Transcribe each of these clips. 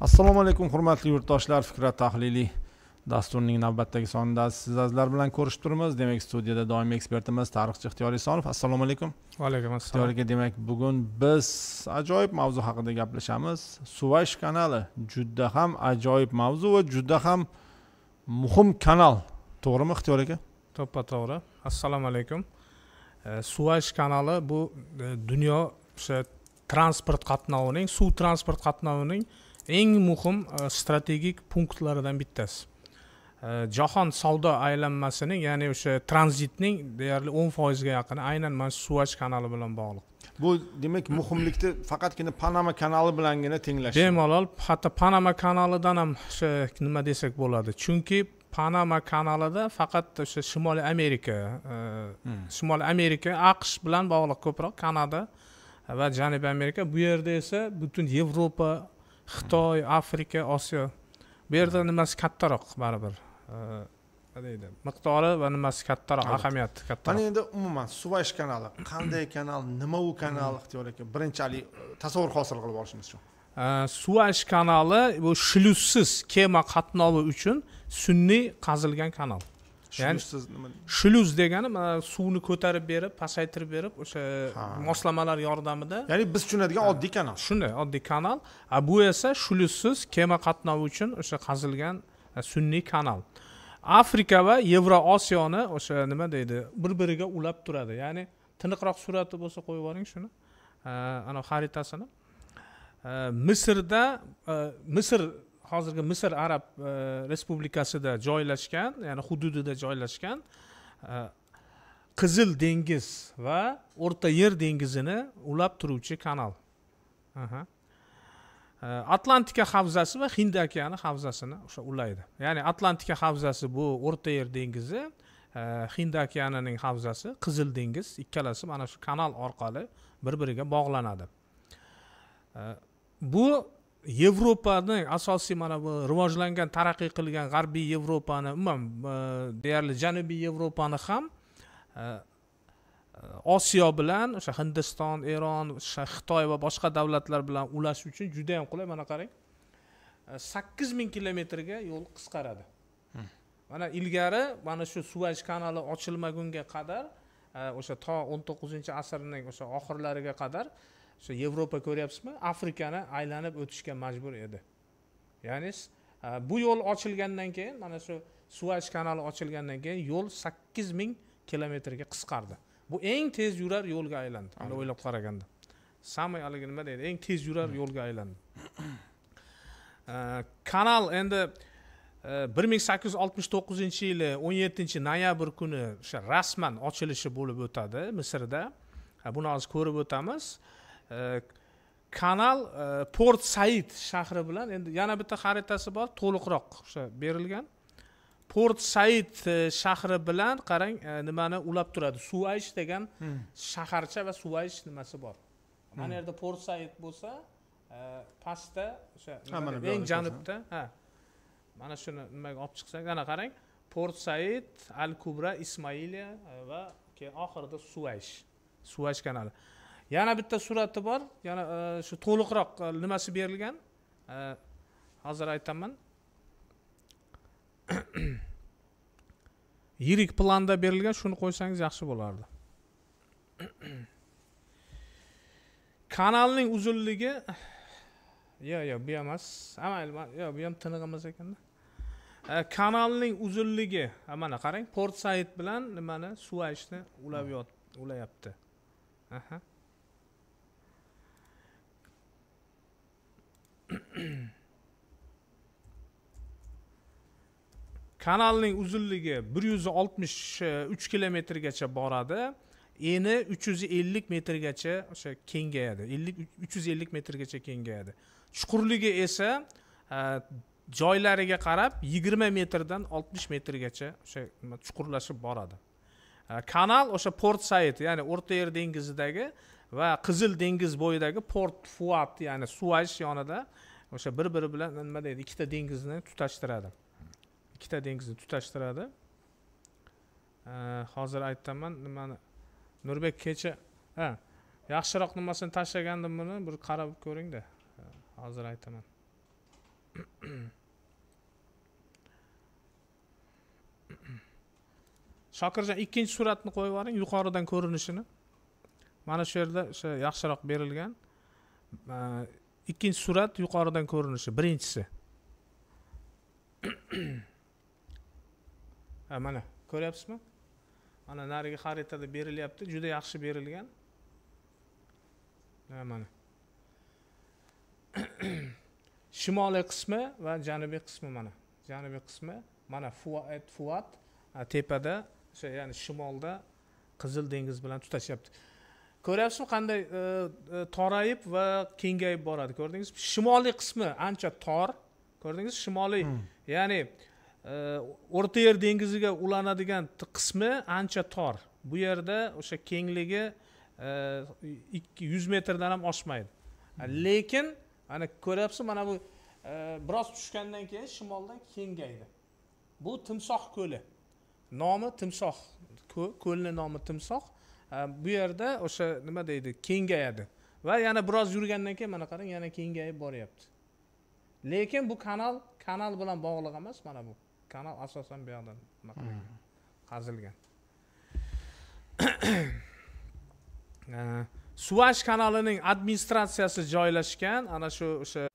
assalomu alaykum hurmatli yurtdoshlar fikrat tahliliy dasturning navbatdagi sonida siz azizlar bilan ko'rishib turibmiz demak studiyada doimiy ekspertimiz tarixchi ixtiyor isonov assalomu alaykum vaalaykum assalom aka demak bugun biz ajoyib mavzu haqida gaplashamiz suvaysh kanali juda ham ajoyib mavzu va juda ham muhim kanal to'g'rimi ixtiyor aka to'ppa to'g'ri assalomu alaykum e, suvaysh kanali bu e, dunyo o'sha transport qatnovining suv transport qatnovining eng muhim e, strategik punktlaridan bittasi e, jahon savdo aylanmasini ya'ni o'sha tranzitning deyarli o'n foizga yaqini aynan mana suvach kanali bilan bog'liq bu demak muhimlikni faqatgina panama kanali bilangina tenglash bemalol hatto panama kanalidan ham o'sha nima desak bo'ladi chunki panama kanalida faqat o'sha shimoliy amerika e, hmm. shimoliy amerika aqsh bilan bog'liq ko'proq kanada va janubiy amerika bu yerda esa butun yevropa xitoy afrika osiyo bu yerda nimasi kattaroq baribir deydi miqdori va nimasi kattaroq ahamiyati kattaroq mana endi umuman suvash kanali qanday kanal nima u kanal ixtiyor aka birinchi haligi e, tasavvur hosil qilib olishimiz uchun suvash kanali bu shlyuzsiz kema qatnovi uchun sun'iy qazilgan kanal shluz shlyuz degani mana suvni ko'tarib berib pasaytirib berib o'sha moslamalar yordamida ya'ni biz tushunadigan oddiy kanal shunday oddiy kanal a bu esa shlyuzsiz kema qatnovi uchun o'sha qazilgan sun'iy kanal afrika va yevroosiyoni o'sha nima deydi bir biriga ulab turadi ya'ni tiniqroq surati bo'lsa qo'yib yuboring shuni anavi xaritasini misrda misr hozirgi misr arab e, respublikasida joylashgan ya'ni hududida joylashgan e, qizil dengiz va o'rta yer dengizini ulab turuvchi kanal Aha. E, atlantika havzasi va hind okeani havzasini o'sha ulaydi ya'ni atlantika havzasi bu o'rta yer dengizi e, hind okeanining havzasi qizil dengiz ikkalasi mana shu kanal orqali bir biriga bog'lanadi bu yevropani asosiy mana bu rivojlangan taraqqiy qilgan g'arbiy yevropani umuman e, deyarli janubiy yevropani ham e, e, osiyo bilan o'sha hindiston eron o'sha xitoy va boshqa davlatlar bilan ulashish uchun juda yam qulay mana qarang sakkiz ming kilometrga yo'l qisqaradi hmm. mana ilgari mana shu suvaj kanali ochilmagunga qadar o'sha to o'n to'qqizinchi asrning o'sha oxirlariga qadar shu yevropa ko'ryapsizmi afrikani aylanib o'tishga majbur edi ya'ni e, bu yo'l ochilgandan keyin mana shu suvaysh kanali ochilgandan keyin yo'l sakkiz ming kilometrga qisqardi bu eng tez yurar yo'lga aylandi ana o'ylab qaraganda самый haligi nima deydi eng tez yurar hmm. yo'lga aylandi e, kanal endi e, bir ming sakkiz yuz oltmish to'qqizinchi yili o'n yettinchi noyabr kuni o'sha rasman ochilishi bo'lib o'tadi misrda buni hozir ko'rib o'tamiz kanal port said shahri bilan endi yana bitta xaritasi bor to'liqroq o'sha berilgan port said shahri bilan qarang nimani ulab turadi suvaysh degan shaharcha va suvaysh nimasi bor mana yerda port said bo'lsa pastda o'sha eng janubda ha mana shuni nimaga olib chiqsak ana qarang port said al kubra ismailiya va keyin oxirida suvaysh suvaysh kanali yana bitta surati bor yana e, shu to'liqroq e, nimasi berilgan e, hozir aytaman yirik planda berilgan shuni qo'ysangiz yaxshi bo'lardi kanalning uzunligi yo'q yo'q bu ham emas yo'q bu ham tiniq emas ekanda kanalning uzunligi mana qarang port said bilan nimani suvayshni ulab ulayapti aha kanalning uzunligi 163 kilometrgacha boradi eni 350 metrgacha o'sha kengayadi 50 350 metrgacha kengayadi chuqurligi esa e, joylariga qarab 20 metrdan 60 metrgacha o'sha chuqurlashib boradi e, kanal o'sha port said ya'ni o'rta yer dengizidagi va qizil dengiz bo'yidagi port fuat ya'ni suvash yonida o'sha bir biri bilan nima deydi ikkita dengizni tutashtiradi ikkita dengizni tutashtiradi hozir aytaman nimani nurbek kecha ha yaxshiroq nimasini tashlagandim buni bir qarab ko'ringda hozir aytaman shokirjon ikkinchi suratni qo'yib yuboring yuqoridan ko'rinishini mana shu yerda o'sha yaxshiroq berilgan e, ikkinchi surat yuqoridan ko'rinishi birinchisi mana ko'ryapsizmi mana narigi xaritada berilyapti juda yaxshi berilgan mana shimoliy qismi va janubiy qismi mana janubiy qismi mana fuat tepada o'sha ya'ni shimolda qizil dengiz bilan tutashyapti ko'ryapsizmi qanday e, e, torayib va kengayib boradi ko'rdingizmi shimoliy qismi ancha tor ko'rdingiz shimoliy hmm. ya'ni e, o'rta yer dengiziga ulanadigan qismi ancha tor bu yerda o'sha kengligi ikki yuz metrdan ham oshmaydi hmm. lekin mana ko'ryapsizmi mana bu biroz tushgandan keyin shimoldan kengaydi bu timsoh ko'li nomi timsoh ko'lni nomi timsoh bu yerda o'sha nima deydi kengayadi va yana biroz yurgandan keyin mana qarang yana kengayib boryapti lekin bu kanal kanal bilan bog'liq emas mana bu kanal asosan bu yoqdan hmm. qazilgan suvash kanalining administratsiyasi joylashgan ana shu o'sha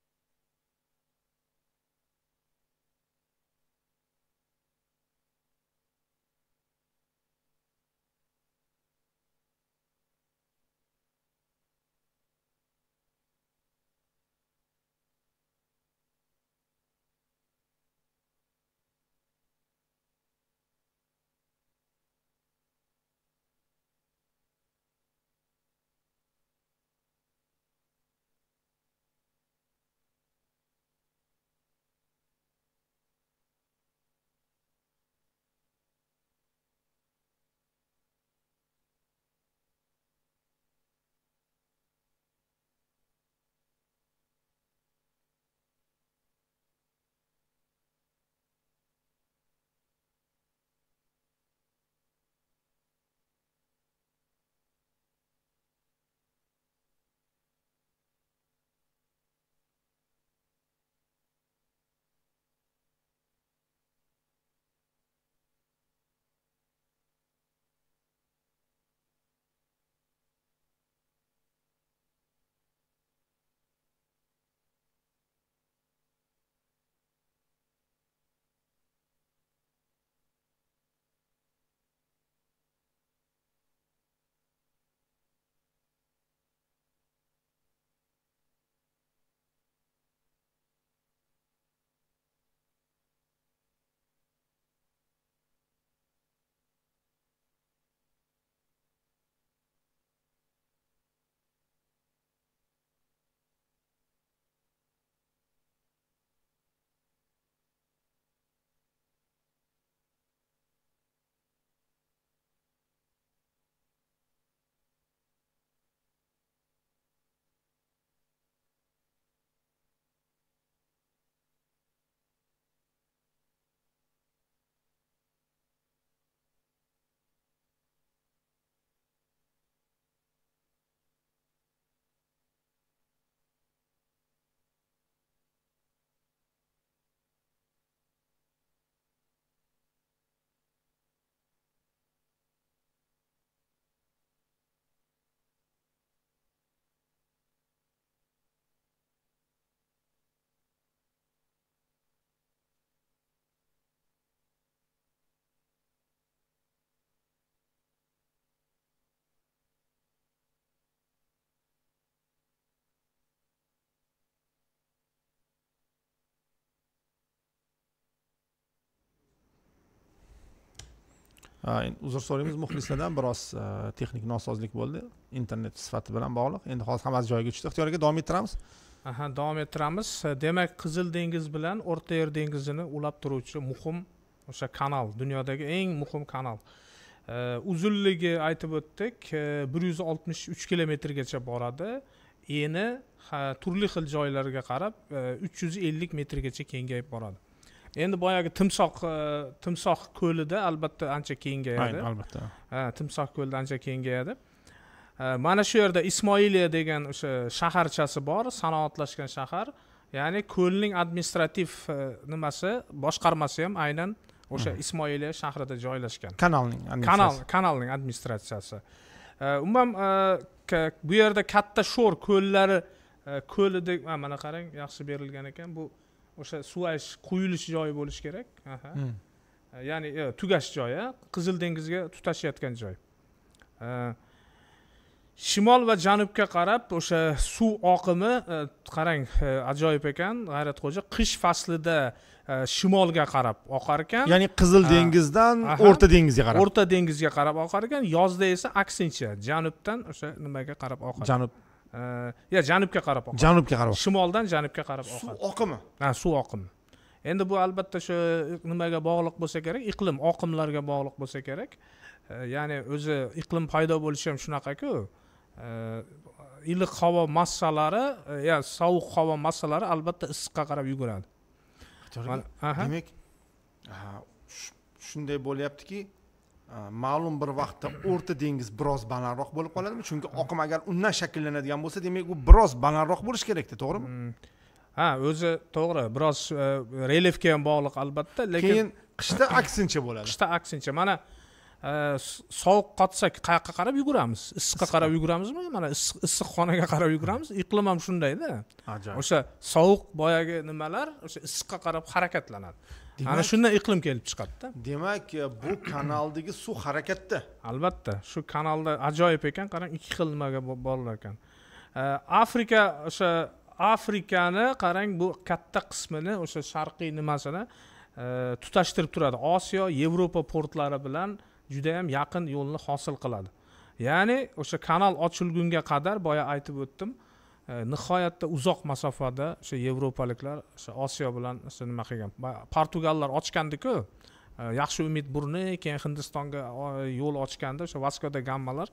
uzr so'raymiz muxlislardan biroz e, texnik nosozlik bo'ldi internet sifati bilan bog'liq endi hozir hammasi joyiga tushdi ixtiyoriga davom ettiramiz aha davom ettiramiz e, demak qizil dengiz bilan o'rta yer dengizini ulab turuvchi muhim o'sha kanal dunyodagi eng muhim kanal e, uzunligi aytib o'tdik bir yuz oltmish uch kilometrgacha boradi eni turli xil joylarga qarab uch yuz ellik metrgacha kengayib boradi endi boyagi timsoh e, timsoh ko'lida albatta ancha kengayadi albatta ha timsoh ko'lida ancha kengayadi e, mana shu yerda ismoiliya degan o'sha shaharchasi bor sanoatlashgan shahar ya'ni ko'lning administrativ e, nimasi boshqarmasi ham aynan o'sha hmm. ismoiliya shahrida joylashgan kanalning kanal kanalning administratsiyasi umuman bu yerda katta sho'r ko'llari ko'lidek mana qarang yaxshi berilgan ekan bu o'sha suvaj quyilish joyi bo'lishi kerak hmm. e, ya'ni e, tugash joyi e, qizil dengizga tutashayotgan joy shimol va janubga qarab o'sha suv oqimi qarang ajoyib ekan g'ayratxo'ja qish faslida shimolga qarab oqar ekan ya'ni qizil dengizdan o'rta dengizga qarab o'rta dengizga qarab oqar ekan yozda esa aksincha janubdan o'sha nimaga qarab oqar janub Э, yo janubga qarab oqadi janubga qarab shimoldan janubga qarab oqadi suv oqimi ha suv oqimi endi bu albatta shu nimaga bog'liq bo'lsa kerak iqlim oqimlarga bog'liq bo'lsa kerak э, ya'ni o'zi iqlim paydo bo'lishi ham shunaqaku э, iliq havo massalari yo sovuq havo massalari albatta issiqqa qarab yuguradi demak shunday bo'lyaptiki ma'lum bir vaqtda o'rta dengiz biroz balandroq bo'lib qoladimi chunki oqim agar undan shakllanadigan bo'lsa demak u biroz balandroq bo'lishi kerakda to'g'rimi hmm. ha o'zi to'g'ri biroz e, relyefga ham bog'liq albatta lekin keyin qishda aksincha bo'ladi qishda aksincha mana e, sovuq qotsak qayoqqa qarab yuguramiz issiqqa qarab yuguramizmi mana issiq xonaga qarab yuguramiz iqlim ham shundayda ajoyib o'sha sovuq boyagi nimalar o'sha issiqqa qarab harakatlanadi ana shundan iqlim kelib chiqadida demak e, bu kanaldagi suv harakatda albatta shu kanalda ajoyib ekan qarang ikki xil nimaga borlar ekan e, afrika o'sha afrikani qarang bu katta qismini o'sha sharqiy nimasini e, tutashtirib turadi osiyo yevropa portlari bilan judayam yaqin yo'lni hosil qiladi ya'ni o'sha kanal ochilgunga qadar boya aytib o'tdim Э, nihoyatda uzoq masofada o'sha yevropaliklar o'sha osiyo bilan o'sha nima qilgan portugallar ochgandiku e, yaxshi umid burni keyin hindistonga yo'l ochganda o'sha vasko da gammalar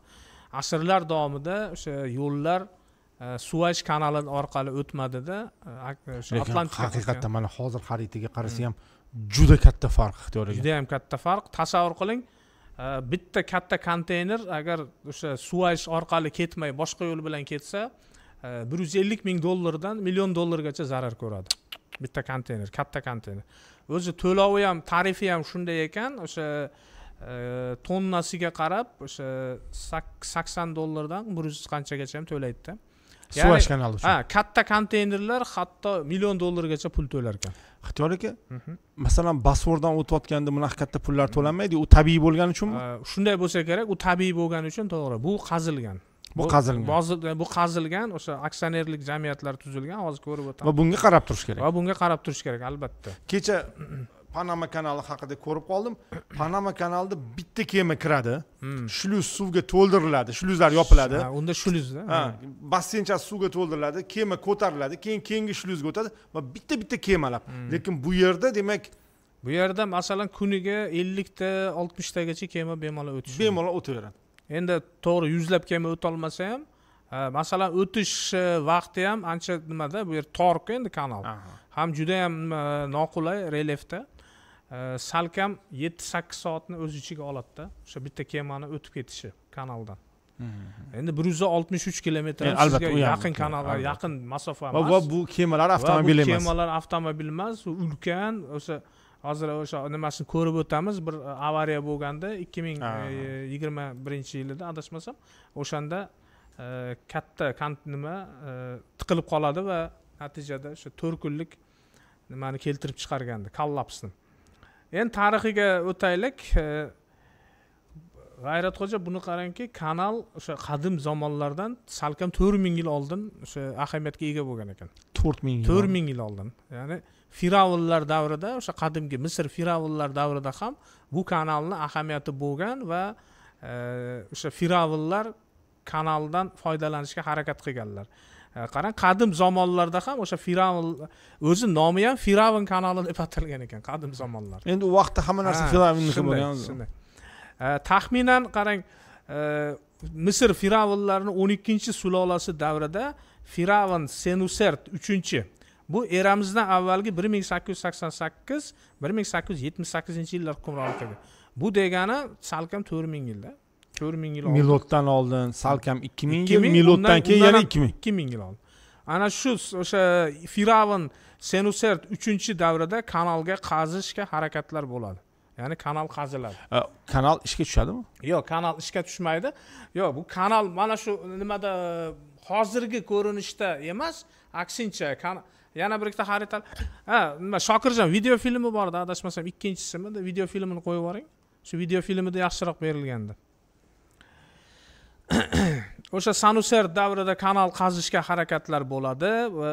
asrlar davomida o'sha yo'llar e, suvaj kanali orqali o'tmadida e, atlantika haqiqatda mana hozir xaritaga qarasa ham juda katta farq ixtiyoriga judayam katta farq tasavvur qiling bitta katta konteyner agar o'sha suvaj orqali ketmay boshqa yo'l bilan ketsa bir yuz ellik ming dollardan million dollargacha zarar ko'radi bitta konteyner katta konteyner o'zi to'lovi ham tarifi ham shunday ekan o'sha e, tonnasiga qarab o'sha sakson dollardan bir yuz qanchagacha ham to'laydida suvlash kanali uchun ha katta konteynerlar hatto million dollargacha pul to'lar ekan ixtiyor aka mhm. masalan basvordan o'tayotganda bunaqa katta pullar mhm. to'lanmaydi u tabiiy bo'lgani uchunmi shunday bo'lsa kerak u tabiiy bo'lgani uchun to'g'ri bu qazilgan bu qazilgan e, bu qazilgan o'sha aksionerlik jamiyatlari tuzilgan hozir ko'rib o'tamiz va bunga qarab turish kerak va bunga qarab turish kerak albatta kecha panama kanali haqida ko'rib qoldim panama kanalida bitta kema kiradi hmm. shluz suvga to'ldiriladi shluzlar yopiladi unda shluzda ha bassenchasi suvga to'ldiriladi kema ko'tariladi keyin keyingi shluzga o'tadi va bitta bitta kemalar hmm. lekin bu yerda demak bu yerda masalan kuniga ellikta oltmishtagacha kema bemalol o'tishi bemalol o'taveradi endi to'g'ri yuzlab kema o'tolmasa ham e, masalan o'tish e, vaqti ham ancha nimada bu yer torku endi kanal ham judayam e, noqulay relyefda salkam yetti sakkiz soatni o'z ichiga oladida o'sha bitta kemani o'tib ketishi kanaldan endi bir yuz oltmish uch kilometr albatta yaqin kanalga yaqin masofa emas va bu kemalar avtomobil emas kemalar avtomobil emas ulkan o'sha hozir o'sha nimasini ko'rib o'tamiz bir e, avariya bo'lganda ikki ming e, yigirma birinchi yilida adashmasam o'shanda e, katta nima tiqilib qoladi va natijada o'sha to'rt kunlik nimani keltirib chiqargandi kollapsni endi tarixiga o'taylik g'ayratxo'ja buni qarangki kanal o'sha qadim zamonlardan salkam to'rt ming yil oldin o'sha ahamiyatga ega bo'lgan ekan to'rt ming to'rt ming yil oldin ya'ni firavnlar davrida o'sha qadimgi misr firavnlar davrida ham bu kanalni ahamiyati bo'lgan va e, o'sha firavnlar kanaldan foydalanishga harakat qilganlar e, qarang qadim zamonlarda ham o'sha firavn o'zi nomi ham firavn kanali deb atalgan ekan qadim zamonlar endi u vaqtda hamma narsa firavnniki bo'lgan shunday e, taxminan qarang misr firavnlarni o'n ikkinchi sulolasi davrida firavn senusert uchinchi bu eramizdan avvalgi bir ming sakkiz yuz sakson sakkiz bir ming sakkiz yuz yetmish sakkizinchi yillar qilgan bu degani salkam to'rt ming yilda to'rt ming yil miloddan oldin salkam ikki ming yil miloddan keyin yana ikki ming ikki ming yil oldin ana shu o'sha firavn senusert uchinchi davrada kanalga qazishga harakatlar bo'ladi ya'ni kanal qaziladi kanal ishga tushadimi yo'q kanal ishga tushmaydi yo'q bu kanal mana shu nimada hozirgi ko'rinishda emas aksincha yana bir ikkita xaritalar ha nima shokirjon video filmi borda adashmasam ikkinchisimi video filmini qo'yib yuboring shu video filmida yaxshiroq berilgandi o'sha sanuser davrida kanal qazishga harakatlar bo'ladi va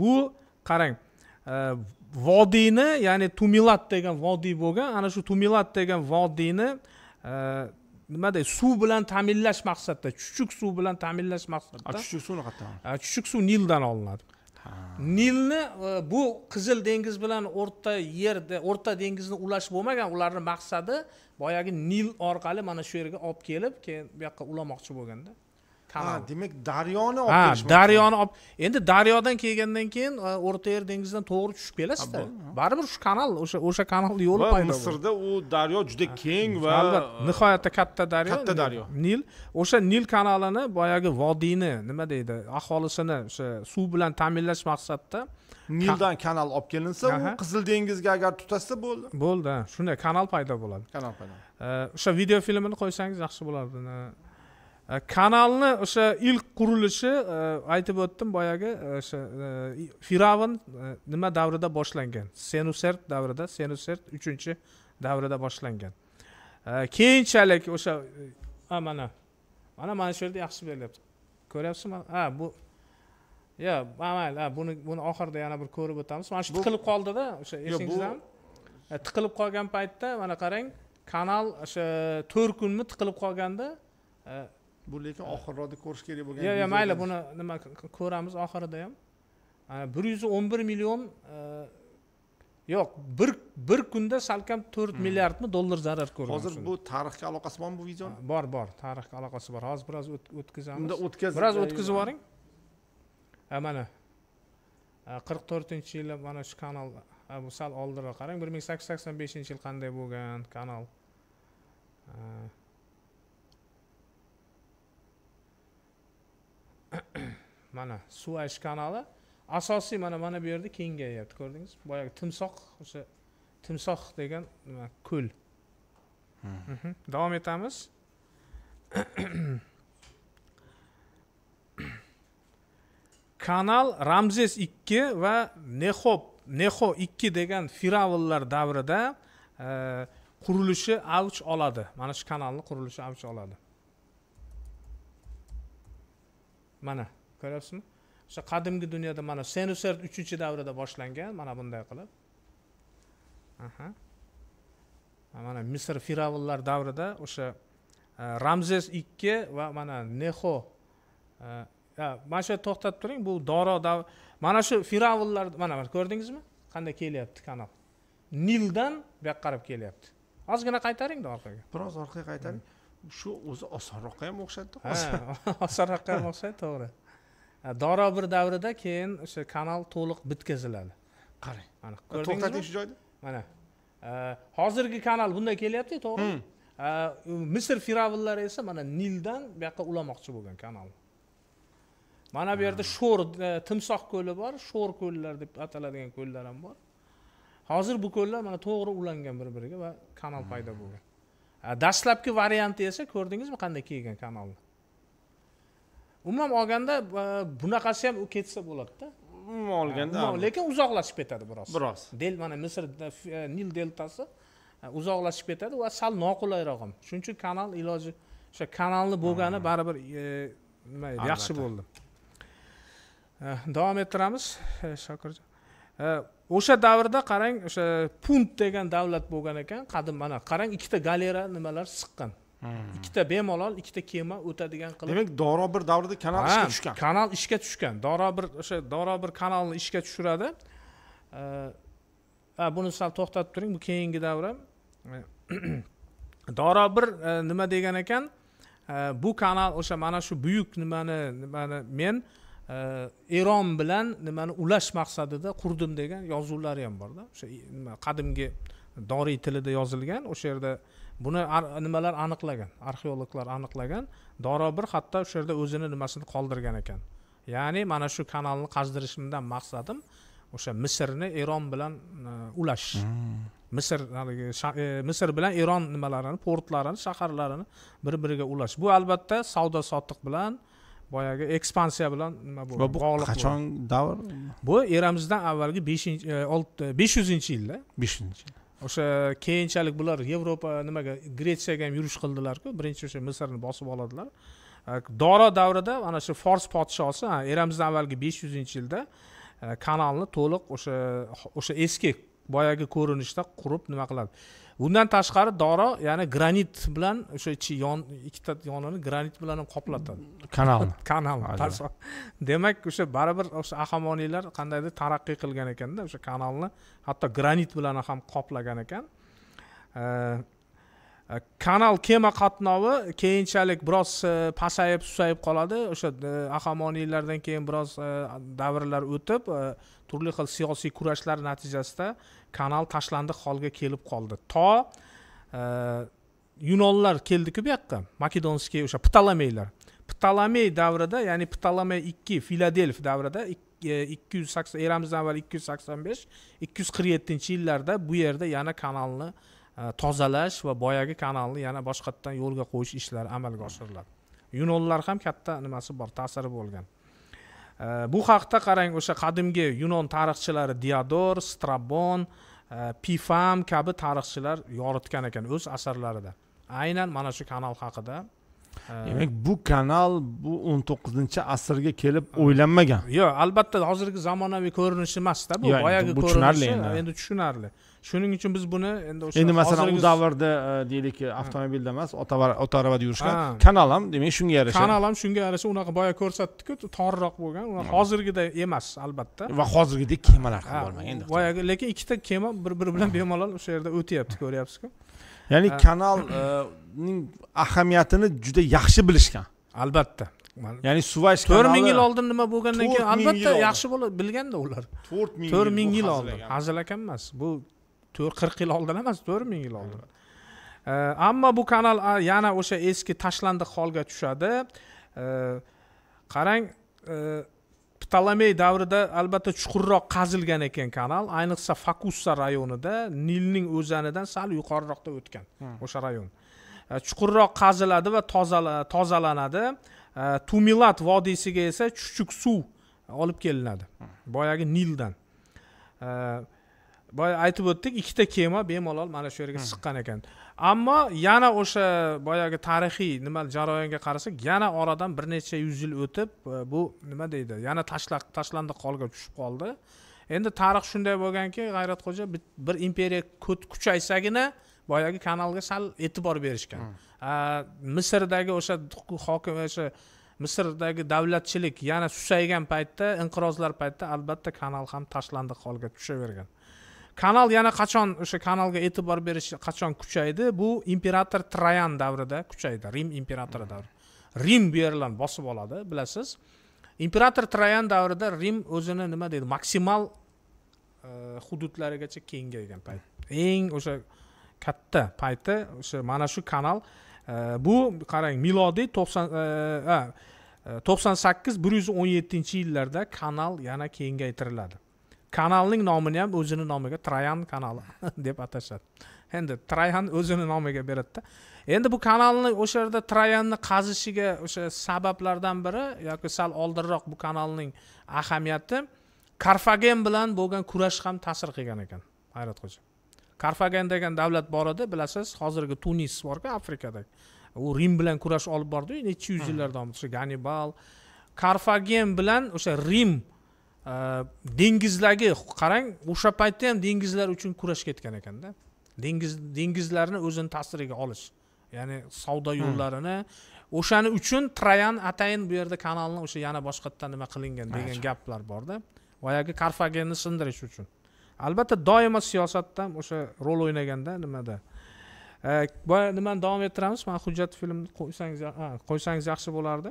bu qarang e, vodiyni ya'ni tumilat degan vodiy bo'lgan ana shu tumilat degan vodiyni e, nima deydi suv bilan ta'minlash maqsadida chuchuk suv bilan ta'minlash maqsadida chuchuk suvni qayerdan chuchuk suv nildan olinadi nilni e, bu qizil dengiz bilan o'rta yerda o'rta dengizni ulash bo'lmagan ularni maqsadi boyagi nil orqali mana shu yerga olib kelib keyin bu yoqqa ulamoqchi bo'lganda kanal demak daryoni olib ha daryoni olib endi daryodan kelgandan keyin e, o'rta yer dengizidan to'g'ri tushib kelasizda baribir shu kanal o'sha o'sha kanalni yo'li paydo bo'ldi misrda u daryo juda keng va albatta e, nihoyatda katta daryo katta daryo nil o'sha nil kanalini boyagi vodiyni nima deydi aholisini o'sha suv bilan ta'minlash maqsadida nildan kanal olib kelinsa u qizil dengizga agar tutashsa bo'ldi bo'ldi shunday kanal paydo bo'ladi kanal paydo e, o'sha video filmini qo'ysangiz yaxshi bo'lardi kanalni o'sha ilk qurilishi aytib o'tdim boyagi o'sha firavn nima davrida boshlangan senusert davrida senusert uchinchi davrida boshlangan keyinchalik o'sha ha mana mana mana shu yerda yaxshi berilyapti ko'ryapsizmi ha bu yo mayli ha buni buni oxirida yana bir ko'rib o'tamiz mana shu tiqilib qoldida o'sha esingizdami tiqilib qolgan paytda mana qarang kanal o'sha to'rt kunmi tiqilib qolganda bu lekin oxirroqda ko'rish kerak bo'lgan yo'q yo'q mayli buni nima ko'ramiz oxirida ham bir yuz o'n bir million e, yo'q bir bir kunda salkam to'rt hmm. milliardmi dollar zarar ko'rgan hozir bu tarixga aloqasi bormi bu videoni bor bor tarixga aloqasi bor hozir biroz o'tkazamiz unda o'tkaz biroz o'tkazib yuboring mana qirq to'rtinchi yili mana shu kanal bu sal oldinroq qarang bir ming sakkiz yuz sakson beshinchi yil qanday bo'lgan kanal mana suv suash kanali asosiy mana mana bu yerda kengayyapti ko'rdingiz boyagi timsoh o'sha timsoh degan nima ko'l hmm. mhm. davom etamiz kanal ramzes ikki va neho neho ikki degan firavnlar davrida e, qurilishi avj oladi mana shu kanalni qurilishi avj oladi mana ko'ryapsizmi o'sha qadimgi dunyoda mana senusert uchinchi davrada boshlangan mana bunday qilib aha mana misr firavnlar davrida o'sha e, ramzes ikki va mana neho e, mana shu yerda to'xtatib turing bu doro mana shu firavnlar mana ko'rdingizmi qanday kelyapti kanal nildan bu yoqqa qarab kelyapti ozgina qaytaringda orqaga biroz orqaga qaytaring shu o'zi osonroqqa ham o'xshadida osonroqqa ham o'xshaydi to'g'ri doro bir davrida keyin o'sha kanal to'liq bitkaziladi qarang mana to'xtating shu joyda mana hozirgi kanal bunday kelyapti to'g'ri hmm. misr firavnlari esa mana nildan bu yoqqa ulamoqchi bo'lgan kanal mana bu yerda sho'r e, timsoh ko'li bor sho'r ko'llar deb ataladigan ko'llar ham bor hozir bu ko'llar mana to'g'ri ulangan bir biriga va kanal hmm. paydo bo'lgan dastlabki varianti esa ko'rdingizmi qanday kelgan kanalni umuman olganda e, bunaqasi ham u ketsa bo'ladida umuman olganda lekin uzoqlashib ketadi biroz biroz del mana misrda e, nil deltasi e, uzoqlashib ketadi va sal noqulayroq ham shuning uchun kanal iloji o'sha kanalni bo'lgani hmm. baribir nima yaxshi bo'ldi davom ettiramiz shokirjon o'sha davrda qarang o'sha punt degan davlat bo'lgan ekan qadim mana qarang ikkita galera nimalar siqqan hmm. ikkita bemalol ikkita kema o'tadigan qilib demak doro bir davrida kanal ishga tushgan kanal ishga tushgan doro bir o'sha doro bir kanalni ishga tushiradi buni sal to'xtatib turing bu keyingi davra doro bir e, nima degan ekan e, bu kanal o'sha mana shu buyuk nimani nimani men eron bilan nimani ulash maqsadida qurdim degan yozuvlari ham borda o'sha nima qadimgi doriy tilida yozilgan o'sha yerda buni nimalar aniqlagan arxeologlar aniqlagan dorobir hatto o'sha yerda o'zini nimasini qoldirgan ekan ya'ni mana shu kanalni qazdirishimdan maqsadim o'sha misrni eron bilan e, ulash hmm. misr haligi e, misr bilan eron nimalarini portlarini shaharlarini bir biriga ulash bu albatta savdo sotiq bilan boyagi ekspansiya bilan nima bo'ldi bu qachon davr bu eramizdan avvalgi beshinchi e, besh yuzinchi yilda besh yuzinchi yil o'sha keyinchalik bular yevropa nimaga gretsiyaga ham yurish qildilarku birinchi o'sha misrni bosib oladilar e, doro davrida mana shu fors podshosi eramizdan avvalgi besh yuzinchi yilda e, kanalni to'liq o'sha o'sha eski boyagi ko'rinishda qurib nima qiladi undan tashqari doro ya'ni granit bilan o'sha ichi yon ikkita yonini granit bilan ham qoplatadi kanalni kanalni demak o'sha baribir o'sha ahamoniylar qandaydir taraqqiy qilgan ekanda o'sha kanalni hatto granit bilan ham qoplagan ekan e, kanal kema qatnovi keyinchalik biroz e, pasayib susayib qoladi o'sha e, ahamoniylardan keyin biroz davrlar o'tib turli xil siyosiy kurashlar natijasida kanal tashlandiq holga kelib qoldi to e, yunonlar keldiku bu yoqqa makedonskiy o'sha ptolomeylar ptolomey davrida ya'ni ptolomey ikki filadelf davrida e, ikki yuz sakson eramizdan avval ikki yuz sakson besh ikki yuz qirq yettinchi yillarda bu yerda yana kanalni e, tozalash va boyagi kanalni yana boshqatdan yo'lga qo'yish ishlari amalga oshiriladi yunonlar ham katta nimasi bor ta'siri bo'lgan bu haqda qarang o'sha qadimgi yunon tarixchilari diador strabon pifam kabi tarixchilar yoritgan ekan o'z asarlarida aynan mana shu kanal haqida demak bu kanal bu o'n to'qqizinchi asrga kelib o'ylanmagan yo'q albatta hozirgi zamonaviy ko'rinishi emasda bu boyagi ko'rinishi endi tushunarli shuning uchun biz buni endi o'sha endi masalan u davrda e, deylik avtomobilda emas ota aravada yurishgan kanal ham demak shunga yarasha kanal ham shunga yarasha unaqa boya ko'rsatdiku torroq bo'lgan hozirgiday emas albatta va hozirgidek kemalar ham bo'lmagan endi boyagi lekin ikkita kema bir biri bilan bemalol o'sha yerda o'tyapti ko'ryapsizku ya'ni kanalning e, ahamiyatini juda yaxshi bilishgan albatta ya'ni suvash to'rt ming yil oldin nima bo'lgandan keyin albatta yaxshi bo'lib bilganda ular to'rt ming to'rt ming yil oldin hazil ekan emas bu to'rt qirq yil oldin emas to'rt ming yil oldin ammo bu kanal yana o'sha eski tashlandiq holga tushadi qarang e, ptolemey davrida albatta chuqurroq qazilgan ekan kanal ayniqsa fakussa rayonida nilning o'zanidan sal yuqoriroqda o'tgan o'sha rayon chuqurroq qaziladi va tozalanadi tumilat vodiysiga esa chuchuk suv olib kelinadi boyagi nildan boya aytib o'tdik ikkita kema bemalol mana shu yerga hmm. chiqqan ekan ammo yana o'sha boyagi tarixiy nima jarayonga qarasak yana oradan bir necha yuz yil o'tib e, bu nima deydi yana tashlandiq holga tushib qoldi endi tarix shunday bo'lganki g'ayratxo'ja bir imperiya kuchaysagina boyagi kanalga sal e'tibor berishgan hmm. misrdagi o'sha hokim o'sha misrdagi davlatchilik yana susaygan paytda inqirozlar paytida albatta kanal ham tashlandiq holga tushavergan kanal yana qachon o'sha kanalga e'tibor berish qachon kuchaydi bu imperator trayan davrida kuchaydi rim imperatori hmm. davri rim bu yerlarni bosib oladi bilasiz imperator trayan davrida rim o'zini nima deydi maksimal e, hududlarigacha kengaygan payt eng o'sha katta payti o'sha mana shu kanal e, bu qarang milodiy to'qson e, to'qson sakkiz bir yuz o'n yettinchi yillarda kanal yana kengaytiriladi kanalning nomini ham o'zini nomiga trayan kanali deb atashadi endi trayan o'zini nomiga beradida endi bu kanalni o'sha yerda trayanni qazishiga o'sha sabablardan biri yoki sal oldinroq bu kanalning ahamiyati karfagen bilan bo'lgan kurash ham ta'sir qilgan ekan hayratxo'ja karfagen degan davlat bor edi bilasiz hozirgi tunis borku afrikadagi u rim bilan kurash olib bordiyu necha yuz yillar davomida o'sha gannibal karfagen bilan o'sha rim Э, dengizlarga qarang o'sha paytda ham dengizlar uchun kurash ketgan ekanda dengiz dengizlarni o'zini ta'siriga olish ya'ni savdo hmm. yo'llarini o'shani uchun trayan atayin bu yerda kanalni o'sha yana boshqatdan nima qilingan degan gaplar borda boyagi karfagenni sindirish uchun albatta doimo siyosatda o'sha rol o'ynaganda nimada boya nimani davom ettiramiz man hujjat filmni qo'ysangiz qo'ysangiz yaxshi bo'lardi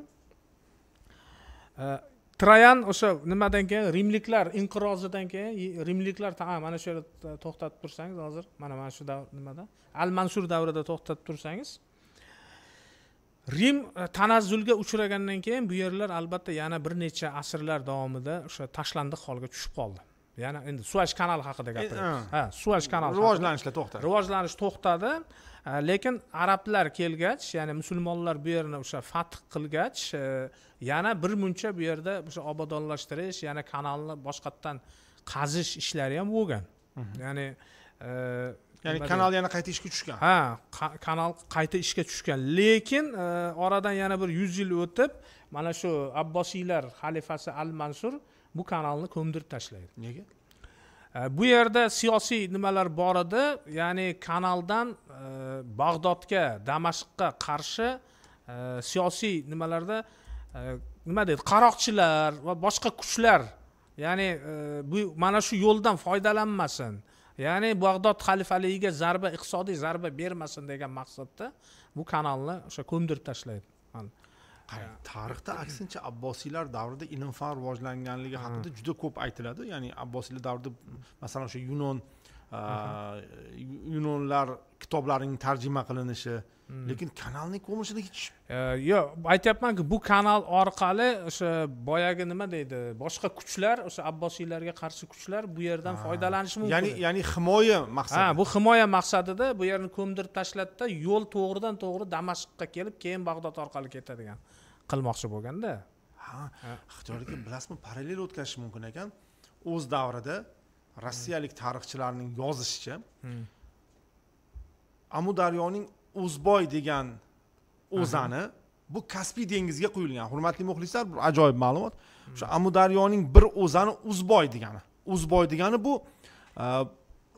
trayan o'sha nimadan keyin rimliklar inqirozidan keyin rimliklar mana shu yerda to'xtatib tursangiz hozir mana mana shu davr nimada al mansur davrida to'xtatib tursangiz rim e, tanazzulga uchragandan keyin bu yerlar albatta yana bir necha asrlar davomida o'sha tashlandiq holga tushib qoldi yana endi suvach kanali haqida gapiryapmiz e, e. ha suvach kanali rivojlanishlar to'xtadi rivojlanish to'xtadi Э, lekin arablar kelgach ya'ni musulmonlar bu yerni o'sha fath qilgach e, yana bir muncha bu yerda o'sha obodonlashtirish yana kanalni boshqatdan qazish ishlari ham bo'lgan mhm. ya'ni e, ya'ni kanal yana qayta ishga tushgan ha kanal qayta ishga tushgan lekin e, oradan yana bir yuz yil o'tib mana shu abbosiylar xalifasi al mansur bu kanalni ko'mdirib tashlaydi nega Э, bu yerda siyosiy nimalar bor edi ya'ni kanaldan э, bag'dodga damashqqa qarshi э, siyosiy nimalarda nima deydi qaroqchilar va boshqa kuchlar ya'ni bu mana shu yo'ldan foydalanmasin ya'ni bag'dod xalifaligiga zarba iqtisodiy zarba bermasin degan maqsadda bu kanalni o'sha ko'mdirib tashlaydi tarixda aksincha abbosiylar davrida ilm fan rivojlanganligi haqida juda ko'p aytiladi ya'ni abbosiylar davrida masalan o'sha yunon yunonlar kitoblarining tarjima qilinishi lekin kanalning ko'rinishida hech э, yo'q aytyapmanku bu kanal orqali o'sha boyagi nima deydi boshqa kuchlar o'sha abbosiylarga qarshi kuchlar bu yerdan foydalanishi mumkin ya'ni ya'ni himoya maqsadi ha bu himoya maqsadida bu yerni ko'mdirib tashladida yo'l to'g'ridan to'g'ri damashqqa kelib keyin bag'dod orqali ketadigan qilmoqchi bo'lganda ha aka bilasizmi parallel o'tkazish mumkin ekan o'z davrida rossiyalik tarixchilarning yozishicha hmm. amudaryoning o'zboy degan o'zani bu kaspiy dengizga quyilgan hurmatli muxlislar bu ajoyib ma'lumot o'sha hmm. amudaryoning bir o'zani uzboy degani uzboy degani bu e,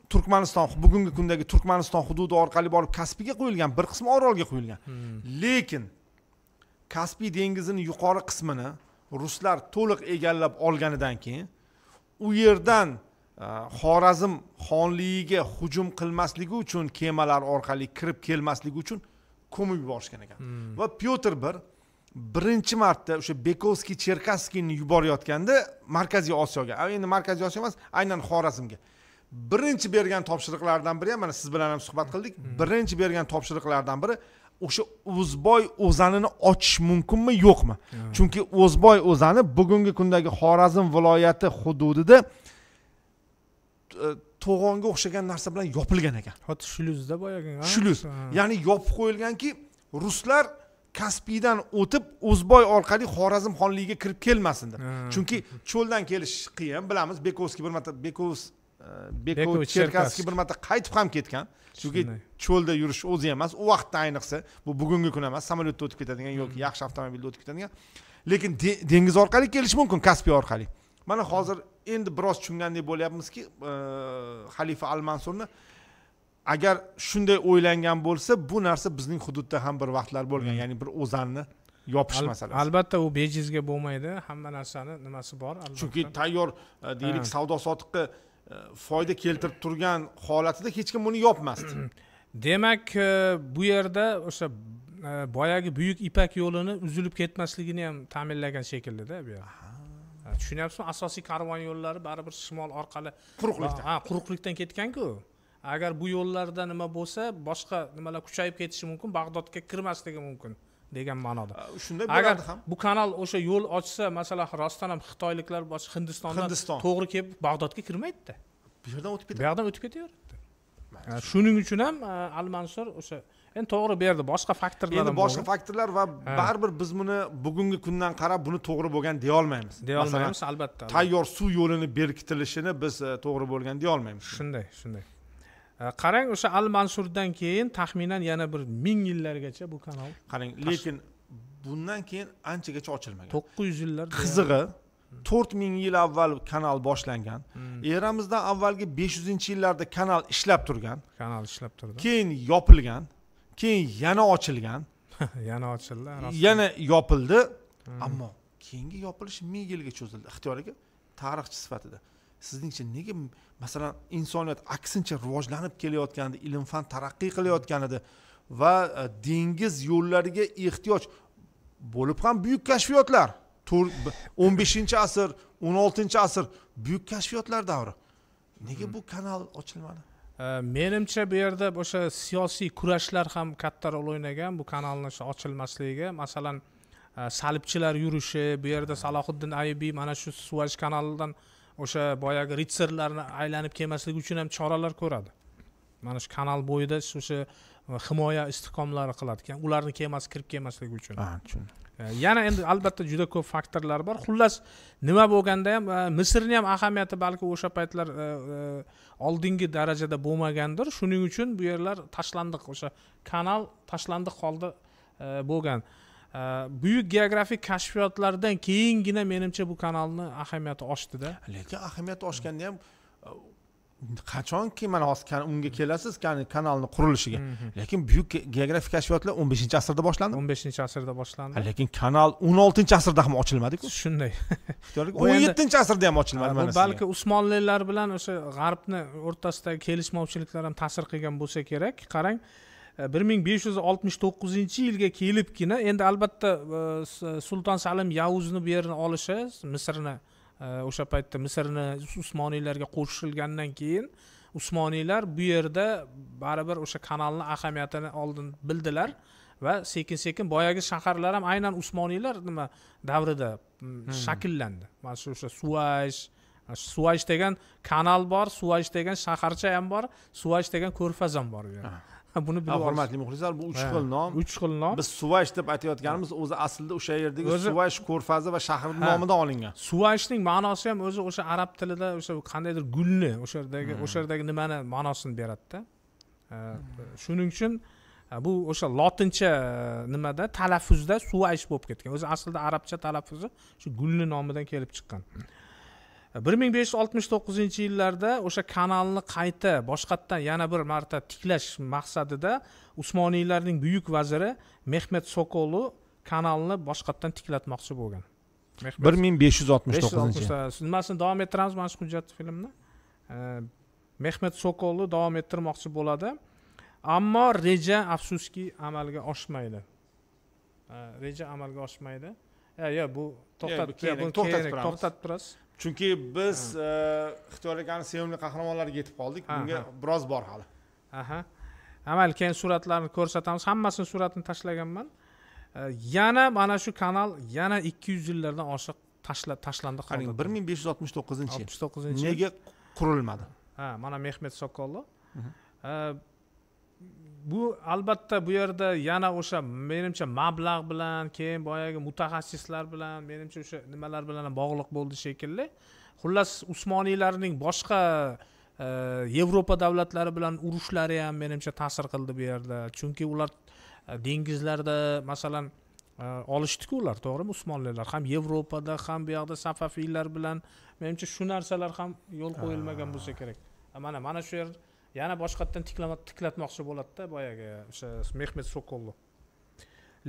turkmaniston bugungi kundagi turkmaniston hududi orqali borib kaspiyga quyilgan bir qismi orolga quyilgan hmm. lekin kaspiy dengizini yuqori qismini ruslar to'liq egallab olganidan keyin u yerdan Э, xorazm xonligiga hujum qilmasligi uchun kemalar orqali kirib kelmasligi uchun ko'mib yuborishgan ekan hmm. va pyotr bir birinchi marta o'sha bekovskiy cherkaskiyni yuborayotganda markaziy osiyoga endi markaziy osiyo emas aynan xorazmga birinchi bergan topshiriqlardan biri ham mana siz bilan ham suhbat qildik hmm. birinchi bergan topshiriqlardan biri o'sha o'zboy o'zanini ochish mumkinmi yo'qmi hmm. chunki o'zboy o'zani bugungi kundagi xorazm viloyati hududida E, to'g'onga o'xshagan narsa bilan yopilgan ekan xuddi shluzda boyagi shluz ya'ni yopib qo'yilganki ruslar kaspiydan o'tib o'zboy orqali xorazm xonligiga kirib kelmasin deb chunki cho'ldan kelish qiyin bilamiz bekovskiy bir marta bekov e, bekov cherkasskiy bir marta qaytib ham ketgan chunki cho'lda yurish o'zi emas u vaqtda ayniqsa bu bugungi kun emas samolyotda o'tib ketadigan yoki hmm. yaxshi avtomobilda o'tib ketadigan lekin dengiz orqali kelish mumkin kaspiy orqali mana hozir endi biroz tushungandek bo'lyapmizki e, xalifa al mansurni agar shunday o'ylangan bo'lsa bu narsa bizning hududda ham bir vaqtlar bo'lgan hmm. ya'ni bir o'zanni yopish masalasi albatta u bejizga bo'lmaydi hamma narsani nimasi bor chunki tayyor e, deylik savdo sotiqqa e, foyda keltirib turgan holatida hech kim buni yopmasdi demak bu yerda o'sha boyagi buyuk ipak yo'lini uzilib ketmasligini ham ta'minlagan shekillida bu yerda tushunyapsizmi asosiy karvon yo'llari baribir shimol orqali quruqlikdan ha quruqlikdan ketganku agar bu yo'llarda nima bo'lsa boshqa nimalar kuchayib ketishi mumkin bag'dodga kirmasligi mumkin degan ma'noda shunday agar ham bu kanal o'sha yo'l ochsa masalan rostdan ham xitoyliklar boshqa hindistondan hindiston to'g'ri kelib bag'dodga kirmaydida bu yerdan o'tib ketadi bu yoqdan o'tib ketaveradi shuning uchun ham al mansur o'sha endi to'g'ri yerda boshqa faktorlar endi boshqa faktorlar va baribir biz buni bugungi kundan qarab buni to'g'ri bo'lgan deyolmaymiz deyolmaymiz albatta tayyor suv yo'lini berkitilishini biz e, to'g'ri bo'lgan deyolmaymiz shunday shunday e, qarang o'sha al mansurdan keyin taxminan yana bir ming yillargacha bu kanal qarang lekin bundan keyin anchagacha ochilmagan to'qqiz yuz yillar qizig'i hmm. to'rt ming yil avval kanal boshlangan hmm. eramizdan avvalgi besh yuzinchi yillarda kanal ishlab turgan kanal ishlab turdi keyin yopilgan keyin yana ochilgan yana ochildi yana yopildi hmm. ammo keyingi yopilishi ming yilga cho'zildi ixtiyor aka tarixchi sifatida sizningcha nega masalan insoniyat aksincha rivojlanib kelayotganda ilm fan taraqqiy qilayotganida va e, dengiz yo'llariga ehtiyoj bo'lib ham buyuk kashfiyotlar o'n beshinchi asr o'n oltinchi asr buyuk kashfiyotlar davri nega hmm. bu kanal ochilmadi Э, menimcha bu yerda o'sha siyosiy kurashlar ham katta rol o'ynagan bu kanalni ochilmasligiga masalan e, salibchilar yurishi bu yerda salohiddin ayubiy mana shu suvaj kanalidan o'sha boyagi ritsarlarni aylanib kelmasligi uchun ham choralar ko'radi mana shu kanal bo'yida o'sha himoya istiqomlari qiladi ularni kelmasi kirib kelmasligi uchun tushundim E, yana endi albatta juda ko'p faktorlar bor xullas nima bo'lganda ham e, misrni ham ahamiyati balki o'sha paytlar e, oldingi darajada bo'lmagandir shuning uchun bu yerlar tashlandiq o'sha kanal tashlandiq holda bo'lgan buyuk geografik kashfiyotlardan keyingina menimcha bu kanalni ahamiyati oshdida lekin ahamiyati oshganda ham qachonki mana hozir unga mm-hmm. kelasiz kanalni qurilishiga mm-hmm. lekin buyuk geografik kashfiyotlar o'n beshinchi asrda boshlandi o'n beshinchi asrda boshlandi lekin kanal o'n oltinchi asrda ham ochilmadiku shunday o'n yettinchi asrda ham ochilmadi mana balki usmonlilar bilan o'sha g'arbni o'rtasidagi kelishmovchiliklar ham ta'sir qilgan bo'lsa kerak qarang e, bir ming besh yuz oltmish to'qqizinchi yilga kelibgina endi albatta e, sulton salim yavuzni bu yerni olishi misrni o'sha paytda misrni usmoniylarga qo'shilgandan keyin usmoniylar bu yerda baribir o'sha kanalni ahamiyatini oldin bildilar va sekin sekin boyagi shaharlar ham aynan usmoniylar nima davrida hmm. shakllandi mana shu o'sha suvaj suvaj degan kanal bor suvaj degan shaharcha ham bor suvaj degan ko'rfaz ham bor u yerda ah. buni bilib hurmatli muxlislar bu uch xil nom uch xil nom biz suvash deb aytayotganimiz o'zi aslida o'sha yerdagi suvash ko'rfazi va shahri nomidan olingan suvashning ma'nosi ham o'zi o'sha arab tilida o'sha qandaydir gulni o'sha yerdagi hmm. o'sha yerdagi nimani ma'nosini beradida shuning uchun bu o'sha lotincha nimada talaffuzda suvash bo'lib ketgan o'zi aslida arabcha talaffuzi shu gulni nomidan kelib chiqqan bir ming besh yuz oltmish to'qqizinchi yillarda o'sha kanalni qayta boshqatdan yana bir marta tiklash maqsadida usmoniylarning buyuk vaziri mehmet sokolu kanalni boshqatdan tiklatmoqchi bo'lgan bir ming besh yuz oltmish to'qqizinchi nimasini davom ettiramiz mana shu hujjat filmni mehmet sokolni davom ettirmoqchi bo'ladi ammo reja afsuski amalga oshmaydi reja amalga oshmaydi yo'q bu to'xtatib to'xtatib turasiz chunki biz e, ixtiyor akani sevimli qahramonlarga yetib qoldik bunga biroz bor hali aha amal keyin suratlarni ko'rsatamiz hammasini suratini tashlaganman e, yana mana shu kanal yana ikki yuz yillardan oshiq tashla tashlandi qarang bir ming besh yuz oltmish to'qqizinchi yil oltmish to'qqizinchi yil nega qurilmadi ha mana mehmet sokolov e, bu albatta bu yerda yana o'sha menimcha mablag' bilan keyin boyagi mutaxassislar bilan menimcha o'sha nimalar bilan ham bog'liq bo'ldi shekilli xullas usmoniylarning boshqa e, yevropa davlatlari bilan urushlari ham menimcha ta'sir qildi bu yerda chunki ular e, dengizlarda masalan e, olishdiku ular to'g'rimi usmonlilar ham yevropada ham bu yoqda safafiylar bilan menimcha shu narsalar ham yo'l qo'yilmagan bo'lsa kerak mana mana shu yer yana boshqatdan tiklatmoqchi bo'ladida boyagi o'sha mehmet sokolni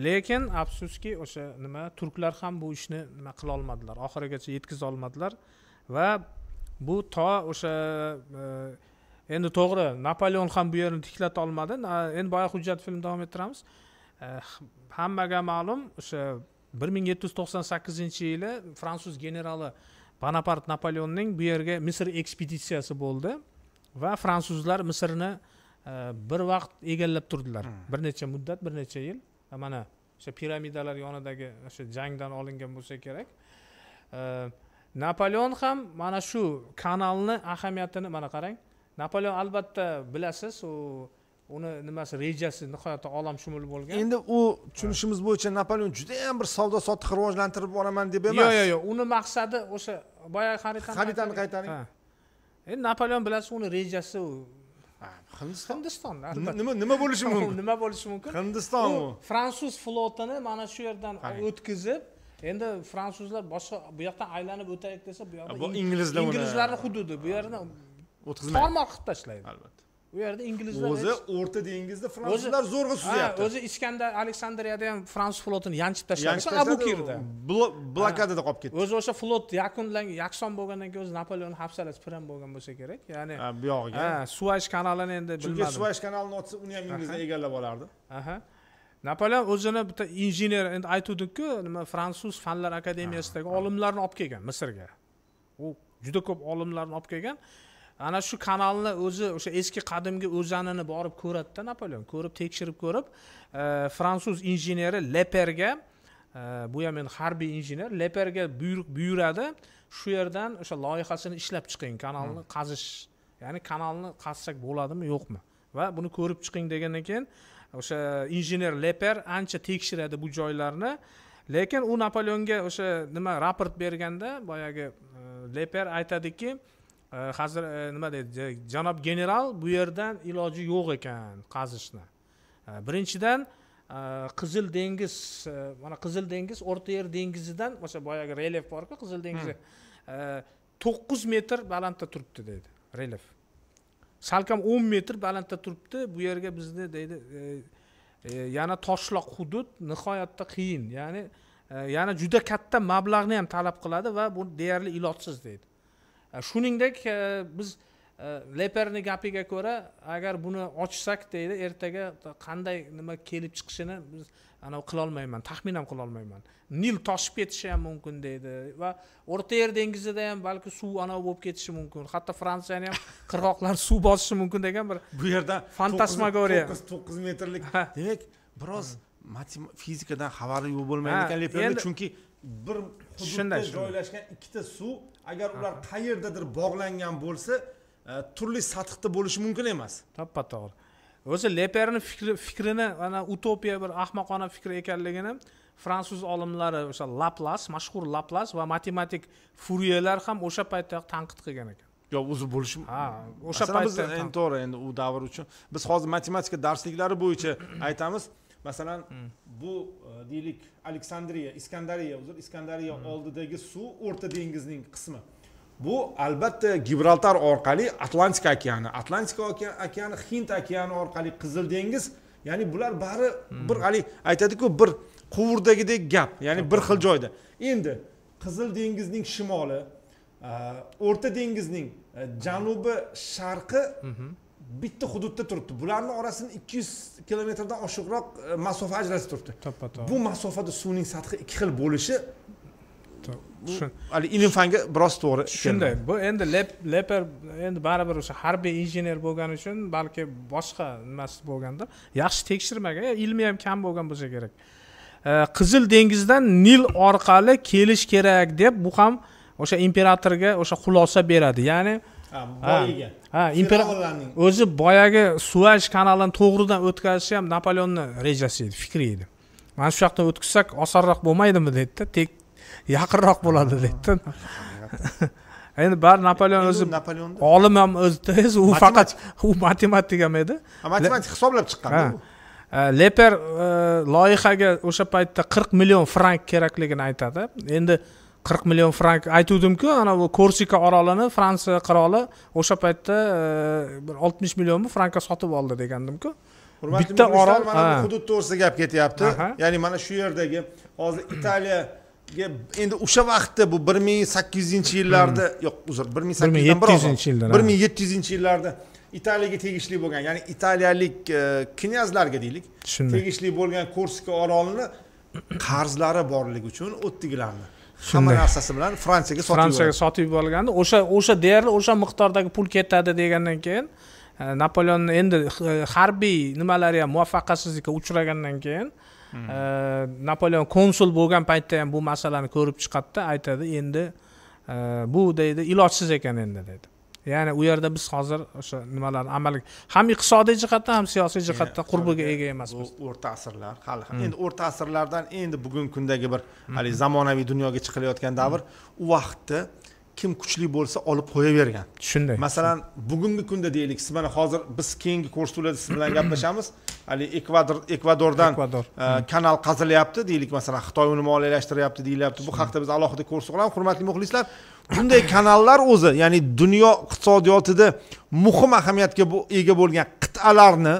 lekin afsuski o'sha nima turklar ham bu ishni nima qila olmadilar oxirigacha yetkaza olmadilar va bu to o'sha e, endi to'g'ri napoleon ham bu yerni tiklata olmadi endi boya hujjat filmni davom ettiramiz e, hammaga ma'lum o'sha bir ming yetti yuz to'qson sakkizinchi yili fransuz generali bonapart napoleonning bu yerga misr ekspeditsiyasi bo'ldi va fransuzlar misrni e, bir vaqt egallab turdilar hmm. bir necha muddat bir necha yil e, mana o'sha piramidalar yonidagi o'sha jangdan olingan bo'lsa kerak e, napoleon ham mana shu kanalni ahamiyatini mana qarang napoleon albatta bilasiz u uni nimasi rejasi nihoyatda olamshumul bo'lgan endi u tushunishimiz bo'yicha napoleon judayam bir savdo sotiq rivojlantirib boraman deb emas yo'q yo'q yo'q uni maqsadi o'sha boyagi xaritani xaritani qaytaring endi eh, napoleon bilasiz uni rejasi hindiston nima nima bo'lishi mumkin nima bo'lishi mumkin hindiston u fransuz flotini mana shu yerdan o'tkazib endi fransuzlar boshqa bu yoqdan aylanib o'taylik desa bu yoqda inglizlar inglizlarni hududi bu yerdan o'tkazmaydi qilib tashlaydi albatta u yerda inglizlar o'zi o'rta dengizda fransuzlar zo'rg'a suzyapti o'zi iskandar aleksandriyada ham fransuz flotini yanchib tashladi abukirda blokadada qolib ketdi o'zi o'sha flot yakunlan yakson bo'lgandan keyin o'zi napoleon hafsalasi piran bo'lgan bo'lsa kerak ya'ni bu yog'iga suvaysh kanalini endi chunki suvaysh kanalini ochsa uni ham inglizlar egallab olardi aha napoleon o'zini bitta injener endi aytuvdikku nima fransuz fanlar akademiyasidagi olimlarni olib kelgan misrga u juda ko'p olimlarni olib kelgan ana shu kanalni o'zi o'sha eski qadimgi o'zanini borib ko'radida napoleon ko'rib tekshirib ko'rib e, fransuz injeneri leperga e, bu ham endi harbiy injener leperga buyruq buyuradi shu yerdan o'sha loyihasini ishlab chiqing kanalni hmm. qazish ya'ni kanalni qazsak bo'ladimi yo'qmi va buni ko'rib chiqing degandan keyin o'sha injener leper ancha tekshiradi bu joylarni lekin u napoleonga o'sha nima raport berganda boyagi e, leper aytadiki Э, hozir э, nima deydi janob general bu yerdan iloji yo'q ekan qazishni э, birinchidan qizil dengiz mana qizil dengiz o'rta yer dengizidan o'sha boyagi relyef borku qizil dengizi hmm. to'qqiz metr balandda turibdi deydi relyef salkam o'n metr balandda turibdi bu yerga bizni deydi e, e, yana toshloq hudud nihoyatda qiyin ya'ni e, yana juda katta mablag'ni ham talab qiladi va bu deyarli ilojsiz deydi E, shuningdek e, biz e, leperni gapiga ko'ra agar buni ochsak deydi ertaga qanday nima kelib chiqishini biz anavi qilolmayman taxmin ham qilolmayman nil toshib ketishi ham mumkin deydi va o'rta yer dengizida ham balki suv anavi bo'lib ketishi mumkin hatto fransiyani ham qirg'oqlari suv bosishi mumkin degan bir bu yerda fantasmagoriya to'qqiz to'qqiz metrlik demak biroz fizikadan xabari yo'q bo'lmaydi ekan leperni chunki bir hududda joylashgan ikkita suv agar ular qayerdadir bog'langan bo'lsa e, turli sathda bo'lishi mumkin emas to'ppa to'g'ri o'zi leperni fikrini mana utopiya bir ahmoqona fikr ekanligini fransuz olimlari o'sha laplas mashhur laplas va matematik furiyelar ham o'sha paytda tanqid qilgan ekan yo'q o'zi bo'lishi ha o'sha paytda endi to'g'ri endi u davr uchun biz hozir matematika darsliklari bo'yicha aytamiz masalan hmm. bu e, deylik aleksandriya iskandariya uzr iskandariya oldidagi suv o'rta dengizning qismi bu albatta gibraltar orqali atlantika okeani atlantika okeani hind okeani orqali qizil dengiz ya'ni bular bari bir haligi aytadiku bir quvurdagidek gap ya'ni bir xil joyda endi qizil dengizning shimoli e, o'rta dengizning e, janubi sharqi bitta hududda turibdi bularni orasini ikki yuz kilometrdan oshiqroq e, masofa ajratib turibdi to'ppa to'g'ri bu masofada suvning sathi ikki xil bo'lishi hali ilm fanga biroz to'g'ri shunday bu endi leper endi baribir o'sha harbiy injener bo'lgani uchun balki boshqa nimasi bo'lganda yaxshi tekshirmagan e, ilmi ham kam bo'lgan bo'lsa kerak e, qizil dengizdan nil orqali kelish kerak deb bu ham o'sha imperatorga o'sha xulosa beradi ya'ni boyiga ha imperatorlarning o'zi boyagi suvaj kanalini to'g'ridan o'tkazishi ham napoleonni rejasi edi fikri edi mana shu yoqdan o'tkazsak osonroq bo'lmaydimi deydida tek yaqinroq bo'ladi deydida endi baribir napoleon o'zi napoleon olim ham o'zida u faqat u matematik ham edi matematik hisoblab chiqqan leper e, loyihaga o'sha paytda qirq million frank kerakligini aytadi endi qirq million frank aytuvdimku anavi korsika orolini fransiya qiroli o'sha paytda e, bir oltmish millionmi frankka sotib oldi degandimku bitta orol mana bu hudud to'g'risida gap ketyapti ya'ni mana shu yerdagi hozir italiya endi o'sha vaqtda bu bir ming sakkiz yuzinchi yillarda hmm. yo'q uzr bir ming sakkiz yuz yetti yuzinchi yillarda bir ming yetti yuzinchi yillarda italiyaga tegishli bo'lgan ya'ni italiyalik e, knyazlarga deylik tegishli bo'lgan korsika orolini qarzlari borligi uchun o'tdigilarni hamma narsasi bilan fransiyaga sotib fransiyaga sotib yuborganda o'sha o'sha deyarli o'sha miqdordagi pul ketadi degandan keyin e, napoleon endi e, harbiy nimalari ham muvaffaqiyatsizlikka uchragandan keyin hmm. e, napoleon konsul bo'lgan paytda ham bu masalani ko'rib chiqadida aytadi endi bu deydi ilojsiz ekan endi deydi ya'ni u yerda biz hozir o'sha nimalarni amalga ham iqtisodiy jihatdan ham siyosiy jihatdan qurbiga ega emasmiz o'rta asrlar hali hmm. endi o'rta asrlardan endi bugungi kundagi bir hmm. haligi zamonaviy dunyoga chiqilayotgan davr u vaqtda kim kuchli bo'lsa olib qo'yavergan shunday masalan bugungi kunda deylik siz mana hozir biz keyingi ko'rsatuvlarda siz bilan gaplashamiz haligi ekvador ekvadordan ekvador e, hmm. kanal qazilyapti deylik masalan xitoy uni moliyalashtiryapti deyilyapti bu haqida biz alohida ko'rsatuv qilamiz hurmatli muxlislar bunday kanallar o'zi ya'ni dunyo iqtisodiyotida muhim ahamiyatga ega bo'lgan qit'alarni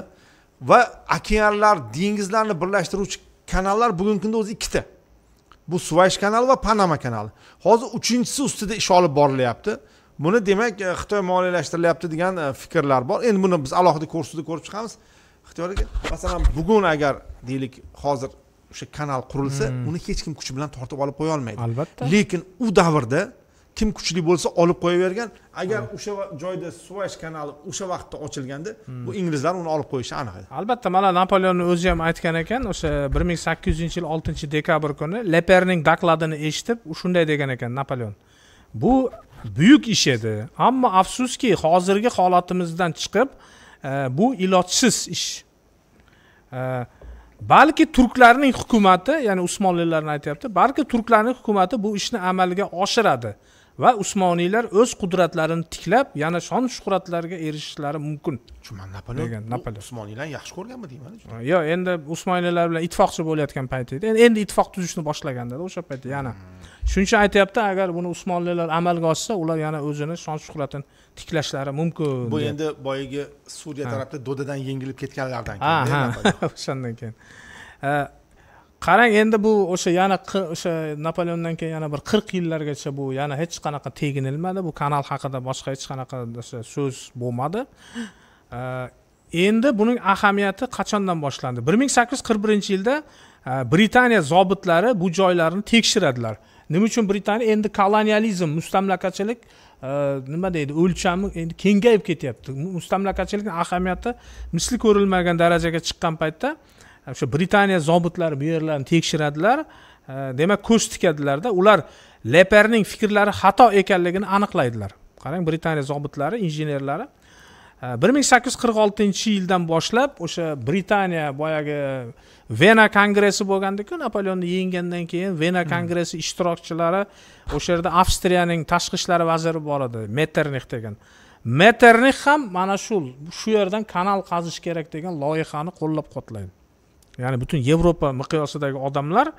va okeanlar dengizlarni birlashtiruvchi kanallar bugungi kunda o'zi ikkita bu suvaysh kanali va panama kanali hozir uchinchisi ustida ish olib borilyapti buni demak e, xitoy moliyalashtirilyapti degan e, fikrlar bor endi buni biz alohida ko'rsatuvda ko'rib chiqamiz ixtiyor aka masalan bugun agar deylik hozir o'sha kanal qurilsa hmm. uni hech kim kuch bilan tortib olib qo'ya olmaydi albatta lekin u davrda kim kuchli bo'lsa olib qo'yavergan agar o'sha joyda suvash kanali o'sha vaqtda ochilganda hmm. bu inglizlar uni olib qo'yishi aniq edi albatta mana napoleonni o'zi ham aytgan ekan o'sha bir ming sakkiz yuzinchi yil oltinchi dekabr kuni leperning dokladini eshitib shunday degan ekan napoleon bu buyuk ish edi ammo afsuski hozirgi holatimizdan chiqib e, bu ilojsiz ish e, balki turklarning hukumati ya'ni usmonlilarni aytyapti balki turklarning hukumati bu ishni amalga oshiradi va usmoniylar o'z qudratlarini tiklab yana shon shuhratlarga erishishlari mumkin man napoleon napoleon usmoniylarni yaxshi ko'rganmi deyman yo'q endi usmoniylar bilan ittifoqchi bo'layotgan payt edi endi ittifoq tuzishni boshlaganda o'sha paytda yana hmm. shuning uchun aytyapti agar buni usmonlilar amalga oshsa ular yana o'zini shon shuhratini tiklashlari mumkin bu endi boyagi suriya tarafda dodadan yengilib ketganlardan keyin o'shandan keyin qarang endi bu o'sha yana o'sha napoleondan keyin yana bir qirq yillargacha bu yana hech qanaqa teginilmadi bu kanal haqida boshqa hech qanaqa o'sha so'z bo'lmadi endi buning ahamiyati qachondan boshlandi bir ming sakkiz yuz qirq birinchi yilda e, britaniya zobitlari bu joylarni tekshiradilar nima uchun britaniya endi kolonializm mustamlakachilik e, nima deydi o'lchami endi kengayib ketyapti mustamlakachilikni ahamiyati misli ko'rilmagan darajaga chiqqan paytda o'sha britaniya zobitlari bu yerlarni tekshiradilar e, demak ko'z tikadilarda ular leperning fikrlari xato ekanligini aniqlaydilar qarang britaniya zobitlari injenerlari e, bir ming sakkiz yuz qirq oltinchi yildan boshlab o'sha britaniya boyagi vena kongressi bo'lgandiku napoleonni yenggandan keyin vena hmm. kongressi ishtirokchilari o'sha yerda avstriyaning tashqi ishlar vaziri bor edi metternix degan metternix ham mana shu shu yerdan kanal qazish kerak degan loyihani qo'llab quvvatlaydi ya'ni butun yevropa miqyosidagi odamlar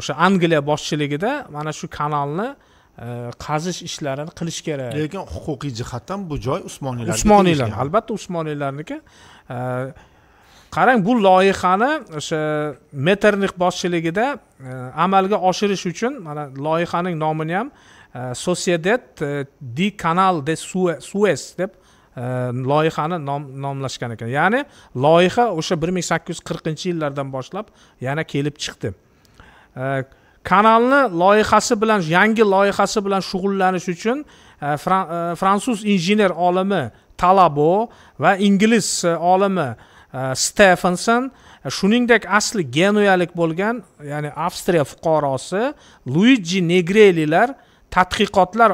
o'sha angliya boshchiligida mana shu kanalni e, qazish ishlarini qilish kerak lekin huquqiy jihatdan bu joy usmoniylar usmoniylar albatta usmoniylarniki e, qarang bu loyihani o'sha metternix boshchiligida e, amalga oshirish uchun mana loyihaning nomini ham sociedad di canal de suez deb Ehm, loyihani nomlashgan ekan ya'ni loyiha o'sha bir ming sakkiz yuz qirqinchi yillardan boshlab yana kelib chiqdi ehm, kanalni loyihasi bilan yangi loyihasi bilan shug'ullanish uchun e, e, fransuz injener olimi talabo va ingliz e, olimi stefenson shuningdek asli genuyalik bo'lgan ya'ni avstriya fuqarosi luiji negrelilar tadqiqotlar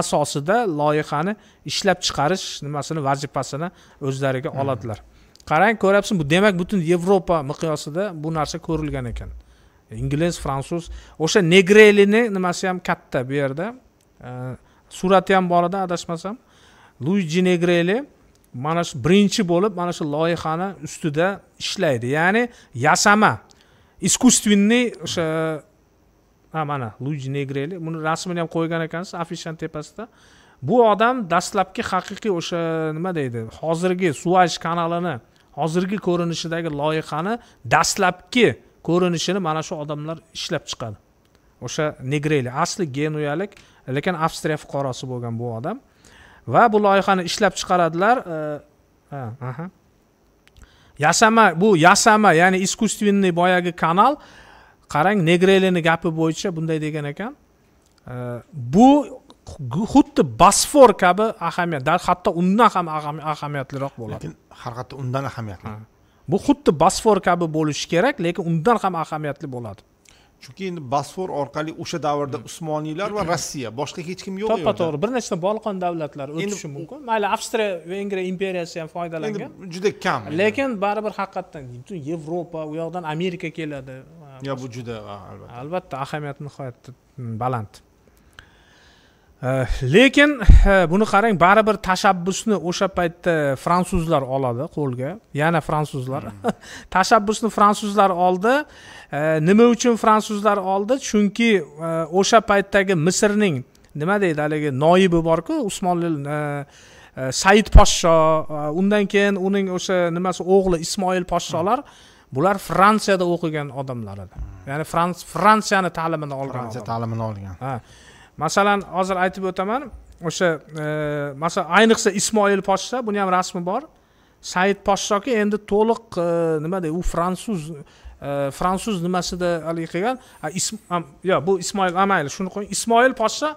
asosida loyihani ishlab chiqarish nimasini vazifasini o'zlariga hmm. oladilar qarang ko'ryapsizmi bu demak butun yevropa miqyosida bu narsa ko'rilgan ekan ingliz fransuz o'sha negrelini nimasi ham katta bu yerda surati ham bor edi adashmasam luiji negreli mana shu birinchi bo'lib mana shu loyihani ustida ishlaydi ya'ni yasama искусственный o'sha ha mana luji negreli buni rasmini ham qo'ygan ekansiz afishani tepasida bu odam dastlabki haqiqiy o'sha nima deydi hozirgi suvaj kanalini hozirgi ko'rinishidagi loyihani dastlabki ko'rinishini mana shu odamlar ishlab chiqadi o'sha negreli asli genuyalik lekin avstriya fuqarosi bo'lgan bu odam va bu loyihani ishlab chiqaradilar e, yasama bu yasama ya'ni искусственный boyagi kanal qarang negrelini gapi bo'yicha bunday degan ekan bu xuddi bosfor kabi ahamiyat hatto undan ham ahamiyatliroq bo'ladi lekin haqiqatda undan ahamiyatli bu xuddi bosfor kabi bo'lishi kerak lekin undan ham ahamiyatli bo'ladi chunki endi bosfor orqali o'sha davrda usmoniylar va rossiya boshqa hech kim yo'q to'ppa to'g'ri bir nechta bolqon davlatlari o'tishi mumkin mayli avstriya vengriya imperiyasi ham foydalangan juda kam lekin baribir haqiqatdan butun yevropa u yoqdan amerika keladi yo bu juda albatta albatta ahamiyati nihoyatda baland Э, lekin э, buni qarang baribir tashabbusni o'sha paytda fransuzlar oladi qo'lga yana fransuzlar hmm. tashabbusni fransuzlar oldi э, nima uchun fransuzlar oldi chunki o'sha paytdagi misrning nima deydi haligi noibi borku usmonli e, e, said poshsho e, undan keyin uning o'sha nimasi o'g'li ismoil poshsholar hmm. bular fransiyada o'qigan odamlar edi hmm. ya'ni fransiyani ta'limini olgan fransiya ta'limini olgan masalan hozir aytib o'taman o'sha e, masalan ayniqsa ismoil poshsha buni ham rasmi bor said poshshoki endi to'liq e, nima deydi u fransuz e, fransuz nimasida haligi qilgan yo bu ismoil mayli shuni qo'ying ismoil poshsha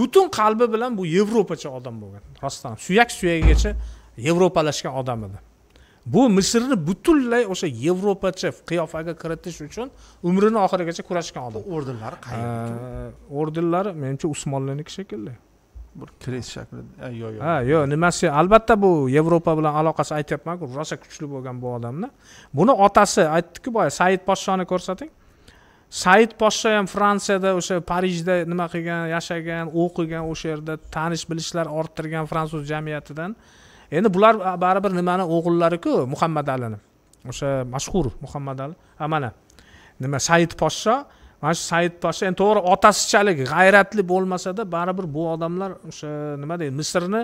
butun qalbi bilan bu yevropacha odam bo'lgan rostdan ham suyak suyagigacha yevropalashgan odam edi bu misrni butunlay o'sha yevropacha qiyofaga kiritish uchun umrini oxirigacha kurashgan odam ordenlari qayerda ordenlari menimcha usmonliniki shekilli bir krest shaklida yo'q yo'q ha yo'q nimasi albatta bu yevropa bilan aloqasi aytyapmanku rosa kuchli bo'lgan bu odamni buni otasi aytdikku boya said podshoni ko'rsating said poshsha ham fransiyada o'sha parijda nima qilgan yashagan o'qigan o'sha yerda tanish bilishlar orttirgan fransuz jamiyatidan endi bular baribir nimani o'g'illariku muhammad alini o'sha mashhur muhammad ali ha mana nima said poshsho mana shu said poshsha endi to'g'ri otasichalik g'ayratli bo'lmasada baribir bu odamlar o'sha nima deydi misrni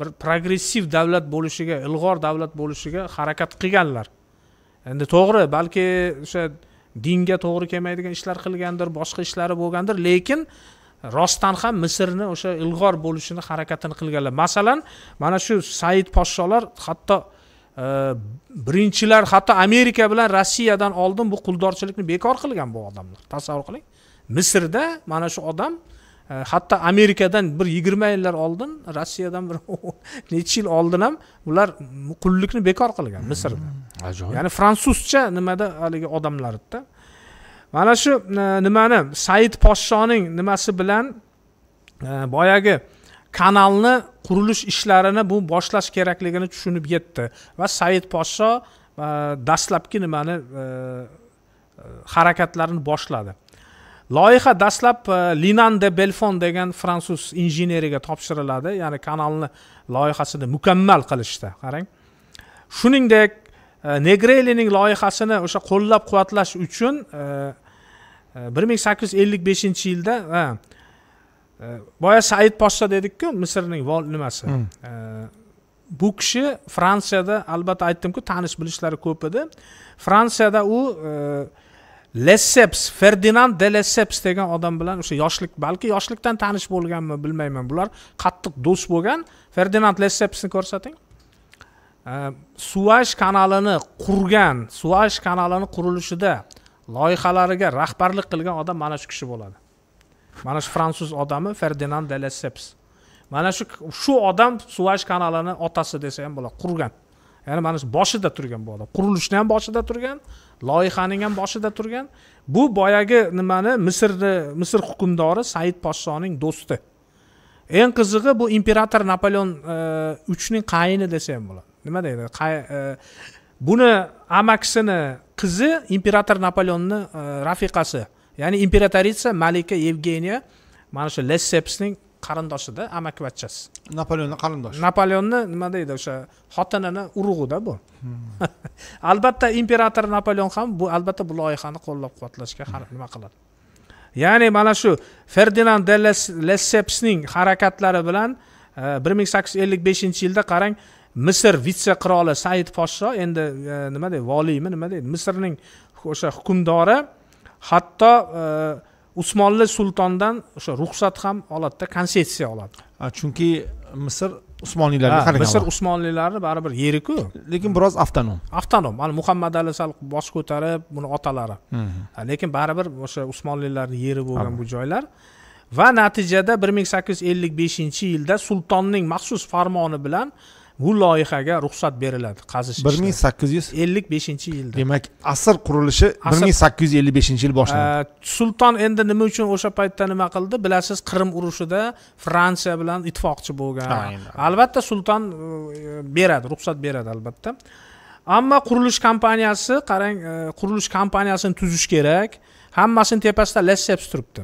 bir progressiv davlat bo'lishiga ilg'or davlat bo'lishiga harakat qilganlar endi to'g'ri balki o'sha dinga to'g'ri kelmaydigan ishlar qilgandir boshqa ishlari bo'lgandir lekin rostdan ham misrni o'sha ilg'or bo'lishini harakatini qilganlar masalan mana shu said podsholar hatto e, birinchilar hatto amerika bilan rossiyadan oldin bu quldorchilikni bekor qilgan bu odamlar tasavvur qiling misrda mana shu odam e, hatto amerikadan bir yigirma yillar oldin rossiyadan bir necha yil oldin ham ular qullikni bekor qilgan misrda hmm, ajoyib ya'ni fransuzcha nimada haligi odamlarda mana shu e, nimani said podshoning nimasi bilan e, boyagi kanalni qurilish ishlarini bu boshlash kerakligini tushunib yetdi va said podsho e, dastlabki nimani harakatlarini boshladi loyiha dastlab linan de belfon degan fransuz injeneriga topshiriladi ya'ni kanalni loyihasini mukammal qilishda qarang shuningdek negrelining э, loyihasini o'sha qo'llab quvvatlash uchun э, э, bir ming sakkiz yuz ellik beshinchi yilda boya said poshsha dedikku misrning nimasi hmm. bu kishi fransiyada albatta aytdimku tanish bilishlari ko'p edi fransiyada u e, lesseps ferdinand de lesseps degan odam bilan o'sha yoshlik balki yoshlikdan tanish bo'lganmi bilmayman bular qattiq do'st bo'lgan ferdinand lessepsni ko'rsating suvash э, kanalini qurgan suvash kanalini qurilishida loyihalariga rahbarlik qilgan odam mana shu kishi bo'ladi mana shu fransuz odami ferdinand de lesseps mana shu shu odam suvash kanalini otasi desa ham bo'ladi qurgan ya'ni mana shu boshida turgan bu odam qurilishni ham boshida turgan loyihaning ham boshida turgan bu boyagi nimani misrni misr hukmdori said podshoning do'sti eng qizig'i bu imperator napoleon e, uchning qayini desa ham bo'ladi nima deydi e, buni amakisini qizi imperator napoleonni e, rafiqasi ya'ni imperatoritsa malika yevgeniya mana shu lessepsning qarindoshida amakivachchasi napoleonni qarindoshi napoleonni nima deydi o'sha xotinini urug'ida bu hmm. albatta imperator napoleon ham bu albatta bu loyihani qo'llab quvvatlashga nima qiladi ya'ni mana shu ferdinand de lessepsning harakatlari bilan e, bir ming sakkiz yuz ellik beshinchi yilda qarang misr vitse qiroli said poshsho endi e, nima deydi voliymi nima deydi misrning o'sha hukmdori hatto e, usmonli sultondan o'sha ruxsat ham oladida konsessiya oladi chunki misr usmonlilarga qaragan misr usmonlilarni baribir yeriku lekin biroz avtonom avtonom mana muhammad ali sal bosh ko'tarib buni otalari lekin baribir o'sha usmonlilarni yeri bo'lgan bu joylar va natijada bir ming sakkiz yuz ellik beshinchi yilda sultonning maxsus farmoni bilan bu loyihaga ruxsat beriladi qazish bir ming sakkiz yuz ellik beshinchi yilda demak asr qurilishi bir ming sakkiz yuz ellik beshinchi yil boshlanadi sulton endi nima uchun o'sha paytda nima qildi bilasiz qirim urushida fransiya bilan ittifoqchi bo'lgan albatta sulton e, beradi ruxsat beradi albatta ammo qurilish kompaniyasi qarang e, qurilish kompaniyasini tuzish kerak hammasini tepasida lesseps turibdi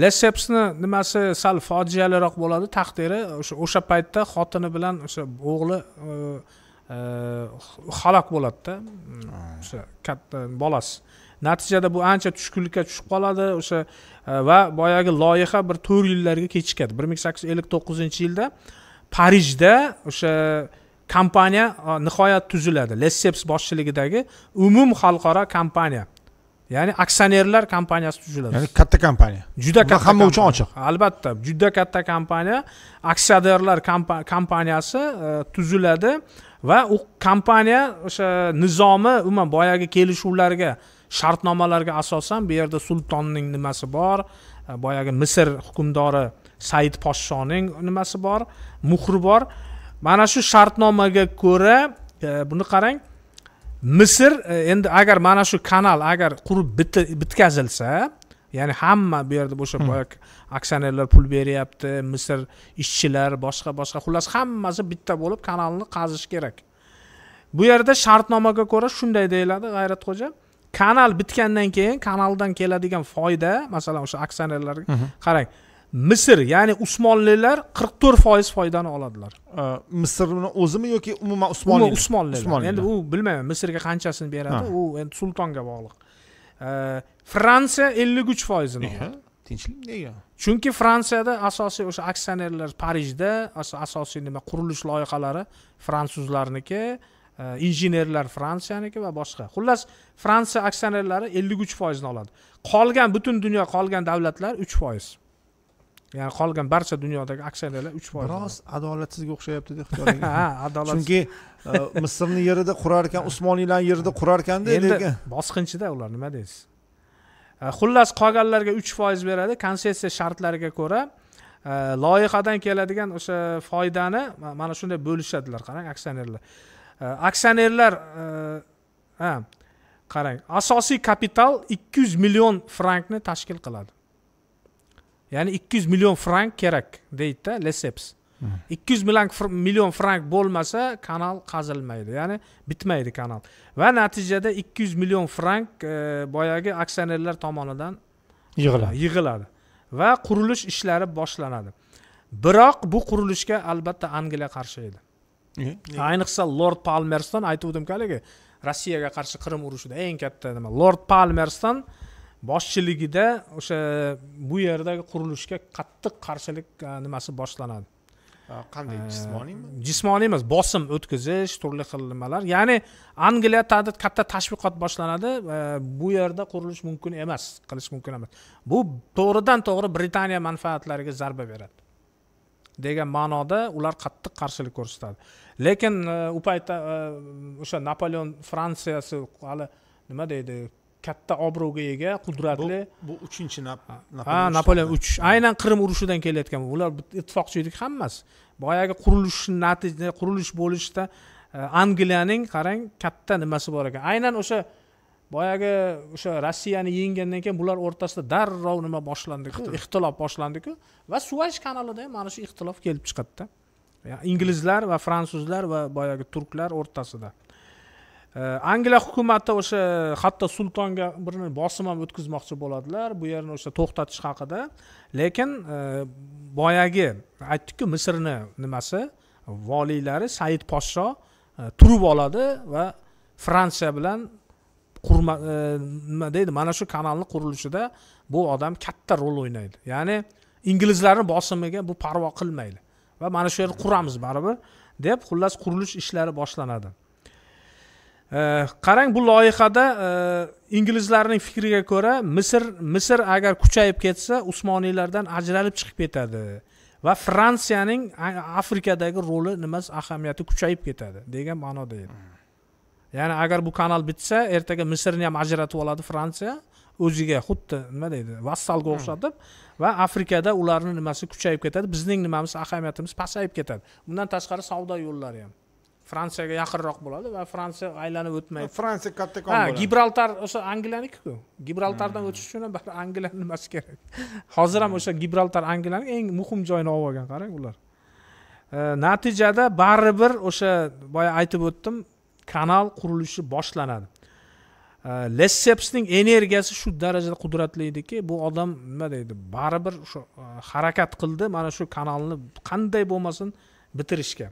lessepsni nimasi sal fojialiroq bo'ladi taqdiri o'sha o'sha paytda xotini bilan o'sha o'g'li e, e, halok bo'ladida o'sha katta bolasi natijada bu ancha tushkunlikka tushib qoladi o'sha e, va boyagi loyiha bir to'rt yillarga kechikadi bir ming sakkiz yuz ellik to'qqizinchi yilda parijda o'sha kompaniya nihoyat tuziladi lesseps boshchiligidagi umum xalqaro kompaniya ya'ni aksionerlar kompaniyasi tuziladi ya'ni katta kompaniya juda katta hamma uchun ochiq albatta juda katta kompaniya aksionerlar kompaniyasi e, tuziladi va u kompaniya o'sha nizomi umuman boyagi kelishuvlarga shartnomalarga asosan bu yerda sultonning nimasi bor e, boyagi misr hukmdori said podshoning nimasi bor muhri bor mana shu shartnomaga ko'ra e, buni qarang misr e, endi agar mana shu kanal agar qurib bitkazilsa ya'ni hamma bu yerda o'sha hmm. boyagi aksionerlar pul beryapti misr ishchilar boshqa boshqa xullas hammasi bitta bo'lib kanalni qazish kerak bu yerda shartnomaga ko'ra shunday deyiladi g'ayratxo'ja kanal bitgandan keyin kanaldan keladigan foyda masalan o'sha aksionerlarga hmm. qarang misr ya'ni usmonlilar qirq to'rt foiz foydani oladilar misrni o'zimi yoki umuman usmonlilar usmonlilar endi u bilmayman misrga qanchasini beradi u endi sultonga bog'liq fransiya ellik uch foizini tinchlik nega chunki fransiyada asosiy o'sha aksionerlar parijda asosiy nima qurilish loyihalari fransuzlarniki e, injenerlar fransiyaniki va boshqa xullas fransiya aksionerlari ellik uch foizni oladi qolgan butun dunyo qolgan davlatlar uch foiz ya'ni qolgan barcha dunyodagi aksariyalar uch foiz biroz adolatsizga o'xshayapti deb ha adolat chunki e, misrni yerida qurar ekan usmoniylarni yerida qurar ekanda endi bosqinchida ular nima deysiz e, xullas qolganlarga uch foiz beradi konsessiya shartlariga ko'ra e, loyihadan keladigan o'sha foydani mana shunday bo'lishadilar qarang aksionerlar aksionerlar ha qarang asosiy kapital ikki yuz million frankni tashkil qiladi ya'ni ikki yuz million frank kerak deydida lesseps hmm. ikki yuz million million frank bo'lmasa kanal qazilmaydi ya'ni bitmaydi kanal va natijada ikki yuz million frank e, boyagi aksionerlar tomonidan yig'iladi yig'iladi va qurilish ishlari boshlanadi biroq bu qurilishga albatta angliya qarshi edi ayniqsa lord palmerston aytuvdim haligi rossiyaga qarshi qirim urushida eng katta nima lord palmerston boshchiligida o'sha bu yerdagi qurilishga qattiq qarshilik e, nimasi boshlanadi qanday e, jismoniymi jismoniy emas bosim o'tkazish turli xil nimalar ya'ni angliyada katta tashviqot boshlanadi e, bu yerda qurilish mumkin emas qilish mumkin emas bu to'g'ridan to'g'ri britaniya manfaatlariga zarba beradi degan ma'noda ular qattiq qarshilik ko'rsatadi lekin u paytda o'sha napoleon fransiyasi hali nima deydi katta obro'ga ega qudratli bu uchinchi ha napoleon uch aynan qrim urushidan kelayotgan ular ittifoqchi edik hammasi boyagi qurilish natija qurilish bo'lishda e, angliyaning qarang katta nimasi bor ekan aynan o'sha boyagi o'sha rossiyani yenggandan keyin bular o'rtasida darrov nima boshlandiku ixtilof boshlandiku va suvaysh kanalida ham mana shu ixtilof kelib chiqadida inglizlar va fransuzlar va boyagi turklar o'rtasida angliya hukumati o'sha e, hatto sultonga bir bosim ham o'tkazmoqchi bo'ladilar bu yerni o'sha to'xtatish haqida lekin e, boyagi aytdikku misrni nimasi voliylari said podsho e, turib oladi va fransiya bilan qurma nima deydi mana shu kanalni qurilishida bu odam katta rol o'ynaydi ya'ni inglizlarni bosimiga bu parvo qilmaydi va mana shu yerni quramiz baribir deb xullas qurilish ishlari boshlanadi Э, qarang bu loyihada э, inglizlarning fikriga ko'ra misr misr agar kuchayib ketsa usmoniylardan ajralib chiqib ketadi va fransiyaning afrikadagi roli nimasi ahamiyati kuchayib ketadi degan ma'noda edi ya'ni agar bu kanal bitsa ertaga misrni ham ajratib oladi fransiya o'ziga xuddi nima deydi vassalga hmm. o'xshatib va afrikada ularni nimasi kuchayib ketadi bizning nimamiz ahamiyatimiz pasayib ketadi bundan tashqari savdo yo'llari ham fransiyaga yaqinroq bo'ladi va fransiya aylanib o'tmaydi fransiya kattakon ha gibraltar o'sha angliyanikiku hmm. gibraltardan o'tish uchun ham angliya nimasi kerak hozir ham hmm. o'sha gibraltar angliyani eng muhim joyini olib olgan qarang ular natijada baribir o'sha boya aytib o'tdim kanal qurilishi boshlanadi lessepsning energiyasi shu darajada qudratli ediki bu odam nima deydi baribir o'sha e, harakat qildi mana shu kanalni qanday bo'lmasin bitirishga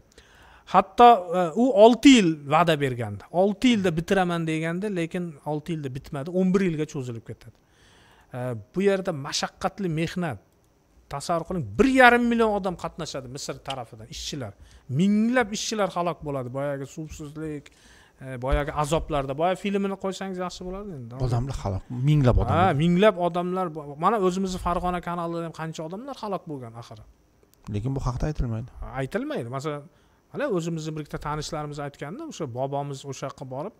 hatto e, u olti yil va'da bergandi olti yilda bitiraman deganda lekin olti yilda bitmadi o'n bir yilga cho'zilib ketadi e, bu yerda mashaqqatli mehnat tasavvur qiling bir yarim million odam qatnashadi misr tarafidan ishchilar minglab ishchilar halok bo'ladi boyagi suvsizlik e, boyagi azoblarda boya filmini qo'ysangiz yaxshi bo'lardi endi odamlar halok minglab odam ha minglab odamlar mana o'zimizni farg'ona kanalida ham qancha odamlar halok bo'lgan axir lekin bu haqida aytilmaydi aytilmaydi masalan mana o'zimizni bir ikkita tanishlarimiz aytganda o'sha bobomiz o'sha yoqqa borib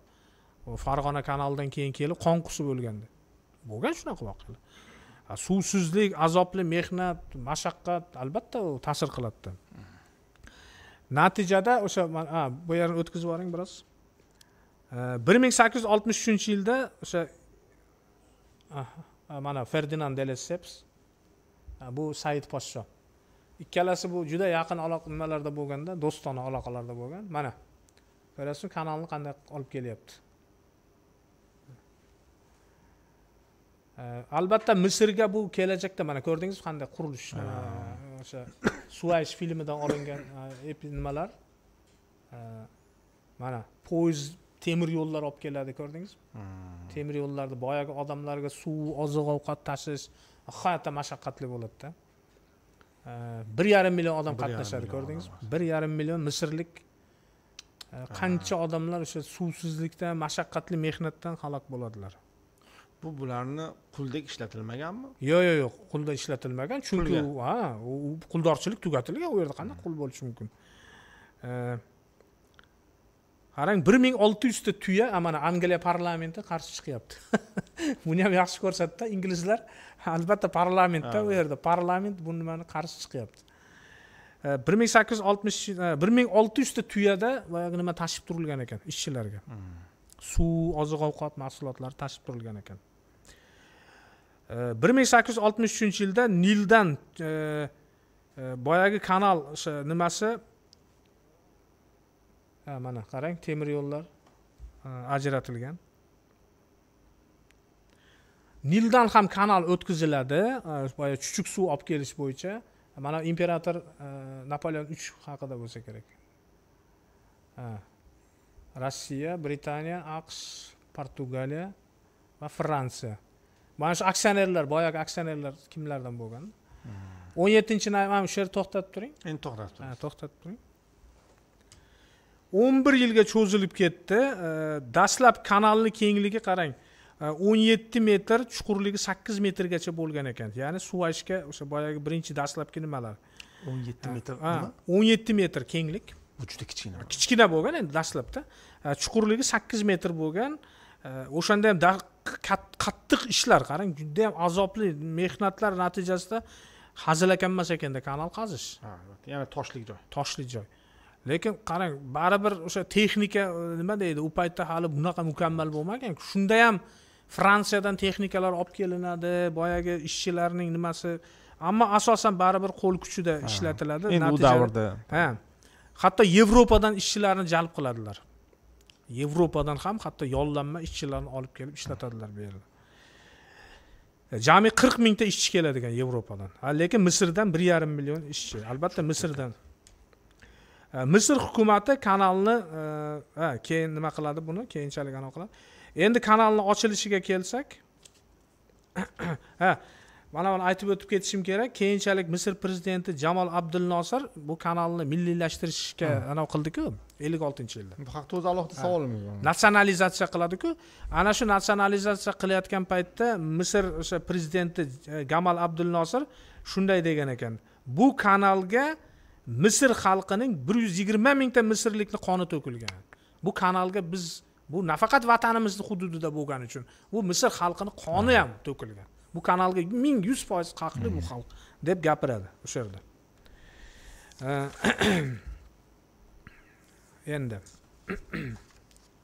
farg'ona kanalidan keyin kelib qon qusib o'lganda bo'lgan shunaqa voqealar suvsizlik azobli mehnat mashaqqat albatta u ta'sir qiladida natijada o'sha bu yerni o'tkazib yuboring biroz bir ming sakkiz yuz oltmish uchinchi yilda o'sha mana ferdinand de lesseps bu said podsho ikkalasi bu juda yaqin aloqa nimalarda bo'lganda do'stona aloqalarda bo'lgan mana ko'rasizmi kanalni qanday olib kelyapti albatta misrga bu kelajakda mana ko'rdingizmi qanday qurilish o'sha suvaysh filmidan olingan nimalar mana poyezd temir yo'llar olib keladi ko'rdingizmi temir yo'llarni boyagi odamlarga suv oziq ovqat tashish nihoyatda mashaqqatli bo'ladida bir yarim million odam qatnashadi ko'rdingizmi bir yarim million misrlik qancha odamlar o'sha suvsizlikdan mashaqqatli mehnatdan halok bo'ladilar bu bularni quldek ishlatilmaganmi yo'q yo'q yo'q qulda ishlatilmagan chunki ha u quldorchilik tugatilgan u yerda qanday qul bo'lishi mumkin qarang bir ming olti yuzta tuya mana angliya parlamenti qarshi chiqyapti buni ham yaxshi ko'rsatdi inglizlar albatta parlamentda ah. u yerda parlament bu nimani qarshi chiqyapti e, bir ming sakkiz yuz oltmish e, bir ming olti yuzta tuyada boyagi nima tashib turilgan ekan ishchilarga hmm. suv oziq ovqat mahsulotlari tashib turilgan ekan e, bir ming sakkiz yuz oltmish uchinchi yilda nildan boyagi kanal o'sha nimasi mana qarang temir yo'llar ajratilgan nildan ham kanal o'tkaziladi e, boya chuchuk suv olib kelish bo'yicha mana imperator e, napoleon uch haqida bo'lsa kerak rossiya britaniya aqsh portugaliya va fransiya mana shu aksionerlar boyagi aksionerlar kimlardan bo'lgan hmm. o'n yettinchi mana shu yerda to'xtatib turing endi to'xtatib turing to'xtatib turing o'n bir yilga cho'zilib ketdi e, dastlab kanalni kengligi qarang Э, o'n yetti metr chuqurligi sakkiz metrgacha bo'lgan ekan ya'ni suv ayishga o'sha boyagi birinchi dastlabki nimalar o'n yetti metr o'n yetti metr kenglik bu juda kichkina kichkina bo'lgan endi dastlabda chuqurligi sakkiz metr bo'lgan e, o'shanda ham qattiq ishlar qarang judayam azobli mehnatlar natijasida hazil ekan emas ekanda kanal qazish yana toshlik joy toshli joy lekin qarang baribir o'sha texnika e, nima deydi u paytda hali bunaqa mukammal bo'lmagan shunda ham fransiyadan texnikalar olib kelinadi boyagi ishchilarning nimasi ammo asosan baribir qo'l kuchida ishlatiladi endi u davrda ha hatto yevropadan ishchilarni jalb qiladilar yevropadan ham hatto yollanma ishchilarni olib kelib ishlatadilar bu yerda e, jami qirq mingta ishchi keladigan yevropadan lekin misrdan bir yarim million ishchi albatta misrdan e, misr hukumati kanalni e, keyin nima qiladi buni keyinchalik anaqa qiladi endi kanalni ochilishiga kelsak ha mana buni aytib o'tib ketishim kerak keyinchalik misr prezidenti jamol nosir bu kanalni milliylashtirishga hmm. anavi qildiku ellik oltinchi yilda bu haqida o'zi alohida savolim natsionalizatsiya qiladiku ana shu natsionalizatsiya qilayotgan paytda misr o'sha prezidenti e, gamal nosir shunday degan ekan bu kanalga misr xalqining bir yuz yigirma mingta misrlikni qoni to'kilgan bu kanalga biz bu nafaqat vatanimizni hududida bo'lgani uchun bu misr xalqini qoni ham to'kilgan bu kanalga ming yuz foiz haqli bu xalq deb gapiradi o'sha yerda endi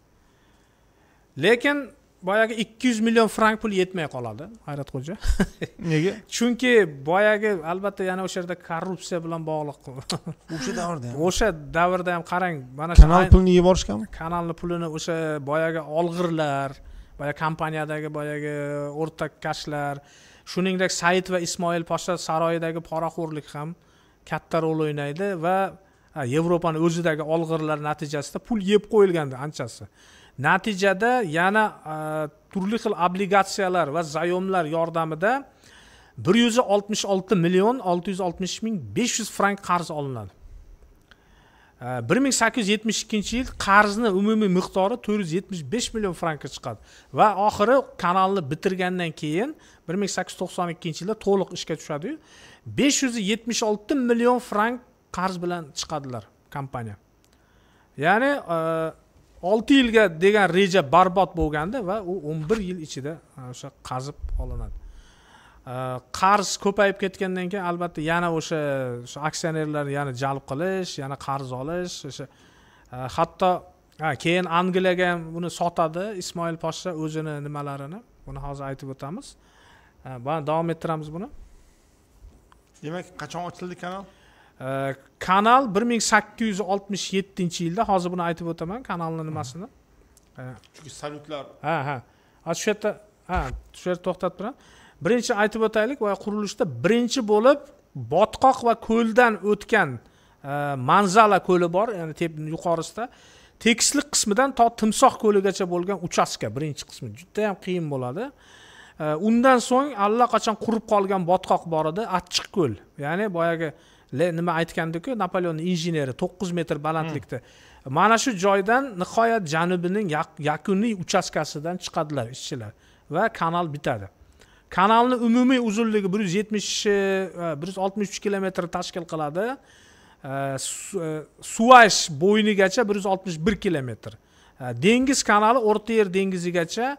lekin boyagi ikki yuz million frank pul yetmay qoladi hayratxo'ja nega chunki boyagi albatta yana o'sha yerda korrupsiya bilan bog'liq o'sha davrda ham o'sha davrda ham qarang mana shu kanal pulini yeb yuborishganmi kanalni pulini o'sha boyagi olg'irlar boyagi kompaniyadagi boyagi o'rtakkashlar shuningdek said va ismoil poshsha saroyidagi poraxo'rlik ham katta rol o'ynaydi va yevropani o'zidagi olg'irlar natijasida pul yeb qo'yilgandi anchasi natijada yana e, turli xil obligatsiyalar va zayomlar yordamida bir yuz oltmish olti million olti yuz oltmish ming besh yuz frank qarz olinadi e, bir ming sakkiz yuz yetmish ikkinchi yil qarzni umumiy miqdori to'rt yuz yetmish besh million frankka chiqadi va oxiri kanalni bitirgandan keyin bir ming sakkiz yuz to'qson ikkinchi yilda to'liq ishga tushadiyu besh yuz yetmish olti million frank qarz bilan chiqadilar kompaniya ya'ni e, olti yilga degan reja barbod bo'lganda va u o'n bir yil ichida e, o'sha qazib olinadi e, qarz ko'payib ketgandan keyin albatta yana o'sha shu aksionerlarni yana jalb qilish yana qarz olish o'sha e, hatto keyin angliyaga ham buni sotadi ismoil poshsha o'zini nimalarini buni hozir aytib o'tamiz davom ettiramiz buni demak qachon ochildi kanal kanal bir ming sakkiz yuz oltmish yettinchi yilda hozir buni aytib o'taman kanalni nimasini chunki salyutlar ha ha a shu yerda ha shu yerda to'xtatib turaman birinchi aytib o'taylik va qurilishda birinchi bo'lib botqoq va ko'ldan o'tgan e, manzala ko'li bor ya'ni yuqorisida tekislik qismidan to timsoh ko'ligacha bo'lgan uchastka birinchi qismi judayam qiyin bo'ladi e, undan so'ng allaqachon qurib qolgan botqoq bor edi achchiq ko'l ya'ni boyagi nima aytgandiku napoleon injeneri to'qqiz metr balandlikda hmm. mana shu joydan nihoyat janubining yakuniy uchastkasidan chiqadilar ishchilar va kanal bitadi kanalni umumiy uzunligi bir yuz yetmish e, bir yuz oltmish uch kilometr tashkil qiladi e, suvash e, bo'ynigacha bir yuz oltmish bir kilometr dengiz kanali o'rta yer dengizigacha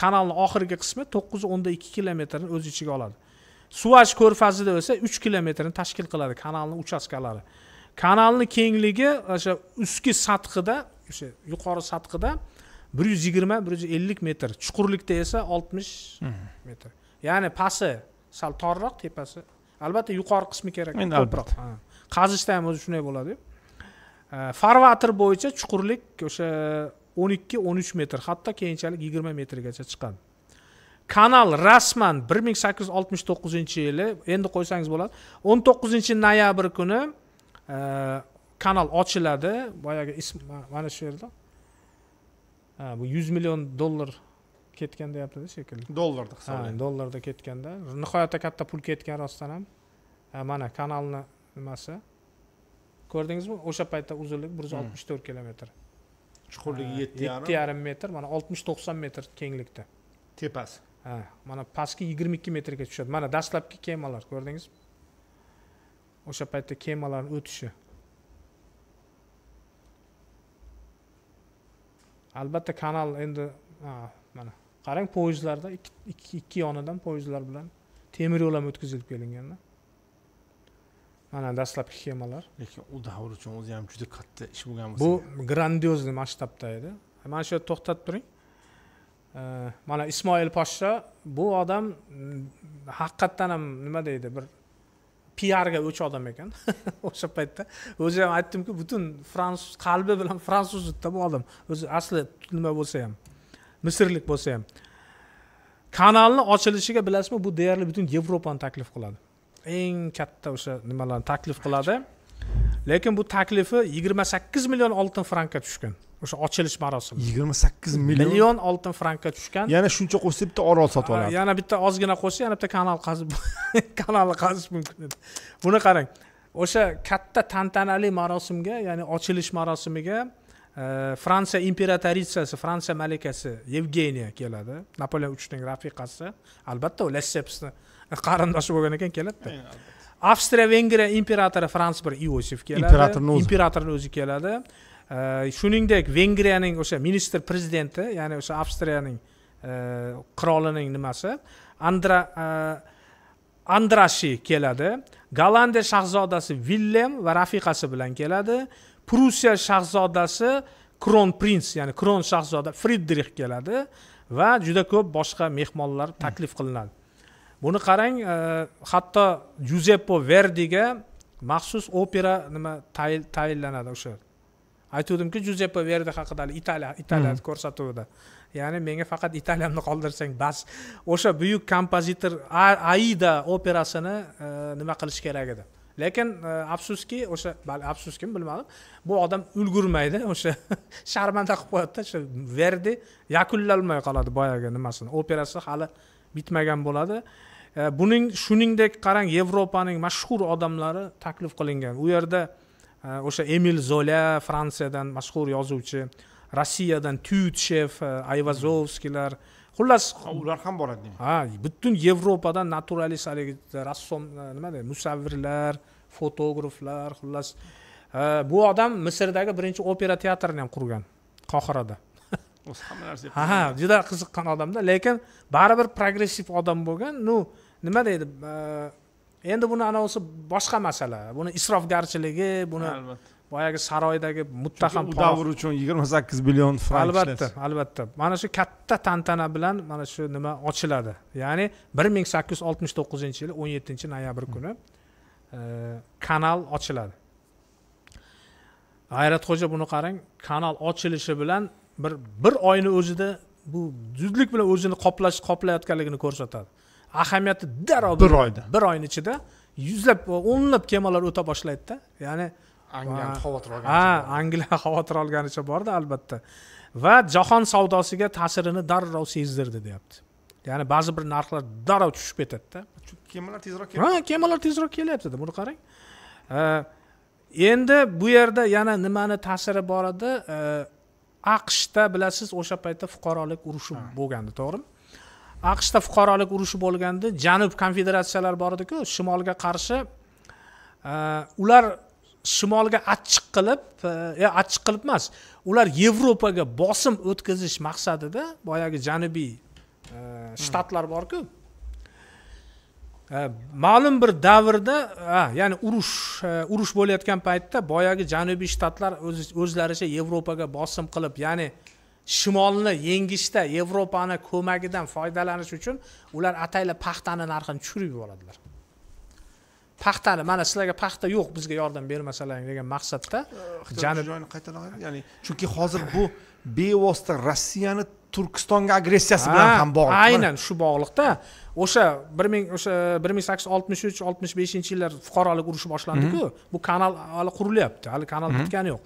kanalni oxirgi qismi to'qqiz o'nda ikki kilometrni o'z ichiga oladi suvaj ko'rfazida bo'lsa uch kilometrni tashkil qiladi kanalni uchastkalari kanalni kengligi o'sha ustki sathida o'sha yuqori sathida bir yuz yigirma bir yuz ellik metr chuqurlikda esa oltmish metr ya'ni pasi sal torroq tepasi albatta yuqori qismi kerak endi albatta qazishda ham o'zi shunday bo'ladi farvater bo'yicha chuqurlik o'sha o'n ikki o'n uch metr hatto keyinchalik yigirma metrgacha chiqadi kanal rasman 1869 yili endi qo'ysangiz bo'ladi 19 noyabr kuni e, kanal ochiladi boyagi ism mana shu yerda bu 100 million dollar ketgan deyaptida shekilli dollarda hisoblaydi dollarda ketganda nihoyatda katta pul ketgan rostdan ham mana kanalni nimasi ko'rdingizmi o'sha paytda uzunligi bir yuz hmm. oltmish to'rt kilometr chuqurligi yetti yarim yetti yarim metr mana oltmish to'qson metr kenglikda tepasi mana pastki yigirma ikki metrga tushadi mana dastlabki kemalar ko'rdingizmi o'sha paytda kemalarni o'tishi albatta kanal endi mana qarang poyezdlarda ikki, ikki yonidan poyezdlar bilan temir yo'l ham o'tkazilib kelinganda mana dastlabki kemalar lekin u davr uchun o'zi ham juda katta ish bo'lgan bu grandiozniy masshtabda edi mana shu yerda to'xtatib turing mana ismoil poshsha bu odam mm, haqiqatdan ham nima deydi bir piarga o'ch odam ekan o'sha paytda o'zi ham aytdimku butun fransuz qalbi bilan fransuz bu odam o'zi asli nima bo'lsa ham misrlik bo'lsa ham kanalni ochilishiga bilasizmi bu deyarli butun yevropani taklif qiladi eng katta o'sha nimalarni taklif qiladi lekin bu taklifi yigirma sakkiz million oltin frankka tushgan o'sha ochilish marosimi yigirma sakkiz million million oltin frankka tushgan yana shuncha qo'shsa bitta orol sotib oladi yana bitta ozgina qo'shsa yana bitta kanal qazib kanalni qazish mumkin edi buni qarang o'sha katta tantanali marosimga ya'ni ochilish marosimiga e, fransiya imperatoritsasi fransiya malikasi yevgeniya keladi napoleon uchning rafiqasi albatta u lessepsni qarindoshi bo'lgan ekan keladida avstriya vengriya imperatori frans bir iosif keladi imperatorni o'zi imperatorni o'zi keladi shuningdek э, vengriyaning o'sha ministr prezidenti ya'ni o'sha avstriyaning э, qirolining nimasi andra э, andrashi keladi gollandiya shahzodasi villem va rafiqasi bilan keladi prussiya shahzodasi kron prins ya'ni kron shahzoda fridrix keladi va juda ko'p boshqa mehmonlar taklif qilinadi buni qarang e, hatto juzeppo verdiga maxsus opera nima tayinlanadi o'sha aytuvdimki juzeppe verdi haqida italiya italiya hmm. ko'rsatuvida ya'ni menga faqat italiyamni qoldirsang bas o'sha buyuk kompozitor aida operasini e, nima qilish kerak edi lekin e, afsuski o'sha afsuski bilmadim bu odam ulgurmaydi o'sha sharmanda qilib qo'yadida o'sha verdi yakunlolmay qoladi boyagi nimasini operasi hali bitmagan bo'ladi e, buning shuningdek qarang yevropaning mashhur odamlari taklif qilingan u yerda Э, o'sha emil zola fransiyadan mashhur yozuvchi rossiyadan tyutchev e, ayvazovskiylar xullas ular ham boradi ha butun yevropadan naturalist haligi rassom e, nima deydi musavvirlar fotograflar xullas e, bu odam misrdagi birinchi opera teatrini ham qurgan qohirada o'zi hamma narsa ha juda qiziqqan odamda lekin baribir progressiv odam bo'lgan ну nima deydi endi buni anavisi boshqa masala buni isrofgarchiligi buni boyagi saroydagi muttaham u davr uchun yigirma sakkiz million frank albatta albatta mana shu katta tantana bilan mana shu nima ochiladi ya'ni bir ming sakkiz yuz oltmish to'qqizinchi yil o'n yettinchi noyabr hmm. kuni e, kanal ochiladi g'ayratxo'ja buni qarang kanal ochilishi bilan bir bir oyni o'zida bu zudlik bilan o'zini qoplash qoplayotganligini ko'rsatadi ahamiyati darrov bir oyda bir oyni ichida yuzlab o'nlab kemalar o'ta boshlaydida ya'ni angliyani xavotir olganicha ha angliya xavotir olganicha borda albatta va jahon savdosiga ta'sirini darrov sezdirdi deyapti ya'ni ba'zi bir narxlar darrov tushib ketadida kemalar tezroq ha kemalar tezroq kelyaptida buni qarang endi bu yerda yana nimani ta'siri bor edi aqshda bilasiz o'sha paytda fuqarolik urushi bo'lgandi to'g'rimi aqshda fuqarolik urushi bo'lganda janub konfederatsiyalar bor ediku shimolga qarshi e, ular shimolga achchiq qilib yo e, e, achchiq qilib emas ular yevropaga bosim o'tkazish maqsadida boyagi janubiy shtatlar borku ma'lum bir davrda ya'ni urush urush bo'layotgan paytda boyagi janubiy shtatlar o'zlaricha yevropaga bosim qilib ya'ni shimolni yengishda yevropani ko'magidan foydalanish uchun ular ataylab paxtani narxini tushirib yuboradilar paxtani mana sizlarga paxta yo'q bizga yordam bermasalaring degan maqsadda janub joyini ya'ni chunki hozir bu bevosita rossiyani turkistonga agressiyasi bilan ham bog'liq aynan shu bog'liqda o'sha bir ming o'sha bir ming sakkiz yuz oltmish uch oltmish beshinchi yillar fuqarolik urushi boshlandiku bu kanal hali qurilyapti hali kanal bitgani yo'q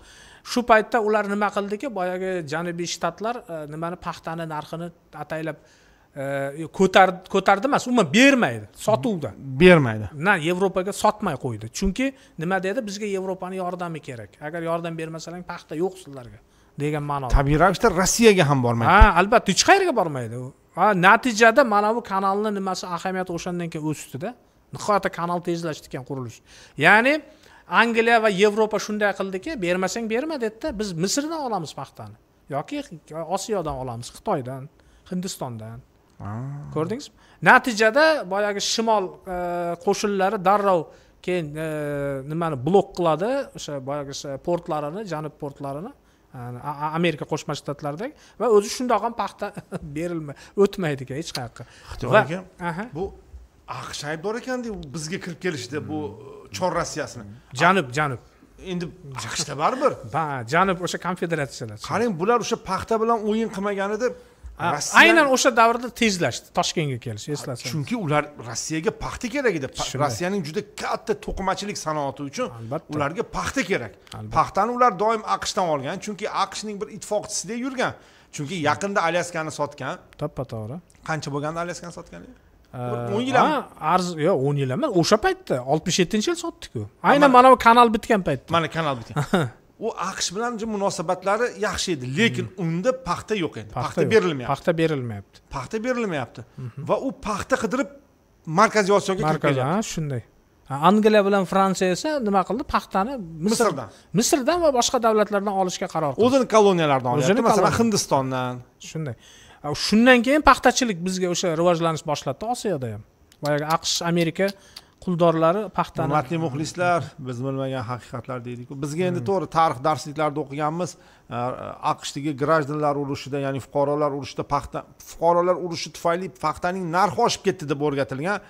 shu paytda ular nima qildiki boyagi janubiy shtatlar e, nimani paxtani narxini ataylab e, ko'tardi ko'tardi emas umuman bermaydi sotuvda bermaydi na yevropaga sotmay qo'ydi chunki nima dedi bizga yevropani yordami kerak agar yordam bermasalaring paxta yo'q sizlarga degan ma'noda tabiiy ravishda rossiyaga ham bormaydi ha albatta hech qayerga bormaydi u ha natijada mana bu kanalni nimasi ahamiyati o'shandan keyin o'sdida nihoyatda kanal tezlashdi ekan qurilish ya'ni angliya va yevropa shunday qildiki bermasang berma dedida biz misrdan olamiz paxtani yoki osiyodan olamiz xitoydan hindistondan ko'rdingizmi natijada boyagi shimol e, qo'shinlari darrov keyin e, nimani blok qiladi o'sha boyagi portlarini janub portlarini amerika qo'shma shtatlaridagi va o'zi shundoq ham paxta berilmay o'tmaydi hech qayoqqa xitoyga bu aqsh aybdor ekanda bizga kirib kelishdi bu e, chor rossiyasini janub janub endi aqshda baribir ha janub o'sha konfederatsiyalar qarang bular o'sha paxta bilan o'yin qilmaganida aynan o'sha davrda tezlashdi toshkentga kelish eslasangiz chunki ular rossiyaga paxta kerak edi rossiyaning juda katta to'qimachilik sanoati uchun ularga paxta kerak paxtani ular doim aqshdan olgan chunki aqshning bir ittifoqchisidek yurgan chunki yaqinda alyaskani sotgan to'ppa to'g'ri qancha bo'lgandi alyaskani sotganiga o'n yil arz yo'q o'n yil emas o'sha paytda oltmish yettinchi yil sotdiku aynan mana bu kanal bitgan paytda mana kanal bitgan u aqsh bilan munosabatlari yaxshi edi lekin hmm. unda paxta yo'q edi paxta berilmayapti paxta berilmayapti paxta berilmayapti mhm. va u paxta qidirib markaziy osiyoga kirib kelyapti shunday angliya bilan fransiya esa nima qildi paxtani misrdan misrdan va boshqa davlatlardan olishga qaror qildi o'zini koloniyalaridan olyapti masalan hindistondan shunday shundan keyin paxtachilik bizga o'sha rivojlanish boshladida osiyoda ham boyagi aqsh amerika quldorlari paxtani hurmatli muxlislar biz bilmagan haqiqatlar deydiku bizga endi hmm. to'g'ri tarix darsliklarida o'qiganmiz aqshdagi grajdanlar urushida ya'ni fuqarolar urushida paxta fuqarolar urushi tufayli paxtaning narxi oshib ketdi deb o'rgatilgan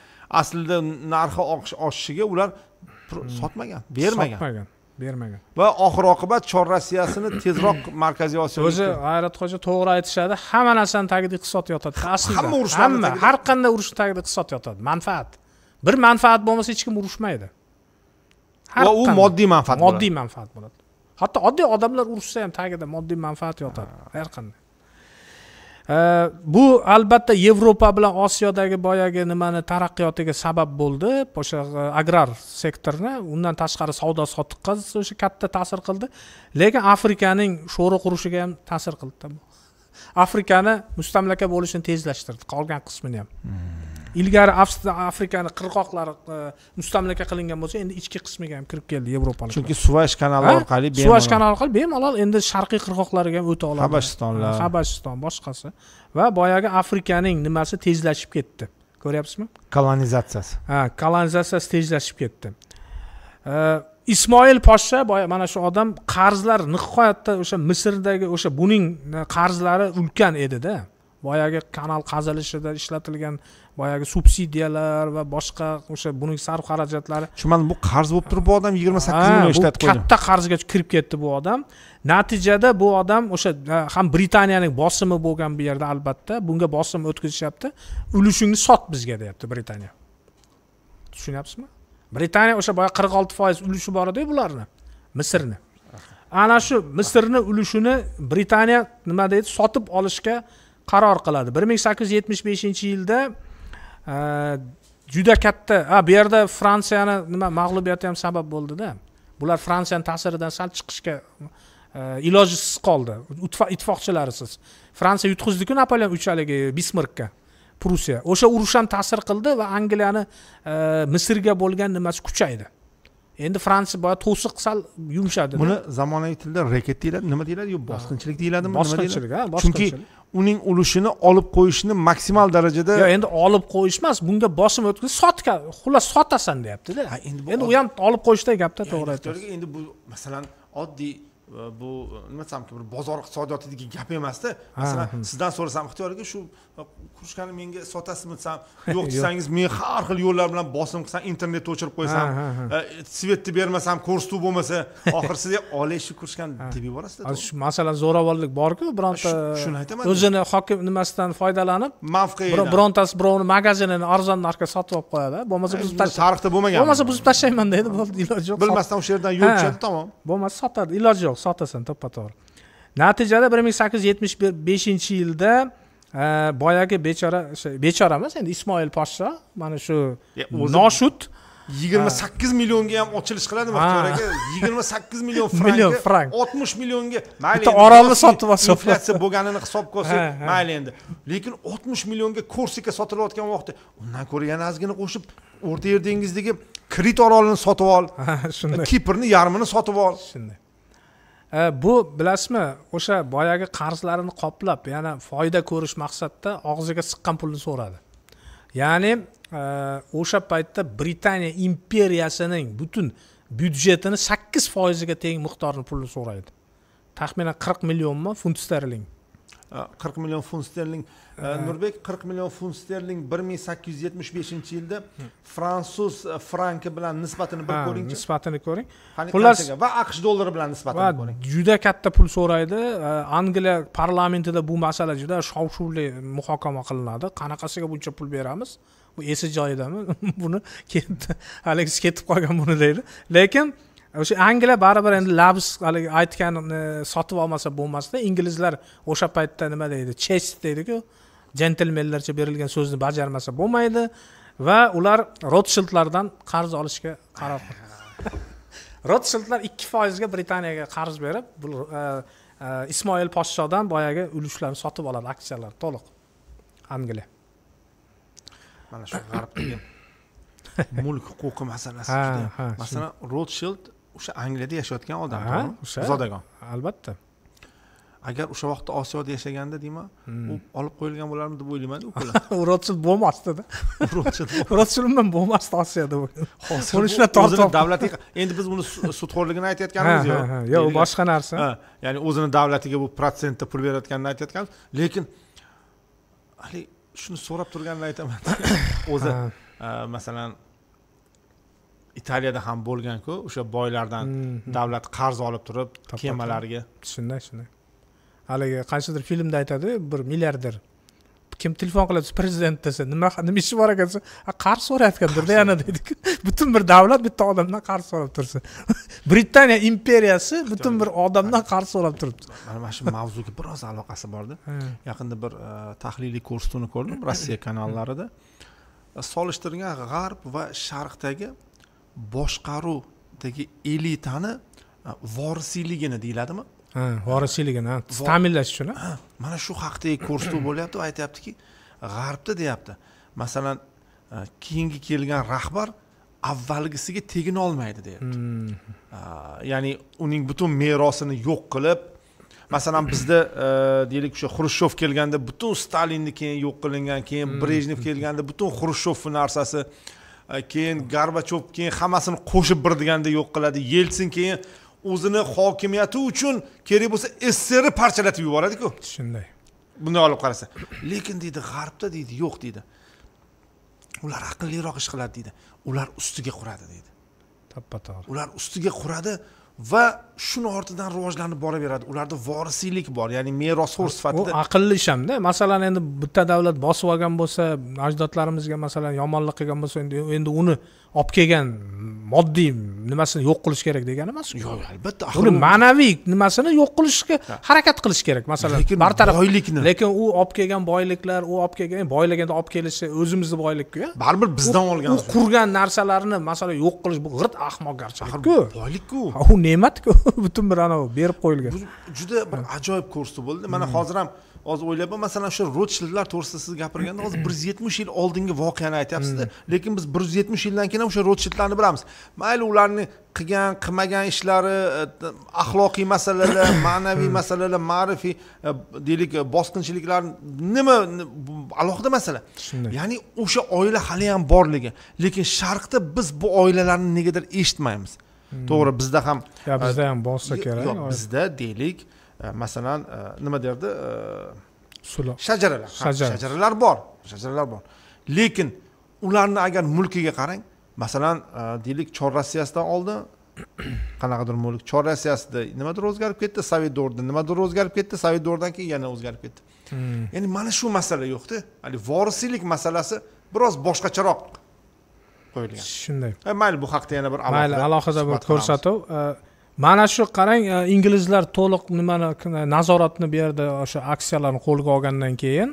aslida narxi oshishiga ular hmm. sotmagan bermagan bermagan va oxir oqibat chor rossiyasini tezroq markaziy osiyoga o'zi hoja to'g'ri aytishadi hamma narsani tagida iqtisod yotadi aslida hamma urush hamma har qanday urushni tagida iqtisod yotadi manfaat bir manfaat bo'lmasa hech kim urushmaydi va u moddiy manfaat moddiy manfaat bo'ladi hatto oddiy odamlar urushsa ham tagida moddiy manfaat yotadi har qanday bu albatta yevropa bilan osiyodagi boyagi nimani taraqqiyotiga sabab bo'ldi o'sha agrar sektorni undan tashqari savdo sotiqqa o'sha katta ta'sir qildi lekin afrikaning sho'ri qurishiga ham ta'sir qildi afrikani mustamlaka bo'lishini tezlashtirdi qolgan qismini ham ilgari afrikani qirg'oqlari e, mustamlaka qilingan bo'lsa endi ichki qismiga ham kirib keldi yevropaliklar chunki suvash kanali orqali suvash kanali orqali bemalol endi sharqiy qirg'oqlariga ham o'ta oladi habashistonlar habashiston boshqasi va boyagi afrikaning nimasi tezlashib ketdi ko'ryapsizmi kolonizatsiyasi ha kolonizatsiyasi tezlashib ketdi e, ismoil poshsha boya mana shu odam qarzlar nihoyatda o'sha misrdagi o'sha buning e, qarzlari ulkan edida boyagi kanal qazilishida ishlatilgan boyagi subsidiyalar va boshqa o'sha buning sarf xarajatlari tushunmadim bu qarz bo'lib turib bu odam yigirma sakkiz million ishlatib qo'ydi katta qarzga kirib ketdi bu odam natijada bu odam o'sha ham britaniyaning bosimi bo'lgan bu yerda albatta bunga bosim o'tkazishyapti ulushingni sot bizga deyapti britaniya tushunyapsizmi britaniya o'sha boya qirq olti foiz ulushi bor ediyu bularni misrni ana shu misrni ulushini britaniya nima deydi sotib olishga qaror qiladi bir ming sakkiz yuz yetmish beshinchi yilda e, juda katta a bu yerda fransiyani nima mag'lubiyati ham sabab bo'ldida bular fransiyani ta'siridan sal chiqishga e, ilojsiz qoldi ittifoqchilarisiz fransiya yutqizdiku napoleon uch haligi bismarkka prussiya o'sha urush ham ta'sir qildi va angliyani e, misrga bo'lgan nimasi kuchaydi endi fransiya boya to'siq sal yumshadi buni zamonaviy tilda reket deyiladi nima yo bosqinchilik deyiladimi bosqinchilik ha chunki uning ulushini olib qo'yishni maksimal darajada yo'q endi olib qo'yish emas bunga bosim o'tkazib sotgan xullas sotasan deyaptida endi u ham olib qo'yishdagi gapda to'g'ri aytyapsiz endi bu masalan oddiy bu nima desam bir bozor iqtisodiyotidagi gap emasda masalan sizdan so'rasam ixtiyor aka shu krujkani menga sotasizmi desam yo'q desangiz men har xil yo'llar bilan bosim qilsam internetni o'chirib qo'ysam e, svetni bermasam ko'rsatuv bo'lmasa oxiri sizga olay shu krujkani deb yuborasizlar shu masalan zo'ravonlik borku bironta shuni aytaman o'zini hokim nimasidan foydalanib birontasi birovni magazinini arzon narxga sotib olib qo'yadi bo'lmasa buzib tashlaydi tarixda bo'lmagan bo'lmasa buzib tashlayman deydi bo'ldi iloji yo'q bilmasdan o'sha yerdan yo'l tushadi tamom bo'lmasa sotadi iloji yo'q sotasan to'ppa to'g'ri natijada bir ming sakkiz yuz yetmish beshinchi yilda e, boyagi bechora bechora emas endi ismoil podsho mana shu noshud yigirma sakkiz millionga ham ochilish qiladimi ixtiyor yigirma sakkiz million million frank oltmish millionga mayli bitta orolni sotib olsa inflyatsiya bo'lganini hisobga olsak mayli endi lekin oltmish millionga korsika sotilayotgan vaqtda undan ko'ra yana ozgina qo'shib o'rta yer dengizdagi krit orolini sotib ol shunday kiprni yarmini sotib ol shunday Э, bu bilasizmi o'sha boyagi qarzlarini qoplab yana foyda ko'rish maqsadida og'ziga siqqan pulni so'radi ya'ni e, o'sha paytda britaniya imperiyasining butun byudjetini sakkiz foiziga teng miqdorni pulni so'raydi taxminan qirq millionmi funt sterling qirq million funt sterling nurbek qirq million funt sterling bir ming sakkiz yuz yetmish beshinchi yilda fransuz franki bilan nisbatini bir ko'ring nisbatini ko'ring xullas va aqsh dollari bilan nisbatini ko'ring juda katta pul so'raydi angliya parlamentida bu masala juda shov shuvli muhokama qilinadi qanaqasiga buncha pul beramiz bu esi joyidami buni aleks ketib qolgan buni deydi lekin o'sha angliya baribir endi labs haligi aytganini e, sotib olmasa bo'lmasda inglizlar o'sha paytda nima deydi chest deydiku jentelmenlarcha berilgan so'zni bajarmasa bo'lmaydi va ular rotshildlardan qarz olishga qaror qildi rotshildlar ikki foizga britaniyaga qarz berib e, e, ismoil podshodan boyagi ulushlarni sotib oladi aksiyalarni to'liq angliya mana shu g'arbdagi mulk huquqi masalasi juda masalan rotshild o'sha angliyada yashayotgan odam to'g'rimi o'sha zodagon albatta agar o'sha vaqtda osiyoda yashaganda deyman hmm. u olib qo'yilgan bo'larmidi deb o'ylaymanda u rotshild bo'lmasdida rotshild umuman bo'lmasdi osiyoda uni shunday tortib davlati endi biz uni sudxo'rligini aytayotganimiz yo'q yo'q u boshqa narsa ya'ni o'zini davlatiga bu protsentda pul berayotganini aytayotganmiz lekin haligi shuni so'rab turganini aytaman o'zi e, masalan italiyada ham bo'lganku o'sha boylardan mhm. davlat qarz olib turib kemalarga shunday shunday haligi qaysidir filmda aytadi bir milliarder kim telefon qilib prezident desa nima nima ishi bor ekan desa qarz so'rayotgandirda yana deydiku butun bir davlat bitta odamdan qarz so'rab tursa britaniya imperiyasi butun bir odamdan qarz so'rab turibdi mana shu mavzuga biroz aloqasi borda yaqinda bir e, tahliliy kursini ko'rdim rossiya kanallarida solishtirgan g'arb va sharqdagi boshqaruvdagi elitani e, vorisiyligini deyiladimi ha vorisiyligini ta'minlash uchun mana shu haqidagi e, ko'rsatuv bo'lyapti va aytyaptiki g'arbda deyapti masalan e, keyingi kelgan rahbar avvalgisiga tegina olmaydi deyapti hmm. ya'ni uning butun merosini yo'q qilib masalan bizda deylik o'sha xrushchev kelganda butun stalinni keyin yo'q qilingan keyin hmm. brejnev kelganda butun xrushchevni narsasi keyin garbachov keyin hammasini qo'shib bir deganda yo'q qiladi yelsin keyin o'zini hokimiyati uchun kerak bo'lsa sssrni parchalatib yuboradiku shunday bunday olib qarasa lekin deydi g'arbda deydi yo'q deydi ular aqlliroq ish qiladi deydi ular ustiga quradi deydi tappa to'g'ri ular ustiga quradi va shuni ortidan rivojlanib boraveradi ularda vorisiylik bor ya'ni merosxo'r sifatida u aqlli ish hamda masalan endi bitta davlat bosib olgan bo'lsa ajdodlarimizga masalan yomonlik qilgan bo'lsa endi endi uni olib kelgan moddiy nimasini yo'q qilish kerak degani emas yo'q albatta uni ma'naviy nimasini yo'q qilishga harakat qilish kerak masalan bartaraf boylikni lekin u olib kelgan boyliklar u olib kelgan boy olib kelishi o'zimizni boylikku baribir bizdan olgan u qurgan narsalarni masalan yo'q qilish bu g'irt ahmoqgarchilikku boylikku u ne'matku butun bir anavi berib qo'yilgan juda bir ajoyib ko'rsatuv bo'ldi mana hmm. hozir ham hozir o'ylayapman masalan shu rotshlidlar to'g'risida siz gapirganda hozir bir yuz yetmish yil oldingi voqeani aytyapsizda hmm. lekin biz bir yuz yetmish yildan keyin ham o'sha rotshildlarni bilamiz mayli ularni qilgan qilmagan ishlari e, axloqiy masalalar ma'naviy hmm. masalalar ma'rifiy e, deylik e, bosqinchiliklar nima alohida masala ya'ni o'sha oila hali ham borligi lekin sharqda biz bu oilalarni negadir eshitmaymiz hmm. to'g'ri bizda ham bizda ham bo'lsa kerak bizda deylik E, masalan e, nima derdi e, sulo shajaralar shajaralar bor shajaralar bor lekin ularni agar mulkiga qarang masalan deylik chor rossiyasidan oldin qanaqadir mulk chor rossiyasida nimadir o'zgarib ketdi sovet davrida nimadir o'zgarib ketdi sovet davridan keyin yana o'zgarib ketdi hmm. ya'ni mana shu masala yo'qda haligi vorisiylik masalasi biroz boshqacharoq qo'yilgan shunday mayli bu haqida yana bir mayli alohida bir ko'rsatuv mana shu qarang e, inglizlar to'liq nimani nazoratni bu yerda o'sha aksiyalarni qo'lga olgandan keyin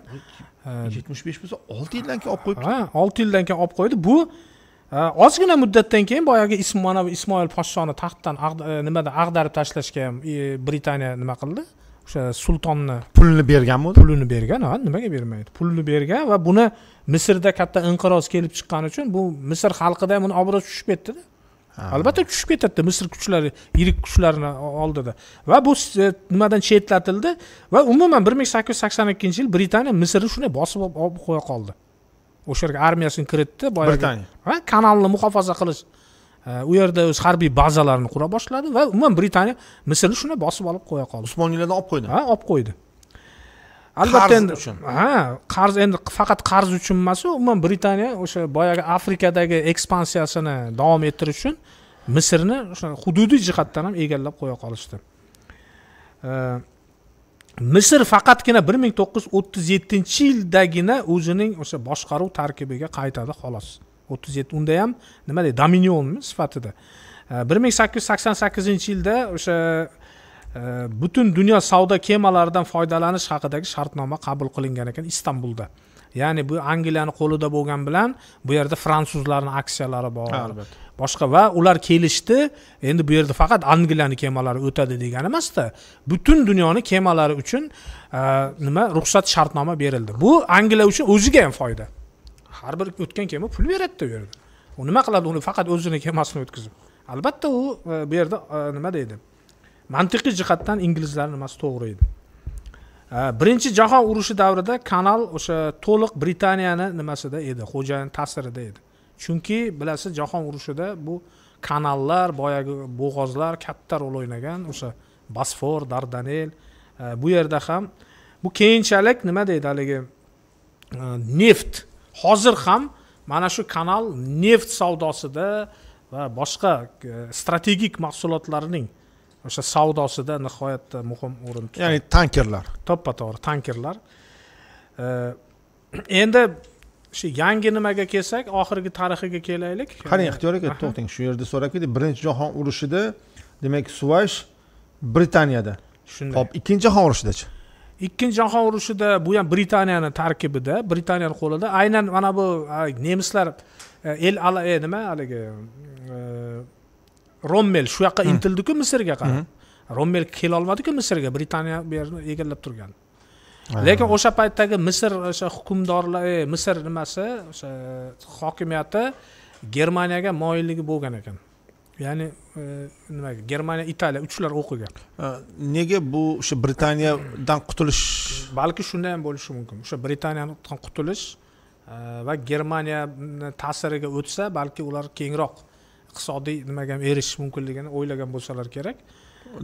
e, yetmish besh bo'lsa olti yildan keyin olib qo'yibdi ha olti yildan keyin olib qo'ydi bu e, ozgina muddatdan keyin boyagi mana bu ismoil podshoni taxtdan nimadan ag'darib tashlashga ham britaniya nima qildi o'sha sultonni pulini berganmi pulini bergan ha nimaga bermaydi pulini bergan va buni misrda katta inqiroz kelib chiqqani uchun bu misr xalqida ham uni obro'si tushib ketdida albatta tushib ketadida misr kuchlari yirik kuchlarni oldida va bu e, nimadan chetlatildi va umuman bir ming sakkiz yuz sakson ikkinchi yil britaniya misrni shunday bosib olib qo'ya qoldi o'sha yerga armiyasini kiritdi boyagi britaniya va kanalni muhofaza qilish e, u yerda o'z harbiy bazalarini qura boshladi va umuman britaniya misrni shunday bosib olib qo'ya qoldi usmoniylardan olib qo'ydi ha olib qo'ydi albatta endi uchun ha qarz endi faqat qarz uchun emas umuman britaniya o'sha boyagi afrikadagi ekspansiyasini davom ettirish uchun misrni o'sha hududiy jihatdan ham egallab qo'ya qolishdi misr faqatgina bir ming to'qqiz yuz o'ttiz yettinchi yildagina o'zining o'sha boshqaruv tarkibiga qaytadi xolos o'ttiz yetti unda ham nima deydi dominion sifatida bir ming sakkiz yuz sakson sakkizinchi yilda o'sha butun dunyo savdo kemalaridan foydalanish haqidagi shartnoma qabul qilingan ekan istanbulda ya'ni bu angliyani qo'lida bo'lgani bilan bu yerda fransuzlarni aksiyalari bor albatta boshqa va ular kelishdi endi bu yerda faqat angliyani kemalari o'tadi degani emasda butun dunyoni kemalari uchun e, nima ruxsat shartnoma berildi bu angliya uchun o'ziga ham foyda har bir o'tgan kema pul beradida u yerda u nima qiladi uni faqat o'zini kemasini o'tkazib albatta u e, bu yerda e, nima deydi mantiqiy jihatdan inglizlar nimasi to'g'ri edi birinchi jahon urushi davrida kanal o'sha to'liq britaniyani nimasida edi xo'jayin ta'sirida edi chunki bilasiz jahon urushida bu kanallar boyagi bo'g'ozlar katta rol o'ynagan o'sha bosfor dardanel e, bu yerda ham bu keyinchalik nima deydi haligi e, neft hozir ham mana shu kanal neft savdosida va boshqa e, strategik mahsulotlarning o'sha savdosida nihoyatda muhim o'rin tutadi ya'ni tankerlar to'ppa to'g'ri tankerlar endi shu yangi nimaga kelsak oxirgi tarixiga kelaylik qarang ixtiyor aka to'xting shu yerda so'rab ketdik birinchi jahon urushida demak suvash britaniyada shunday hop ikkinchi jahon urushidachi ikkinchi jahon urushida bu ham britaniyani tarkibida britaniyani qo'lida aynan mana bu nemislar e, el ala e, nima haligi e, rommel shu yoqqa hmm. intildiku misrga qarab hmm. rommel kelolmadiku misrga britaniya bu yerni egallab turgan lekin o'sha paytdagi misr o'sha hukmdorlar e, misr nimasi o'sha hokimiyati germaniyaga moyilligi bo'lgan ekan ya'ni e, nima germaniya italiya uchlar o'qigan nega bu o'sha britaniyadan qutulish balki shunday ham bo'lishi mumkin o'sha britaniyadan qutulish e, va germaniyani ta'siriga o'tsa balki ular kengroq iqtisodiy nimaga ham erishish mumkinligini o'ylagan bo'lsalar kerak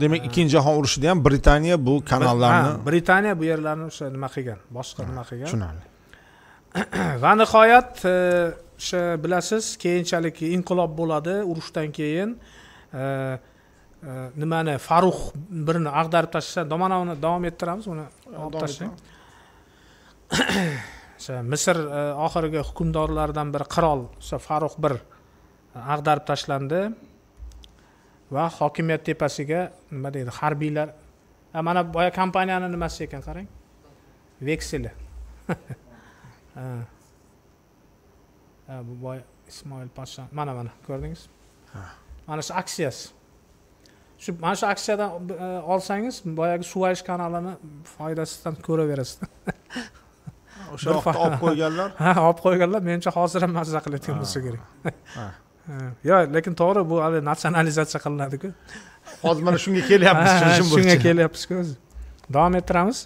demak ikkinchi jahon urushida ham britaniya bu kanallarni britaniya bu yerlarni o'sha nima qilgan boshqa nima qilgan tushunarli va nihoyat e, o'sha bilasiz keyinchalik inqilob bo'ladi urushdan keyin e, e, nimani farux birini ag'darib tashlasa domanovni davom ettiramiz uni olib tashlang o'sha misr oxirgi hukmdorlaridan biri qirol o'sha farux bir ag'darib tashlandi va hokimiyat tepasiga nima deydi harbiylar mana boya kompaniyani nimasi ekan qarang vekseli bu boy ismoil podsho mana mana ko'rdingiz mana shu aksiyasi shu mana shu aksiyadan e, olsangiz boyagi suvayish kanalini foydasidan ko'raverasiz o'sha vaqtda olib qo'yganlar ha olib qo'yganlar menimcha hozir ham mazza qilayotgan bo'lsa kerak yo'q lekin to'g'ri bu hali natsionalizatsiya qilinadiku hozir mana shunga kelyapmiz tushunishim bo'yicha shunga kelyapmizku o'zi davom ettiramiz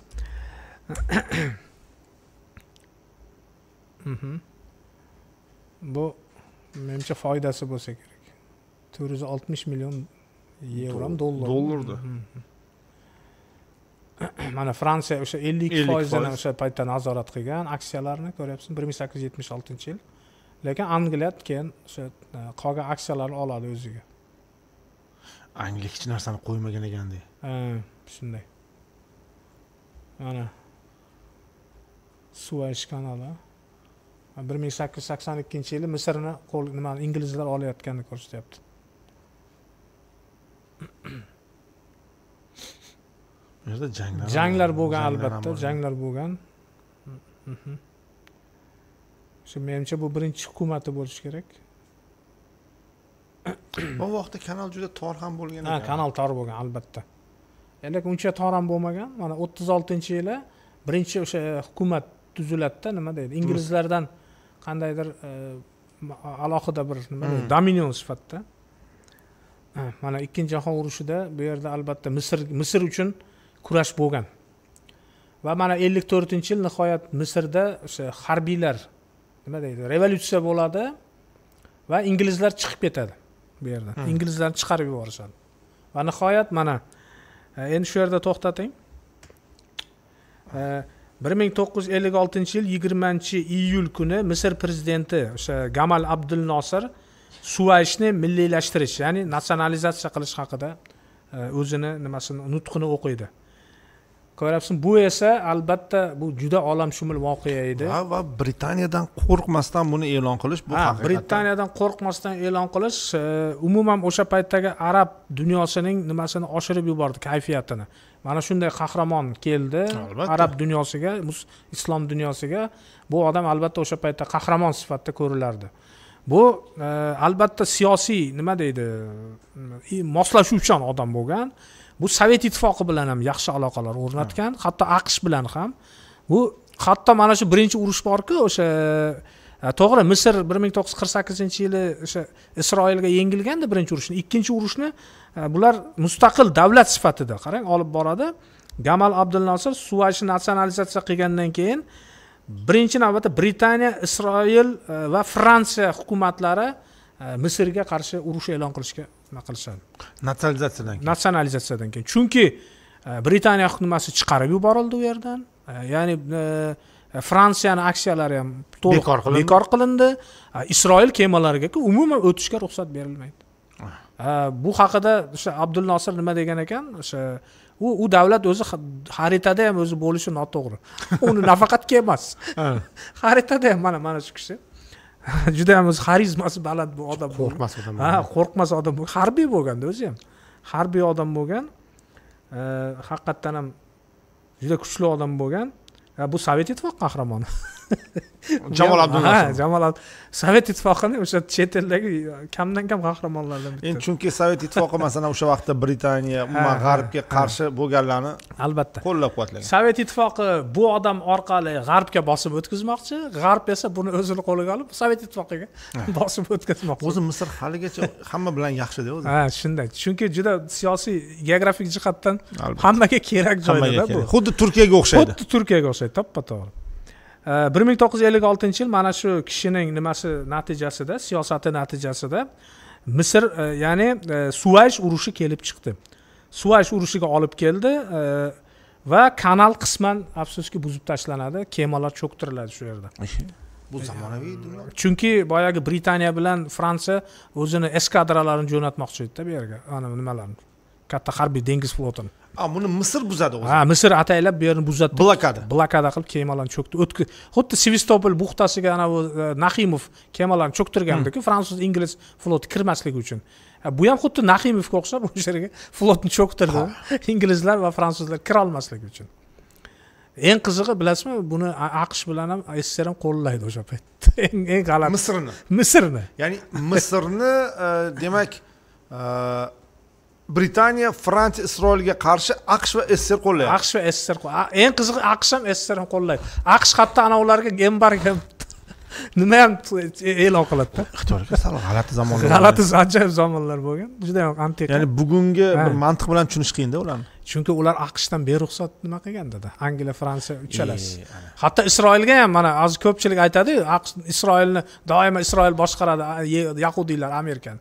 mhm. bu menimcha foydasi bo'lsa kerak to'rt yuz oltmish million yevrom dollar dollarda mhm. mana fransiya o'sha ellik foizini o'sha paytda nazorat qilgan aksiyalarni ko'ryapsizmi bir ming sakkiz yuz yetmish oltinchi yil lekin angliya keyin o'sha e, qolgan aksiyalarni oladi o'ziga angliya hech narsani qo'ymagan ekanda shunday mana suvaysh kanali bir ming sakkiz yuz sakson ikkinchi yili misrni qo'l nima inglizlar olayotganini ko'rsatyapti bu yerda janglar janglar bo'lgan albatta janglar bo'lgan shu menimcha bu birinchi hukumati bo'lishi kerak u vaqtda kanal juda tor ham bo'lgan ha kanal tor bo'lgan albatta endi uncha tor ham bo'lmagan mana o'ttiz oltinchi yili birinchi o'sha hukumat tuziladida nima deydi inglizlardan qandaydir e, alohida bir nima hmm. deydi dominion sifatida mana ikkinchi jahon urushida bu yerda albatta misr misr uchun kurash bo'lgan va mana ellik to'rtinchi yil nihoyat misrda o'sha harbiylar nima deydi revolyutsiya bo'ladi va inglizlar chiqib ketadi bu yerdan hmm. inglizlarni chiqarib yuborishadi va nihoyat mana e, endi shu yerda to'xtating e, bir ming to'qqiz yuz ellik oltinchi yil yigirmanchi iyul kuni misr prezidenti o'sha gamal abdul nosir suvayshni milliylashtirish ya'ni natsionalizatsiya qilish haqida e, o'zini nimasini nutqini o'qiydi ko'ryapsizmi bu esa albatta bu juda olamshumul voqea edi va va britaniyadan qo'rqmasdan buni e'lon qilish bu ha britaniyadan qo'rqmasdan e'lon qilish e, umuman o'sha paytdagi arab dunyosining nimasini oshirib yubordi kayfiyatini mana shunday qahramon keldi albatta. arab dunyosiga islom dunyosiga bu odam albatta o'sha paytda qahramon sifatida ko'rilardi bu e, albatta siyosiy nima deydi moslashuvchan odam bo'lgan bu sovet ittifoqi bilan ham yaxshi aloqalar o'rnatgan hatto aqsh bilan ham bu hatto mana shu birinchi urush borku o'sha e, to'g'ri misr bir ming to'qqiz yuz qirq sakkizinchi yili o'sha isroilga yengilganda birinchi urushni ikkinchi urushni e, bular mustaqil davlat sifatida qarang olib boradi gamal nosir suvashni natsionalizatsiya qilgandan keyin birinchi navbatda britaniya isroil e, va fransiya hukumatlari misrga qarshi urush e'lon qilishga nima qilishadi natsionalizatsiyadan keyin natsionalizatsiyadan keyin chunki e, britaniya hukumati chiqarib yuborildi u yerdan e, ya'ni e, fransiyani aksiyalari ham to'liq bekor qilindi bekor qilindi isroil kemalariga umuman o'tishga ruxsat berilmaydi ah. bu haqida o'sha abdul nosir nima degan ekan o'sha u u davlat o'zi xaritada ham o'zi bo'lishi noto'g'ri uni nafaqat kema emas xaritada ham mana mana shu kishi juda ham o'zi xarizmasi baland bu odam qo'rqmas odam ha qo'rqmas odam bo'lgan harbiy bo'lganda o'zi ham harbiy odam bo'lgan e, haqiqatdan ham juda kuchli odam bo'lgan bu sovet ittifoqi qahramoni jamol abdulla ha jamol sovet ittifoqini o'sha chet eldagi kamdan kam qahramonlardan bitta endi chunki sovet ittifoqi masalan o'sha vaqtda britaniya umuman g'arbga qarshi bo'lganlarni albatta qo'llab quvvatlagan sovet ittifoqi bu odam orqali g'arbga bosib o'tkazmoqchi g'arb esa buni o'zini qo'liga olib sovet ittifoqiga bosib o'tkazmoqchi o'zi misr haligacha hamma bilan yaxshida o'zi ha shunday chunki juda siyosiy geografik jihatdan hammaga kerak joyda bu xuddi turkiyaga o'xshaydi xuddi turkiyaga o'xshaydi to'ppa to'g'ri bir ming to'qqiz yuz ellik oltinchi yil mana shu kishining nimasi natijasida siyosati natijasida misr e, ya'ni e, suvaysh urushi kelib chiqdi suvaysh urushiga olib keldi e, va kanal qisman afsuski buzib tashlanadi kemalar cho'ktiriladi shu yerda bu zamonaviy chunki boyagi britaniya bilan fransiya o'zini eskadralarini jo'natmoqchi edida bu yerga ana nimalarni katta harbiy dengiz flotini а buni misr buzadi o'zi ha misr ataylab bu yerni buzadi blokada blokada qilib kemalarni cho'kdi o'tkir xuddi sevastopol buxtasiga anavi nahimov kemalarni cho'ktirgandiku fransuz ingliz floti kirmasligi uchun bu ham xuddi nahimovga o'xshab o'sha yerga flotni cho'ktirdi inglizlar va fransuzlar kirolmasligi uchun eng qizig'i bilasizmi buni aqsh bilan ham sssr ham qo'llaydi o'sha paytda eng g'alati misrni misrni ya'ni misrni demak britaniya fransiya isroilga qarshi aqsh va sssr qo'llaydi aqsh va sssr eng qizig'i aqsh ham sssr ham qo'llaydi aqsh hatto anavilarga embargo nima ham e-, e'lon qiladida xitoyga sal g'alati zamonlar g'alati ajoyib zamonlar bo'lgan juda ham antiqa ya'ni bugungi bir mantiq bilan tushunish qiyinda ularni chunki ular aqshdan beruxsat nima qilgandada angliya fransiya uchalasi hatto isroilga ham mana hozir ko'pchilik aytadiyu aqsh isroilni doimo isroil boshqaradi yahudiylar amerikani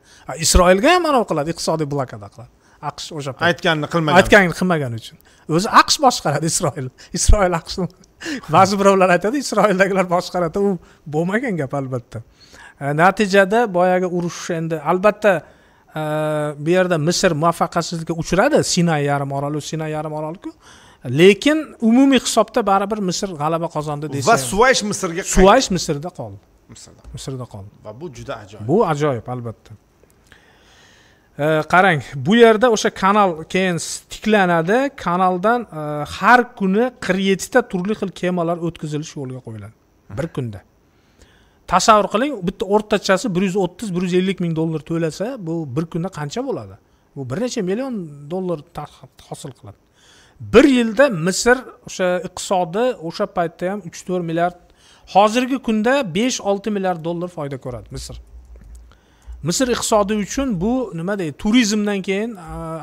isroilga ham anavi qiladi iqtisodiy blokada qiladi aqsh o'sha aytganini qilmagan aytganini qilmagani uchun o'zi aqsh boshqaradi isroil isroil aqshni ba'zi birovlar aytadi isroildagilar boshqaradi u bo'lmagan gap albatta e, natijada boyagi urush endi albatta e, bu yerda misr muvaffaqiyatsizlikka uchradi sinay yarim oroli sinay yarim oroliku lekin umumiy hisobda baribir misr g'alaba qozondi desa va suvaysh misrga suvaysh misrda qoldi misrda misrda qoldi va bu juda ajoyib bu ajoyib albatta qarang bu yerda o'sha kanal keyin tiklanadi kanaldan e, har kuni qirq yettita turli xil kemalar o'tkazilishi yo'lga qo'yiladi bir kunda tasavvur qiling bitta o'rtachasi bir yuz o'ttiz bir yuz ellik ming dollar to'lasa bu bir kunda qancha bo'ladi bu bir necha million dollar hosil qiladi bir yilda misr o'sha iqtisodi o'sha paytda ham uch to'rt milliard hozirgi kunda besh olti milliard dollar foyda ko'radi misr misr iqtisodi uchun bu nima deydi turizmdan keyin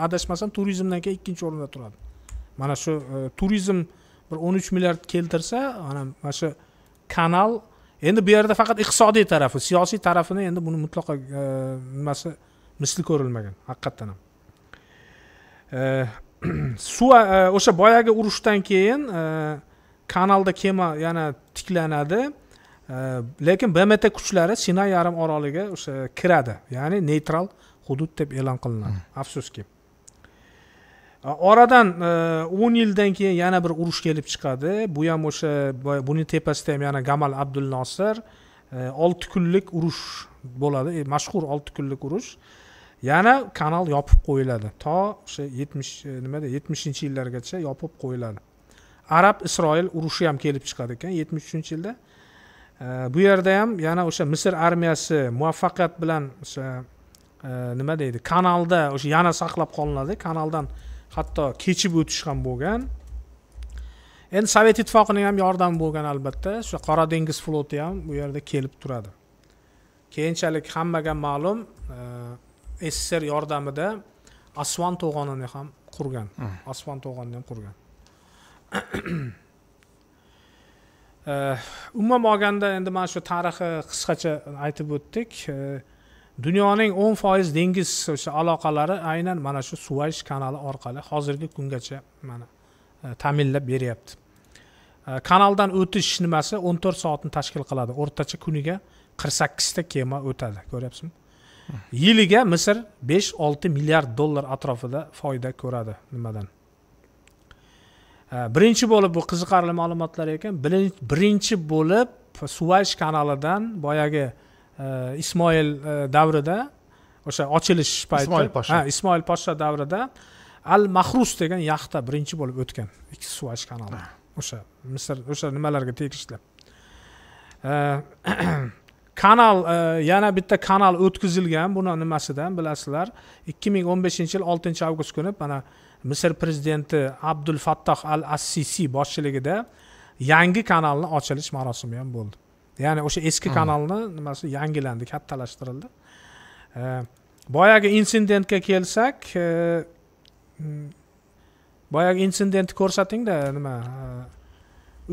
adashmasam turizmdan keyin ikkinchi o'rinda turadi mana shu e, turizm bir o'n uch milliard keltirsa mana mana shu kanal endi bu yerda faqat iqtisodiy tarafi siyosiy tarafini endi buni mutlaqo e, nimasi misli ko'rilmagan haqiqatdan ham e, suv o'sha boyagi urushdan keyin kanalda kema yana tiklanadi Э, lekin bmt kuchlari sinay yarim oroliga o'sha kiradi ya'ni neytral hudud deb e'lon qilinadi hmm. afsuski oradan e, o'n yildan keyin yana bir urush kelib chiqadi bu ham o'sha buni tepasida ham yana gamal nosir e, olti kunlik urush bo'ladi e, mashhur olti kunlik urush yana kanal yopib qo'yiladi to o'sha yetmish nimada yetmishinchi yillargacha yopib qo'yiladi arab isroil urushi ham kelib chiqadi ekan yetmish uchinchi yilda bu yerda ham yana o'sha misr armiyasi muvaffaqiyat bilan o'sha e, nima deydi kanalda o'sha yana saqlab qolinadi kanaldan hatto kechib o'tish ham bo'lgan endi sovet ittifoqining ham yordami bo'lgan albatta o'sha qora dengiz floti ham bu yerda kelib turadi keyinchalik hammaga ma'lum e, sssr yordamida asvon to'g'onini ham qurgan mm. asvon to'g'onini ham qurgan umuman olganda endi mana shu tarixi qisqacha aytib o'tdik dunyoning o'n foiz dengiz o'sha aloqalari aynan mana shu suvaysh kanali orqali hozirgi kungacha mana ta'minlab beryapti kanaldan o'tish nimasi o'n to'rt soatni tashkil qiladi o'rtacha kuniga qirq sakkizta kema o'tadi ko'ryapsizmi hmm. yiliga misr besh olti milliard dollar atrofida foyda ko'radi nimadan Э, birinchi bo'lib bu qiziqarli ma'lumotlar ekan birinchi bo'lib suvaysh kanalidan boyagi e, ismoil e, davrida o'sha ochilish payti ismoil posha ha ismoil posha davrida al mahrus degan yaxta birinchi bo'lib o'tgan ikki suvaysh kanali o'sha misr o'sha nimalarga tegishli e, kanal yana bitta kanal o'tkazilgan buni nimasidan bilasizlar ikki ming o'n beshinchi yil oltinchi avgust kuni mana misr prezidenti abdul fattoh al assisi boshchiligida yangi kanalni ochilish marosimi ham bo'ldi ya'ni o'sha eski hmm. kanalni nimasi yangilandi kattalashtirildi boyagi insidentga kelsak e, mm, boyagi insidentni ko'rsatingda nima e,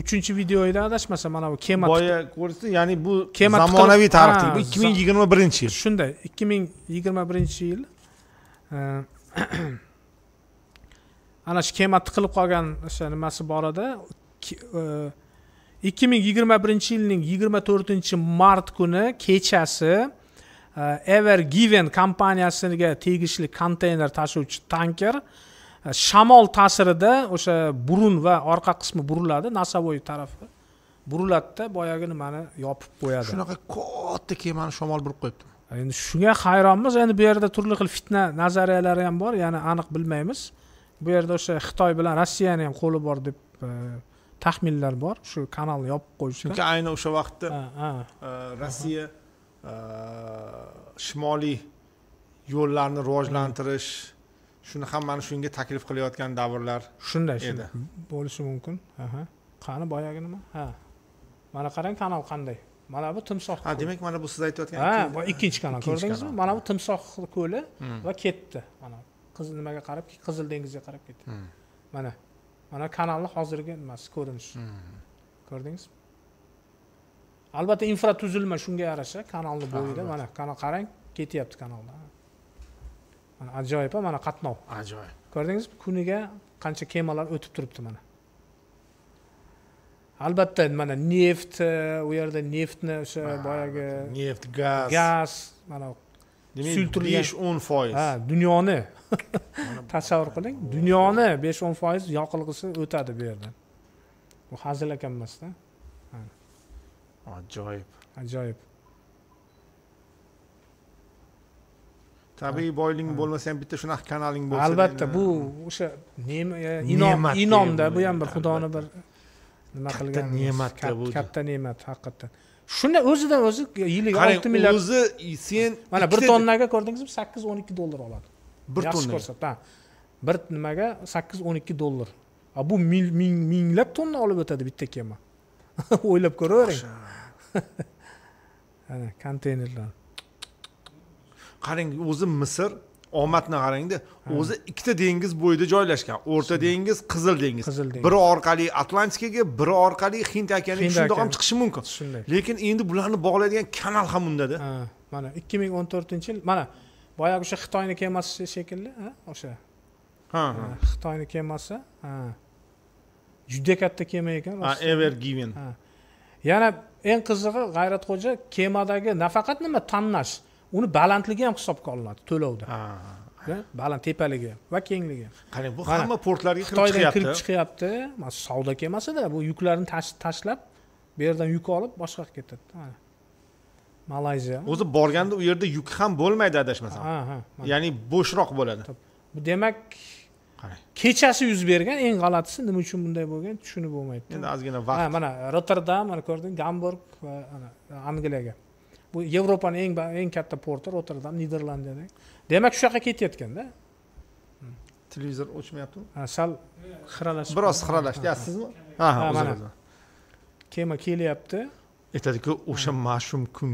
uchinchi videoda adashmasam mana bu kema boya ko'rsa ya'ni bu kema zamonaviy tarix bu ikki ming yigirma birinchi yil shunday ikki ming yigirma birinchi yil e, ana shu kema tiqilib qolgan o'sha nimasi bor edi e, ikki ming yigirma birinchi yilning yigirma to'rtinchi mart kuni kechasi e, ever given kompaniyasiga tegishli konteyner tashuvchi tanker e, shamol ta'sirida o'sha burun va orqa qismi buriladi nosovoy tarafi buriladida boyagi nimani yopib qo'yadi shunaqa katta kemani shamol burib qo'yibdi endi shunga hayronmiz endi bu yerda turli xil fitna nazariyalari ham bor ya'ni aniq bilmaymiz bu yerda o'sha xitoy bilan rossiyani ham qo'li bor deb e, taxminlar bor shu kanalni yopib qo'yishda chunki ayni o'sha vaqtda e, rossiya e, shimoliy yo'llarni rivojlantirish shuni hammani shunga taklif qilayotgan davrlar shunday edi bo'lishi mumkin qani boyagi nima ha mana qarang kanal qanday mana bu timsoh ha demak mana bu siz aytayotgan ha bu ikkinchi kanal ko'rdingizmi mana bu timsoh ko'li hmm. va ketdi mana qiz nimaga qarab qizil dengizga qarab ketdi hmm. mana mana kanalni hozirgi nimasi ko'rinishi hmm. ko'rdingizmi albatta infratuzilma shunga yarasha kanalni bo'yida mana kanal qarang ketyapti kanalda mana ajoyib mana qatnov ajoyib ko'rdingizmi kuniga qancha kemalar o'tib turibdi mana albatta mana neft e, u yerda neftni o'sha boyagi neft gaz gaz mana demak besh o'n foiz ha dunyoni tasavvur qiling dunyoni besh o'n foiz yoqilg'isi o'tadi bu yerdan bu hazil aka emasda ajoyib ajoyib tabiiy boyliging bo'lmasa ham bitta shunaqa kanaling bo'lsa albatta bu o'sha e, ne'mat inomda bu ham bir xudoni bir nima qilgan ne'mat katta ne'mat haqiqatdan shuni o'zidan o'zi yiliga olti milliard o'zi sen mana bir tonnaga ko'rdingizmi sakkiz o'n ikki dollar oladi bir yaxshi ko'rsatdi bir nimaga sakkiz o'n ikki dollar a bu minglab tonna olib o'tadi bitta kema o'ylab ko'ravering ana konteynerlar qarang o'zi misr omadni qarangda o'zi ikkita dengiz bo'yida joylashgan o'rta dengiz qizil dengiz qizil dengiz biri orqali atlantikaga biri orqali hind okeaniga shundoq ham chiqishi mumkin shunday lekin endi bularni bog'laydigan kanal ham undada mana ikki ming o'n to'rtinchi yil mana boyagi o'sha xitoyni kemasi shekilli o'sha ha xitoyni kemasi ha juda katta kema ekan ever given yana eng qizig'i g'ayratxo'ja kemadagi nafaqat nima tonnaj uni balandligi ham hisobga olinadi to'lovda baland tepaligi va kengligi qarang bu hamma portlarga kirib chiqyapti xitoydan kirib chiqyapti savdo kemasida bu yuklarni tashlab bu yerdan yuk olib boshqa yoqqa ketadi malayziya o'zi borganda u yerda yuk ham bo'lmaydi adashmasam ya'ni bo'shroq bo'ladi demak kechasi yuz bergan eng g'alatisi nima uchun bunday bo'lgan tushunib bo'lmaydi endi ozgina vaqt mana rotterdam mana ko'rding gamburg va angliyaga bu yevropani eng eng katta porti rotterdam niderlandiyada demak shu yoqqa ketayotganda televizor o'chmayaptimi ha sal xiralashib biroz xiralashdi sizmi ha ha kema kelyapti aytadiku o'sha mashum kun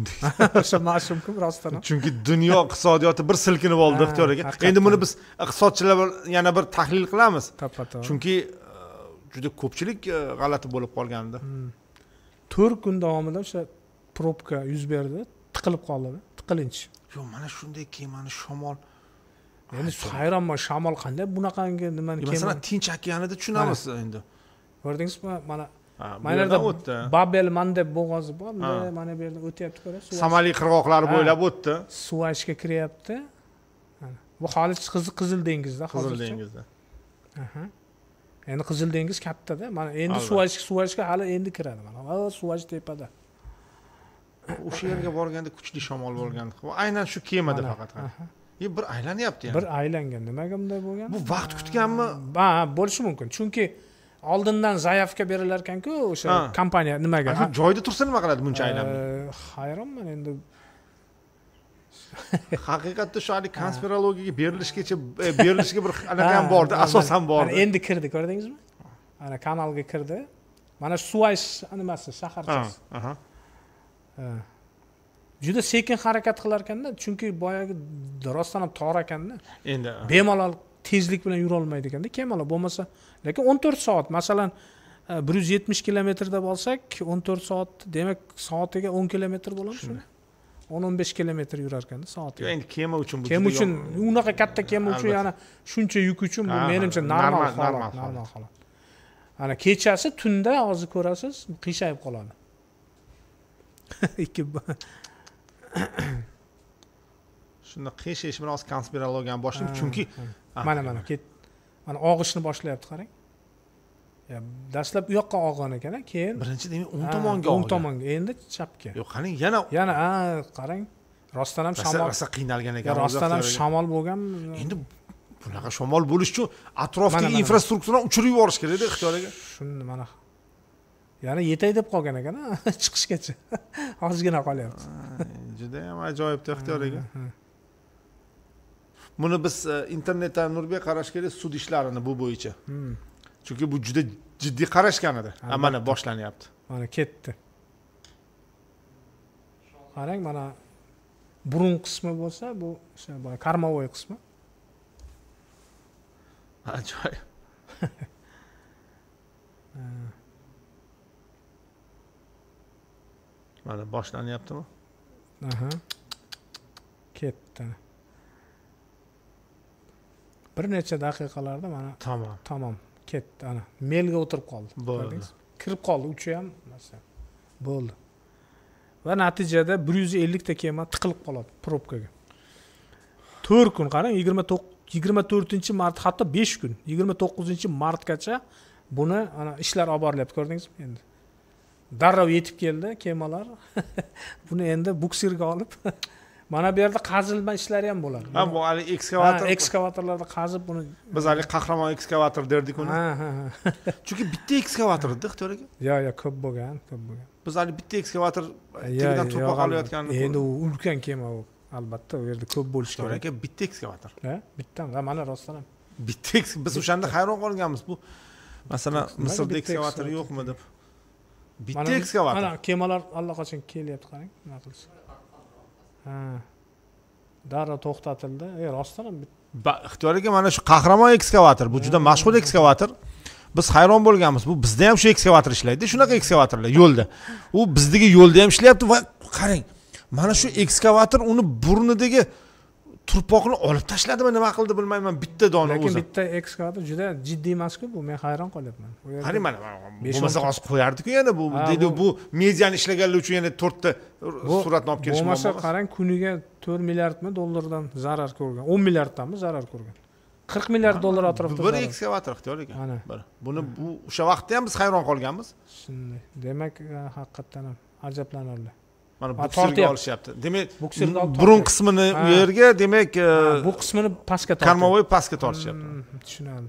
o'sha mashum kun rostdan chunki dunyo iqtisodiyoti bir silkinib oldi ixtiyor aka endi buni biz iqtisodchilar yana bir tahlil qilamiz to'ppa to'g'ri chunki e, juda ko'pchilik e, g'alati bo'lib qolgandi hmm. to'rt kun davomida o'sha probka yuz berdi tiqilib qoldida tiqilinch yo'q mana shunday kemani shamol endi hayronman shamol qanday bunaqangi nimani masalan tinch okeanida tushunamiz endi ko'rdingizmi mana mana yerda o'tdi babel deb bo'g'ozi bor mana bu yerdan o'tyapti ko'rasiz somali qirg'oqlari bo'ylab o'tdi suvashga kiryapti bu hali qizil dengizda qizil dengizda endi qizil dengiz kattada mana endi suv suvajga hali endi kiradi mana suvaj tepada o'sha yerga borganda kuchli shamol bo'lgan aynan shu kemada faqat и bir aylanyapti bir aylangan nimaga bunday bo'lgan bu vaqt kutganmi ha bo'lishi mumkin chunki oldindan zayavka berilar ekanku o'sha kompaniya nimaga joyida tursa nima qiladi buncha aylanib hayronman endi haqiqatda shu haligi konspirologiyaga berilishgacha e, berilishga bir anaqa ham borda asos ham borda endi kirdi ko'rdingizmi ana kanalga kirdi mana suvaysh nimasi shaharchasi juda sekin harakat qilar ekanda chunki boyagi rostdan ham tor ekanda endi bemalol tezlik bilan yurolmaydi ekanda kemalar bo'lmasa lekin o'n to'rt soat masalan e, bir yuz yetmish kilometrda bo'lsak o'n to'rt soat demak soatiga o'n kilometr bo'ladimi shuni o'n o'n besh kilometr yurar ekanda soatiga endi kema uchun kema uchun unaqa katta kema uchun yana shuncha yuk uchun bu menimcha normal holat normal holat ana kechasi tunda hozir ko'rasiz qiyshayib qoladi ikki shunda qiyshayish bilan hozir konspirologiyani boshlaymiz chunki ah, mana mana mana og'ishni boshlayapti qarang dastlab u yoqqa og'gan ekan keyin birinchi demak o'ng tomonga o'ng tomonga endi chapga yo'q qarang yana yana a qarang rostdan ham shamol rosa qiynalgan ekan rostdan ham shamol bo'lganmi endi bunaqa shamol bo'lishi uchun atrofdagi infrastrukturani uchirib yuborish kerakda ixtiyor aka shuni mana yana yetay deb qolgan ekan chiqishgacha ozgina qolyapti judayam ajoyibda ixtiyor aka buni biz e, internetdan nurbek qarash kerak sud ishlarini bu bo'yicha hmm. chunki bu juda jiddiy edi mana boshlanyapti mana ketdi qarang mana burun qismi bo'lsa bu o'sha karmovoy qismi ajoyib mana boshlanyaptimi aha bir necha daqiqalarda mana tamom tamom ketdi ana melga o'tirib qoldi bo'ldi kirib qoldi uchi ham bo'ldi va natijada bir yuz ellikta kema tiqilib qoladi probkaga to'rt kun qarang yigirma to'qqiz yigirma to'rtinchi mart hatto besh kun yigirma to'qqizinchi martgacha buni ana ishlar olib borilyapti ko'rdingizmi endi darrov yetib keldi kemalar buni endi buksirga olib mana bu yerda qazilma ishlari ham bo'ladi ha bu haligi ekskavator ekskavatorlarda qazib buni biz haligi qahramon ekskavator derdik uni ha ha chunki bitta ekskavator edi ixtiyor aka yo'q yo'q ko'p bo'lgan ko'p bo'lgan biz hali bitta ekskavator tagidan to'ppoq olayotgan endi u ulkan kema u albatta u yerda ko'p bo'lishi kerak aka bitta ekskavator bitta ha mana rostdan ham bitta biz o'shanda hayron qolganmiz bu masalan misrda ekskavator yo'qmi deb bitta ekskavator mana kemalar allaqachon kelyapti qarang nima qilsa darrov to'xtatildi e rostdan ham mana shu qahramon ekskavator bu juda mashhur ekskavator biz hayron bo'lganmiz bu bizda ham shu ekskavator ishlaydida shunaqa ekskavatorlar yo'lda u bizniki yo'lda ham ishlayapti va qarang mana shu ekskavator uni burnidagi turpoqni olib tashladimi nima qildi bilmayman bitta dona o'zi lekin bitta ekskavator juda jiddiy emasku bu men hayron qolyapman qarang mana bo'lmasa hozir qo'yardiku yana bu deydi bu mediani ishlaganlar uchun yana to'rtta suratni olib kelish bo'lmasa qarang kuniga to'rt milliardmi dollardan zarar ko'rgan o'n milliarddanmi zarar ko'rgan qirq milliard dollar atrofida bir ekskavator ixtiyor ekan ana buni bu o'sha vaqtda ham biz hayron qolganmiz shunday demak haqiqatdan ham ajablanarli mana bukserga olishyapti demak bukserni burun qismini u yerga demak e, bu qismini pastga tortib karmovoy pastga tortishyapti hmm, tushunarli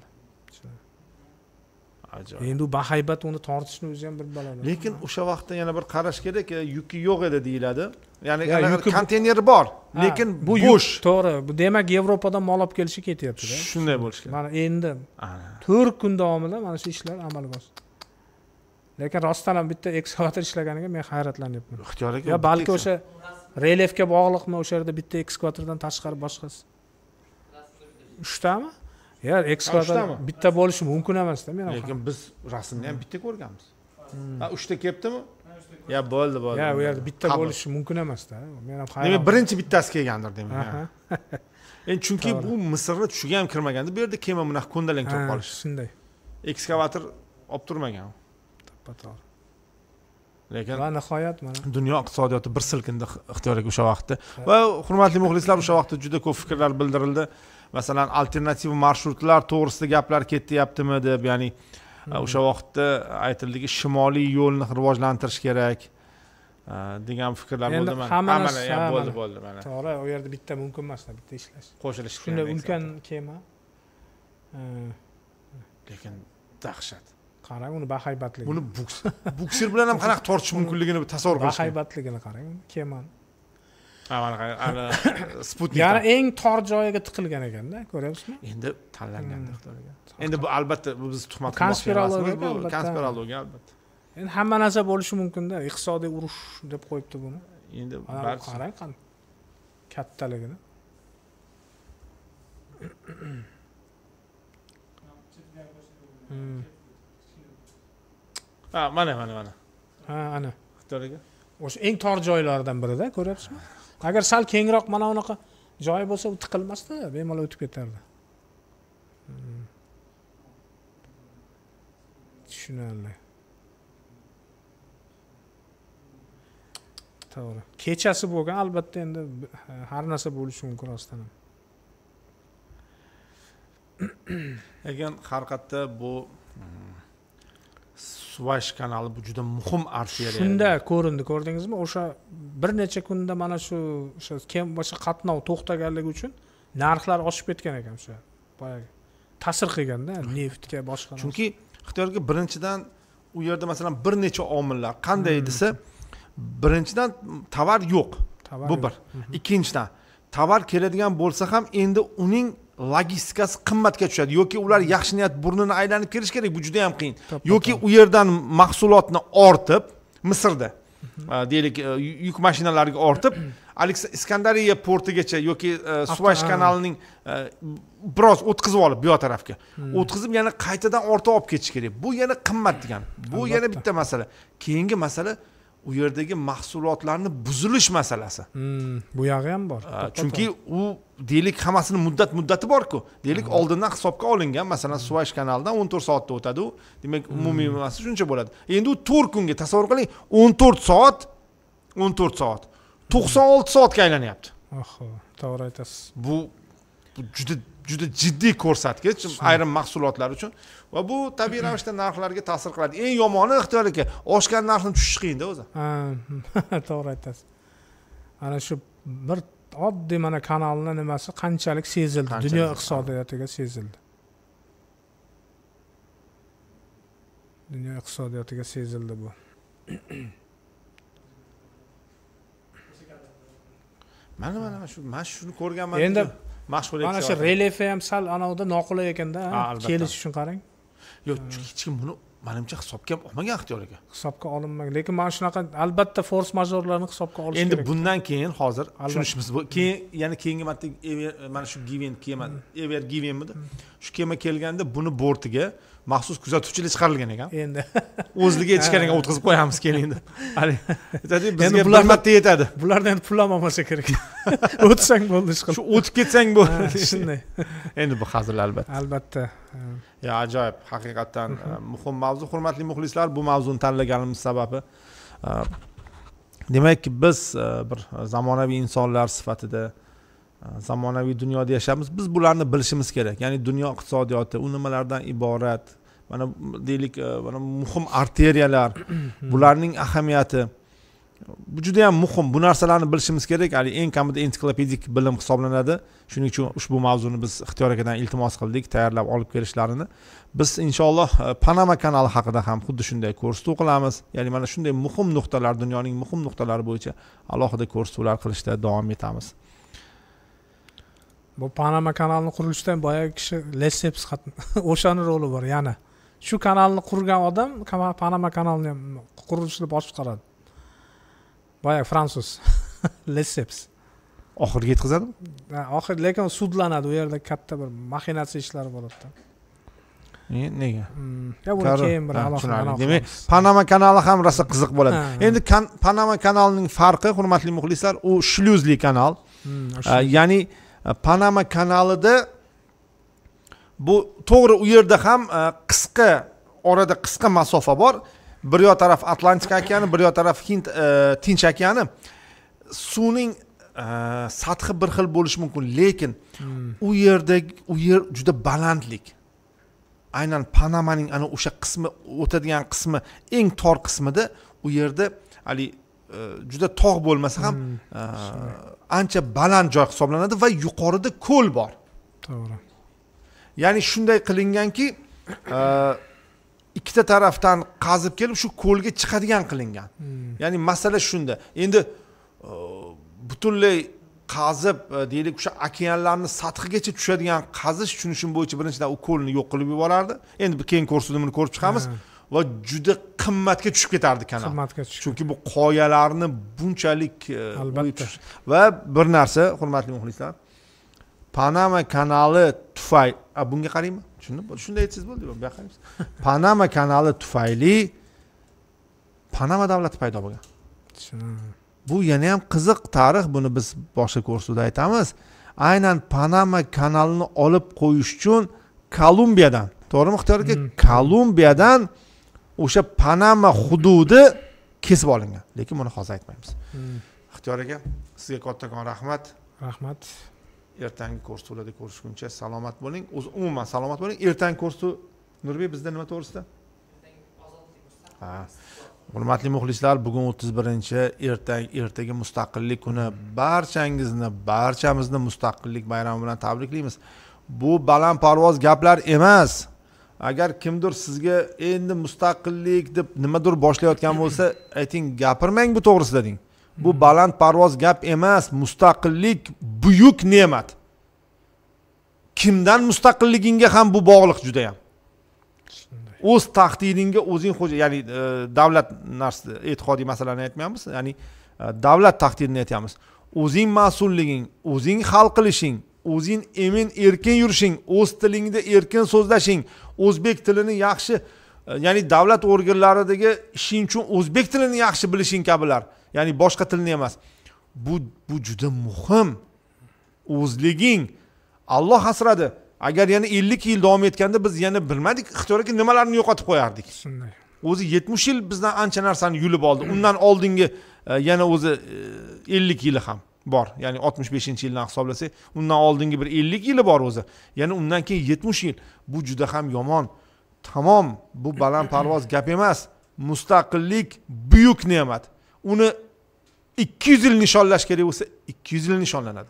ajoyib endi u bahaybat uni tortishni o'zi ham bir balo lekin o'sha vaqtda yana bir qarash kerak e, yuki yo'q edi deyiladi ya'ni konteyner bor lekin bu bo'sh to'g'ri demak yevropadan mol olib kelishi ketyaptida shunday bo'lishi kerak mana endi to'rt kun davomida mana shu ishlar amalga oshdi lekin rostdan ham bitta ekskavator ishlaganiga men hayratlanyapman ixtiyor aka yo balki o'sha relyefga bog'liqmi o'sha yerda bitta ekskavatordan tashqari boshqasi uchtami yo ekskavator bitta bo'lishi mumkin emasda men lekin biz rasmni ham bitta ko'rganmiz hmm. uchta kelibdimi yo bo'ldi bo'ldi yo u yerda bitta bo'lishi mumkin emasda men ham demak birinchi bittasi kelgandir demak endi chunki bu misrni tushiga ham kirmaganda bu yerda kema bunaqa ko'ndalang turib qolishi shunday ekskavator olib turmagan qator lekin va nihoyat mana dunyo iqtisodiyoti bir silkindi ixtiyoriga o'sha vaqtda va hurmatli muxlislar o'sha vaqtda juda ko'p fikrlar bildirildi masalan alternativ marshrutlar to'g'risida gaplar ketyaptimi deb ya'ni hmm. o'sha vaqtda aytildiki shimoliy yo'lni rivojlantirish kerak degan fikrlar bo'ldi mana hamma ham bo'ldi bo'ldi mana to'g'ri u yerda bitta mumkin emas bitta ishlash qo'shilish shunday ulkan kema lekin dahshat qarang uni bahaybatligi buni buksir bilan ham qanaqa tortish mumkinligini tasavvur qilish bahaybatligini qarang kemani sputnik yana eng tor joyiga tiqilgan ekanda ko'ryapsizmi endi tanlanganda xudoga hmm. endi bu albatta bu biz tuhmat konspirologiya bu konspirologiya albatta endi hamma narsa bo'lishi mumkinda iqtisodiy urush deb qo'yibdi buni endi qarang qani kattaligini Hmm. ha mana mana mana ha ana xudoga o'sha eng tor joylaridan birida ko'ryapsizmi agar sal kengroq mana unaqa joyi bo'lsa u tiqilmasda bemalol o'tib ketardi hmm. tushunarli to'g'ri kechasi bo'lgan albatta endi har narsa bo'lishi mumkin rostdan ham lekin har qayerda bu hmm, suvash kanali bu juda muhim arteriya shunda ko'rindi ko'rdingizmi o'sha bir necha kunda mana shu o'sha kem o'sha qatnov to'xtaganligi uchun narxlar oshib ketgan ekan o'sha boyagi ta'sir qilganda neftga boshqa chunki ixtiyorga birinchidan u yerda masalan bir necha omillar qanday hmm. desa birinchidan tovar yo'q bu bir mhm. ikkinchidan tovar keladigan bo'lsa ham endi uning logistikasi qimmatga tushadi yoki ular yaxshi niyat burnini aylanib kelishi kerak bu juda yam qiyin yoki u yerdan mahsulotni ortib misrda mhm. e, deylik e, yuk mashinalariga ortib mhm. iskandariya portigacha yoki e, suvash kanalining biroz o'tkazib olib bu tarafga hmm. o'tkazib yana qaytadan ortib olib ketish kerak bu yana qimmat degani bu yana bitta masala keyingi masala u yerdagi mahsulotlarni buzilish masalasi hmm, bu yog'i ham bor chunki u deylik hammasini muddat muddati borku deylik hmm. oldindan hisobga olingan masalan hmm. suvash kanalidan o'n to'rt soatda o'tadi u demak hmm. umumiy nimasi shuncha bo'ladi endi u to'rt kunga tasavvur qiling o'n to'rt soat o'n to'rt soat to'qson olti soatga aylanyapti oh, to'g'ri aytasiz bu juda juda jiddiy ko'rsatkich ayrim mahsulotlar uchun va bu tabiiy ravishda narxlarga ta'sir qiladi eng yomoni ixtiyoriki oshgan narxni tushish qiyinda o'zi to'g'ri aytasiz ana shu bir oddiy mana kanalni nimasi qanchalik sezildi dunyo iqtisodiyotiga sezildi dunyo iqtisodiyotiga sezildi bu mana mana shu man shuni ko'rganman endi mana shu relyef ham sal anavida noqulay ekanda kelish uchun qarang yo'q hech kim buni manimcha hisobga ham olmagan ixtiyor ekan hisobga olinmagan lekin mana shunaqa albatta fors majorlarni hisobga olish endi bundan keyin hozir tushunishimiz keyin yana keyingi marta mana shu given kema hmm. ever givenmidi shu kema kelganda buni bortiga maxsus kuzatuvchilar chiqarilgan ekan endi o'zligi ichkariga o'tkazib qo'yamiz keling deb bizga bir marta yetadi bularni endi pul ham olmasa kerak o'tsang bo'ldi ishqilib shu o'tib ketsang bo'ldi shunday endi bu hazil albatta albatta yo ajoyib haqiqatdan e, muhim mavzu hurmatli muxlislar bu mavzuni tanlaganimiz sababi e, demak biz e, bir zamonaviy insonlar sifatida zamonaviy dunyoda yashaymiz biz bularni bilishimiz kerak ya'ni dunyo iqtisodiyoti u nimalardan iborat mana deylik e, mana muhim arteriyalar bularning ahamiyati bu juda yam muhim bu narsalarni bilishimiz kerak hali eng kamida ensiklopedik bilim hisoblanadi shuning uchun ushbu mavzuni biz ixtiyor akadan iltimos qildik tayyorlab olib kelishlarini biz inshaalloh e, panama kanali haqida ham xuddi shunday ko'rsatuv qilamiz ya'ni mana shunday muhim nuqtalar dunyoning muhim nuqtalari bo'yicha alohida ko'rsatuvlar qilishda davom etamiz bu panama kanalini qurilishida boyagi kishi lesseps o'shani roli bor yana shu kanalni qurgan odam panama kanalini ham qurilishini boshqaradi boyagi fransuz lesseps oxiriga yetkazadimi oxir lekin sudlanadi u yerda katta bir maxinatsiya ishlari bo'ladida nega mm, buni keyin bir demak panama kanali ham rosa qiziq bo'ladi endi panama kanalining farqi hurmatli muxlislar u shlyuzli kanal hmm, ya'ni panama kanalida bu to'g'ri u yerda ham e, qisqa orada qisqa masofa bor bir yo taraf atlantika okeani bir yo taraf hind e, tinch okeani suvning e, sathi bir xil bo'lishi mumkin lekin hmm. u yerda u yer juda balandlik aynan panamaning ana o'sha qismi o'tadigan qismi eng tor qismida u yerda haligi juda tog' bo'lmasa ham hmm. ancha baland joy hisoblanadi va yuqorida ko'l bor to'g'ri ya'ni shunday qilinganki e, ikkita tarafdan qazib kelib shu ko'lga chiqadigan qilingan ya'ni masala shunda endi e, butunlay qazib e, deylik o'sha okeanlarni sathigacha tushadigan qazish tushunishim bo'yicha birinchidan u ko'lni yo'q qilib yuborardi endi keyin ko'rsatuvda buni ko'rib chiqamiz va juda qimmatga tushib ketardi kanal qimmatga tushib chunki bu qoyalarni bunchalik albatta va bir narsa hurmatli muxlislar panama kanali tufayli bunga qaraymi tushundim shunday aytsangiz bo'ldi bu yoqqa qaraymiz panama kanali tufayli panama davlati paydo bo'lgan bu yana ham qiziq tarix buni biz boshqa kursda aytamiz aynan panama kanalini olib qo'yish uchun kolumbiyadan to'g'rimi ixtiyor aka hmm. kolumbiyadan o'sha panama hududi kesib olingan lekin buni hozir aytmaymiz hmm. ixtiyor aka sizga kattakon rahmat rahmat ertangi kurs to'lada ko'rishguncha salomat bo'ling o'zi umuman salomat bo'ling ertangi kursni nurbek bizda nima to'g'risida ha hurmatli muxlislar bugun o'ttiz birinchi ertang ertaga mustaqillik kuni barchangizni barchamizni mustaqillik bayrami bilan tabriklaymiz bu balandparvoz gaplar emas agar kimdir sizga endi mustaqillik deb nimadir boshlayotgan bo'lsa ayting gapirmang bu to'g'risida deng bu baland parvoz gap emas mustaqillik buyuk ne'mat kimdan mustaqilligingga ham bu bog'liq juda yam o'z taqdiringga o'zing xo'ja ya'ni e, davlat narsa e'tiqodiy masalani aytmayapmiz ya'ni e, davlat taqdirini aytyapmiz o'zing mas'ulliging o'zing hal qilishing o'zing emin erkin yurishing o'z tilingda erkin so'zlashing o'zbek tilini yaxshi e, ya'ni davlat organlaridagi ishing uchun o'zbek tilini yaxshi bilishing kabilar ya'ni boshqa tilni emas bu bu juda muhim o'zliging alloh asradi agar yana ellik yil davom etganda biz yana bilmadik ixtiyor aka nimalarni yo'qotib qo'yardik shunday o'zi yetmish yil bizdan ancha narsani yulib oldi undan oldingi e, yana o'zi e, ellik yili ham bor ya'ni oltmish beshinchi yildan hisoblasak undan oldingi bir ellik yili bor o'zi ya'ni undan keyin yetmish yil bu juda ham yomon tamom bu balandparvoz gap emas mustaqillik buyuk ne'mat uni ikki yuz yil nishonlash kerak bo'lsa ikki yuz yil nishonlanadi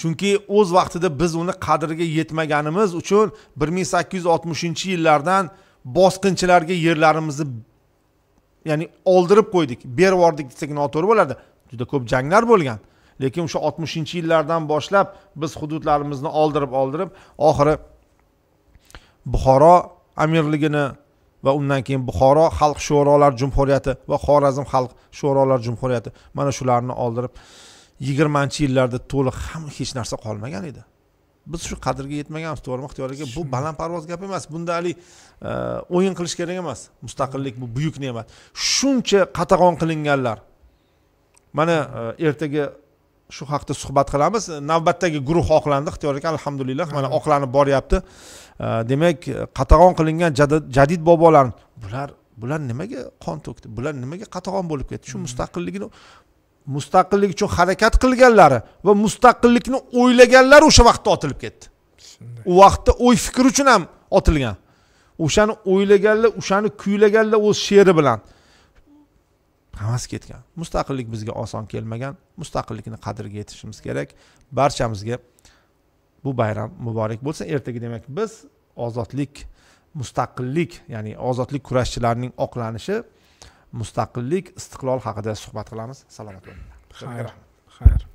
chunki o'z vaqtida biz uni qadriga yetmaganimiz uchun bir ming sakkiz yuz oltmishinchi yillardan bosqinchilarga yerlarimizni ya'ni oldirib qo'ydik berib yubordik desak noto'g'ri bo'ladi juda ko'p janglar bo'lgan lekin o'sha oltmishinchi yillardan boshlab biz hududlarimizni oldirib oldirib oxiri buxoro amirligini va undan keyin buxoro xalq sho'rolar jumhuriyati va xorazm xalq sho'rolar jumhuriyati mana shularni oldirib yigirmanchi yillarda to'liq ham hech narsa qolmagan edi biz shu qadrga yetmaganmiz to'g'rimi ixtiyor aka bu balandparvoz gap emas bunda haligi eh, o'yin qilish kerak emas mustaqillik bu buyuk ne'mat shuncha qatag'on qilinganlar mana eh, ertaga shu haqida suhbat qilamiz navbatdagi guruh oqlandi ixtiyor aka alhamdulillah mana oqlanib boryapti Э, demak qatag'on qilingan jadid bobolar bular bular nimaga qon to'kdi bular nimaga qatag'on bo'lib ketdi shu hmm. mustaqilligini mustaqillik uchun harakat qilganlari va mustaqillikni o'ylaganlari o'sha vaqtda otilib ketdi u vaqtda o'y fikr uchun ham otilgan o'shani o'ylaganlar o'shani kuylaganlar o'z she'ri bilan hammasi ketgan mustaqillik bizga oson kelmagan mustaqillikni qadriga yetishimiz kerak barchamizga bu bayram muborak bo'lsin ertaga demak biz ozodlik mustaqillik ya'ni ozodlik kurashchilarining oqlanishi mustaqillik istiqlol haqida suhbat qilamiz salomat bo'linglar xayr xayr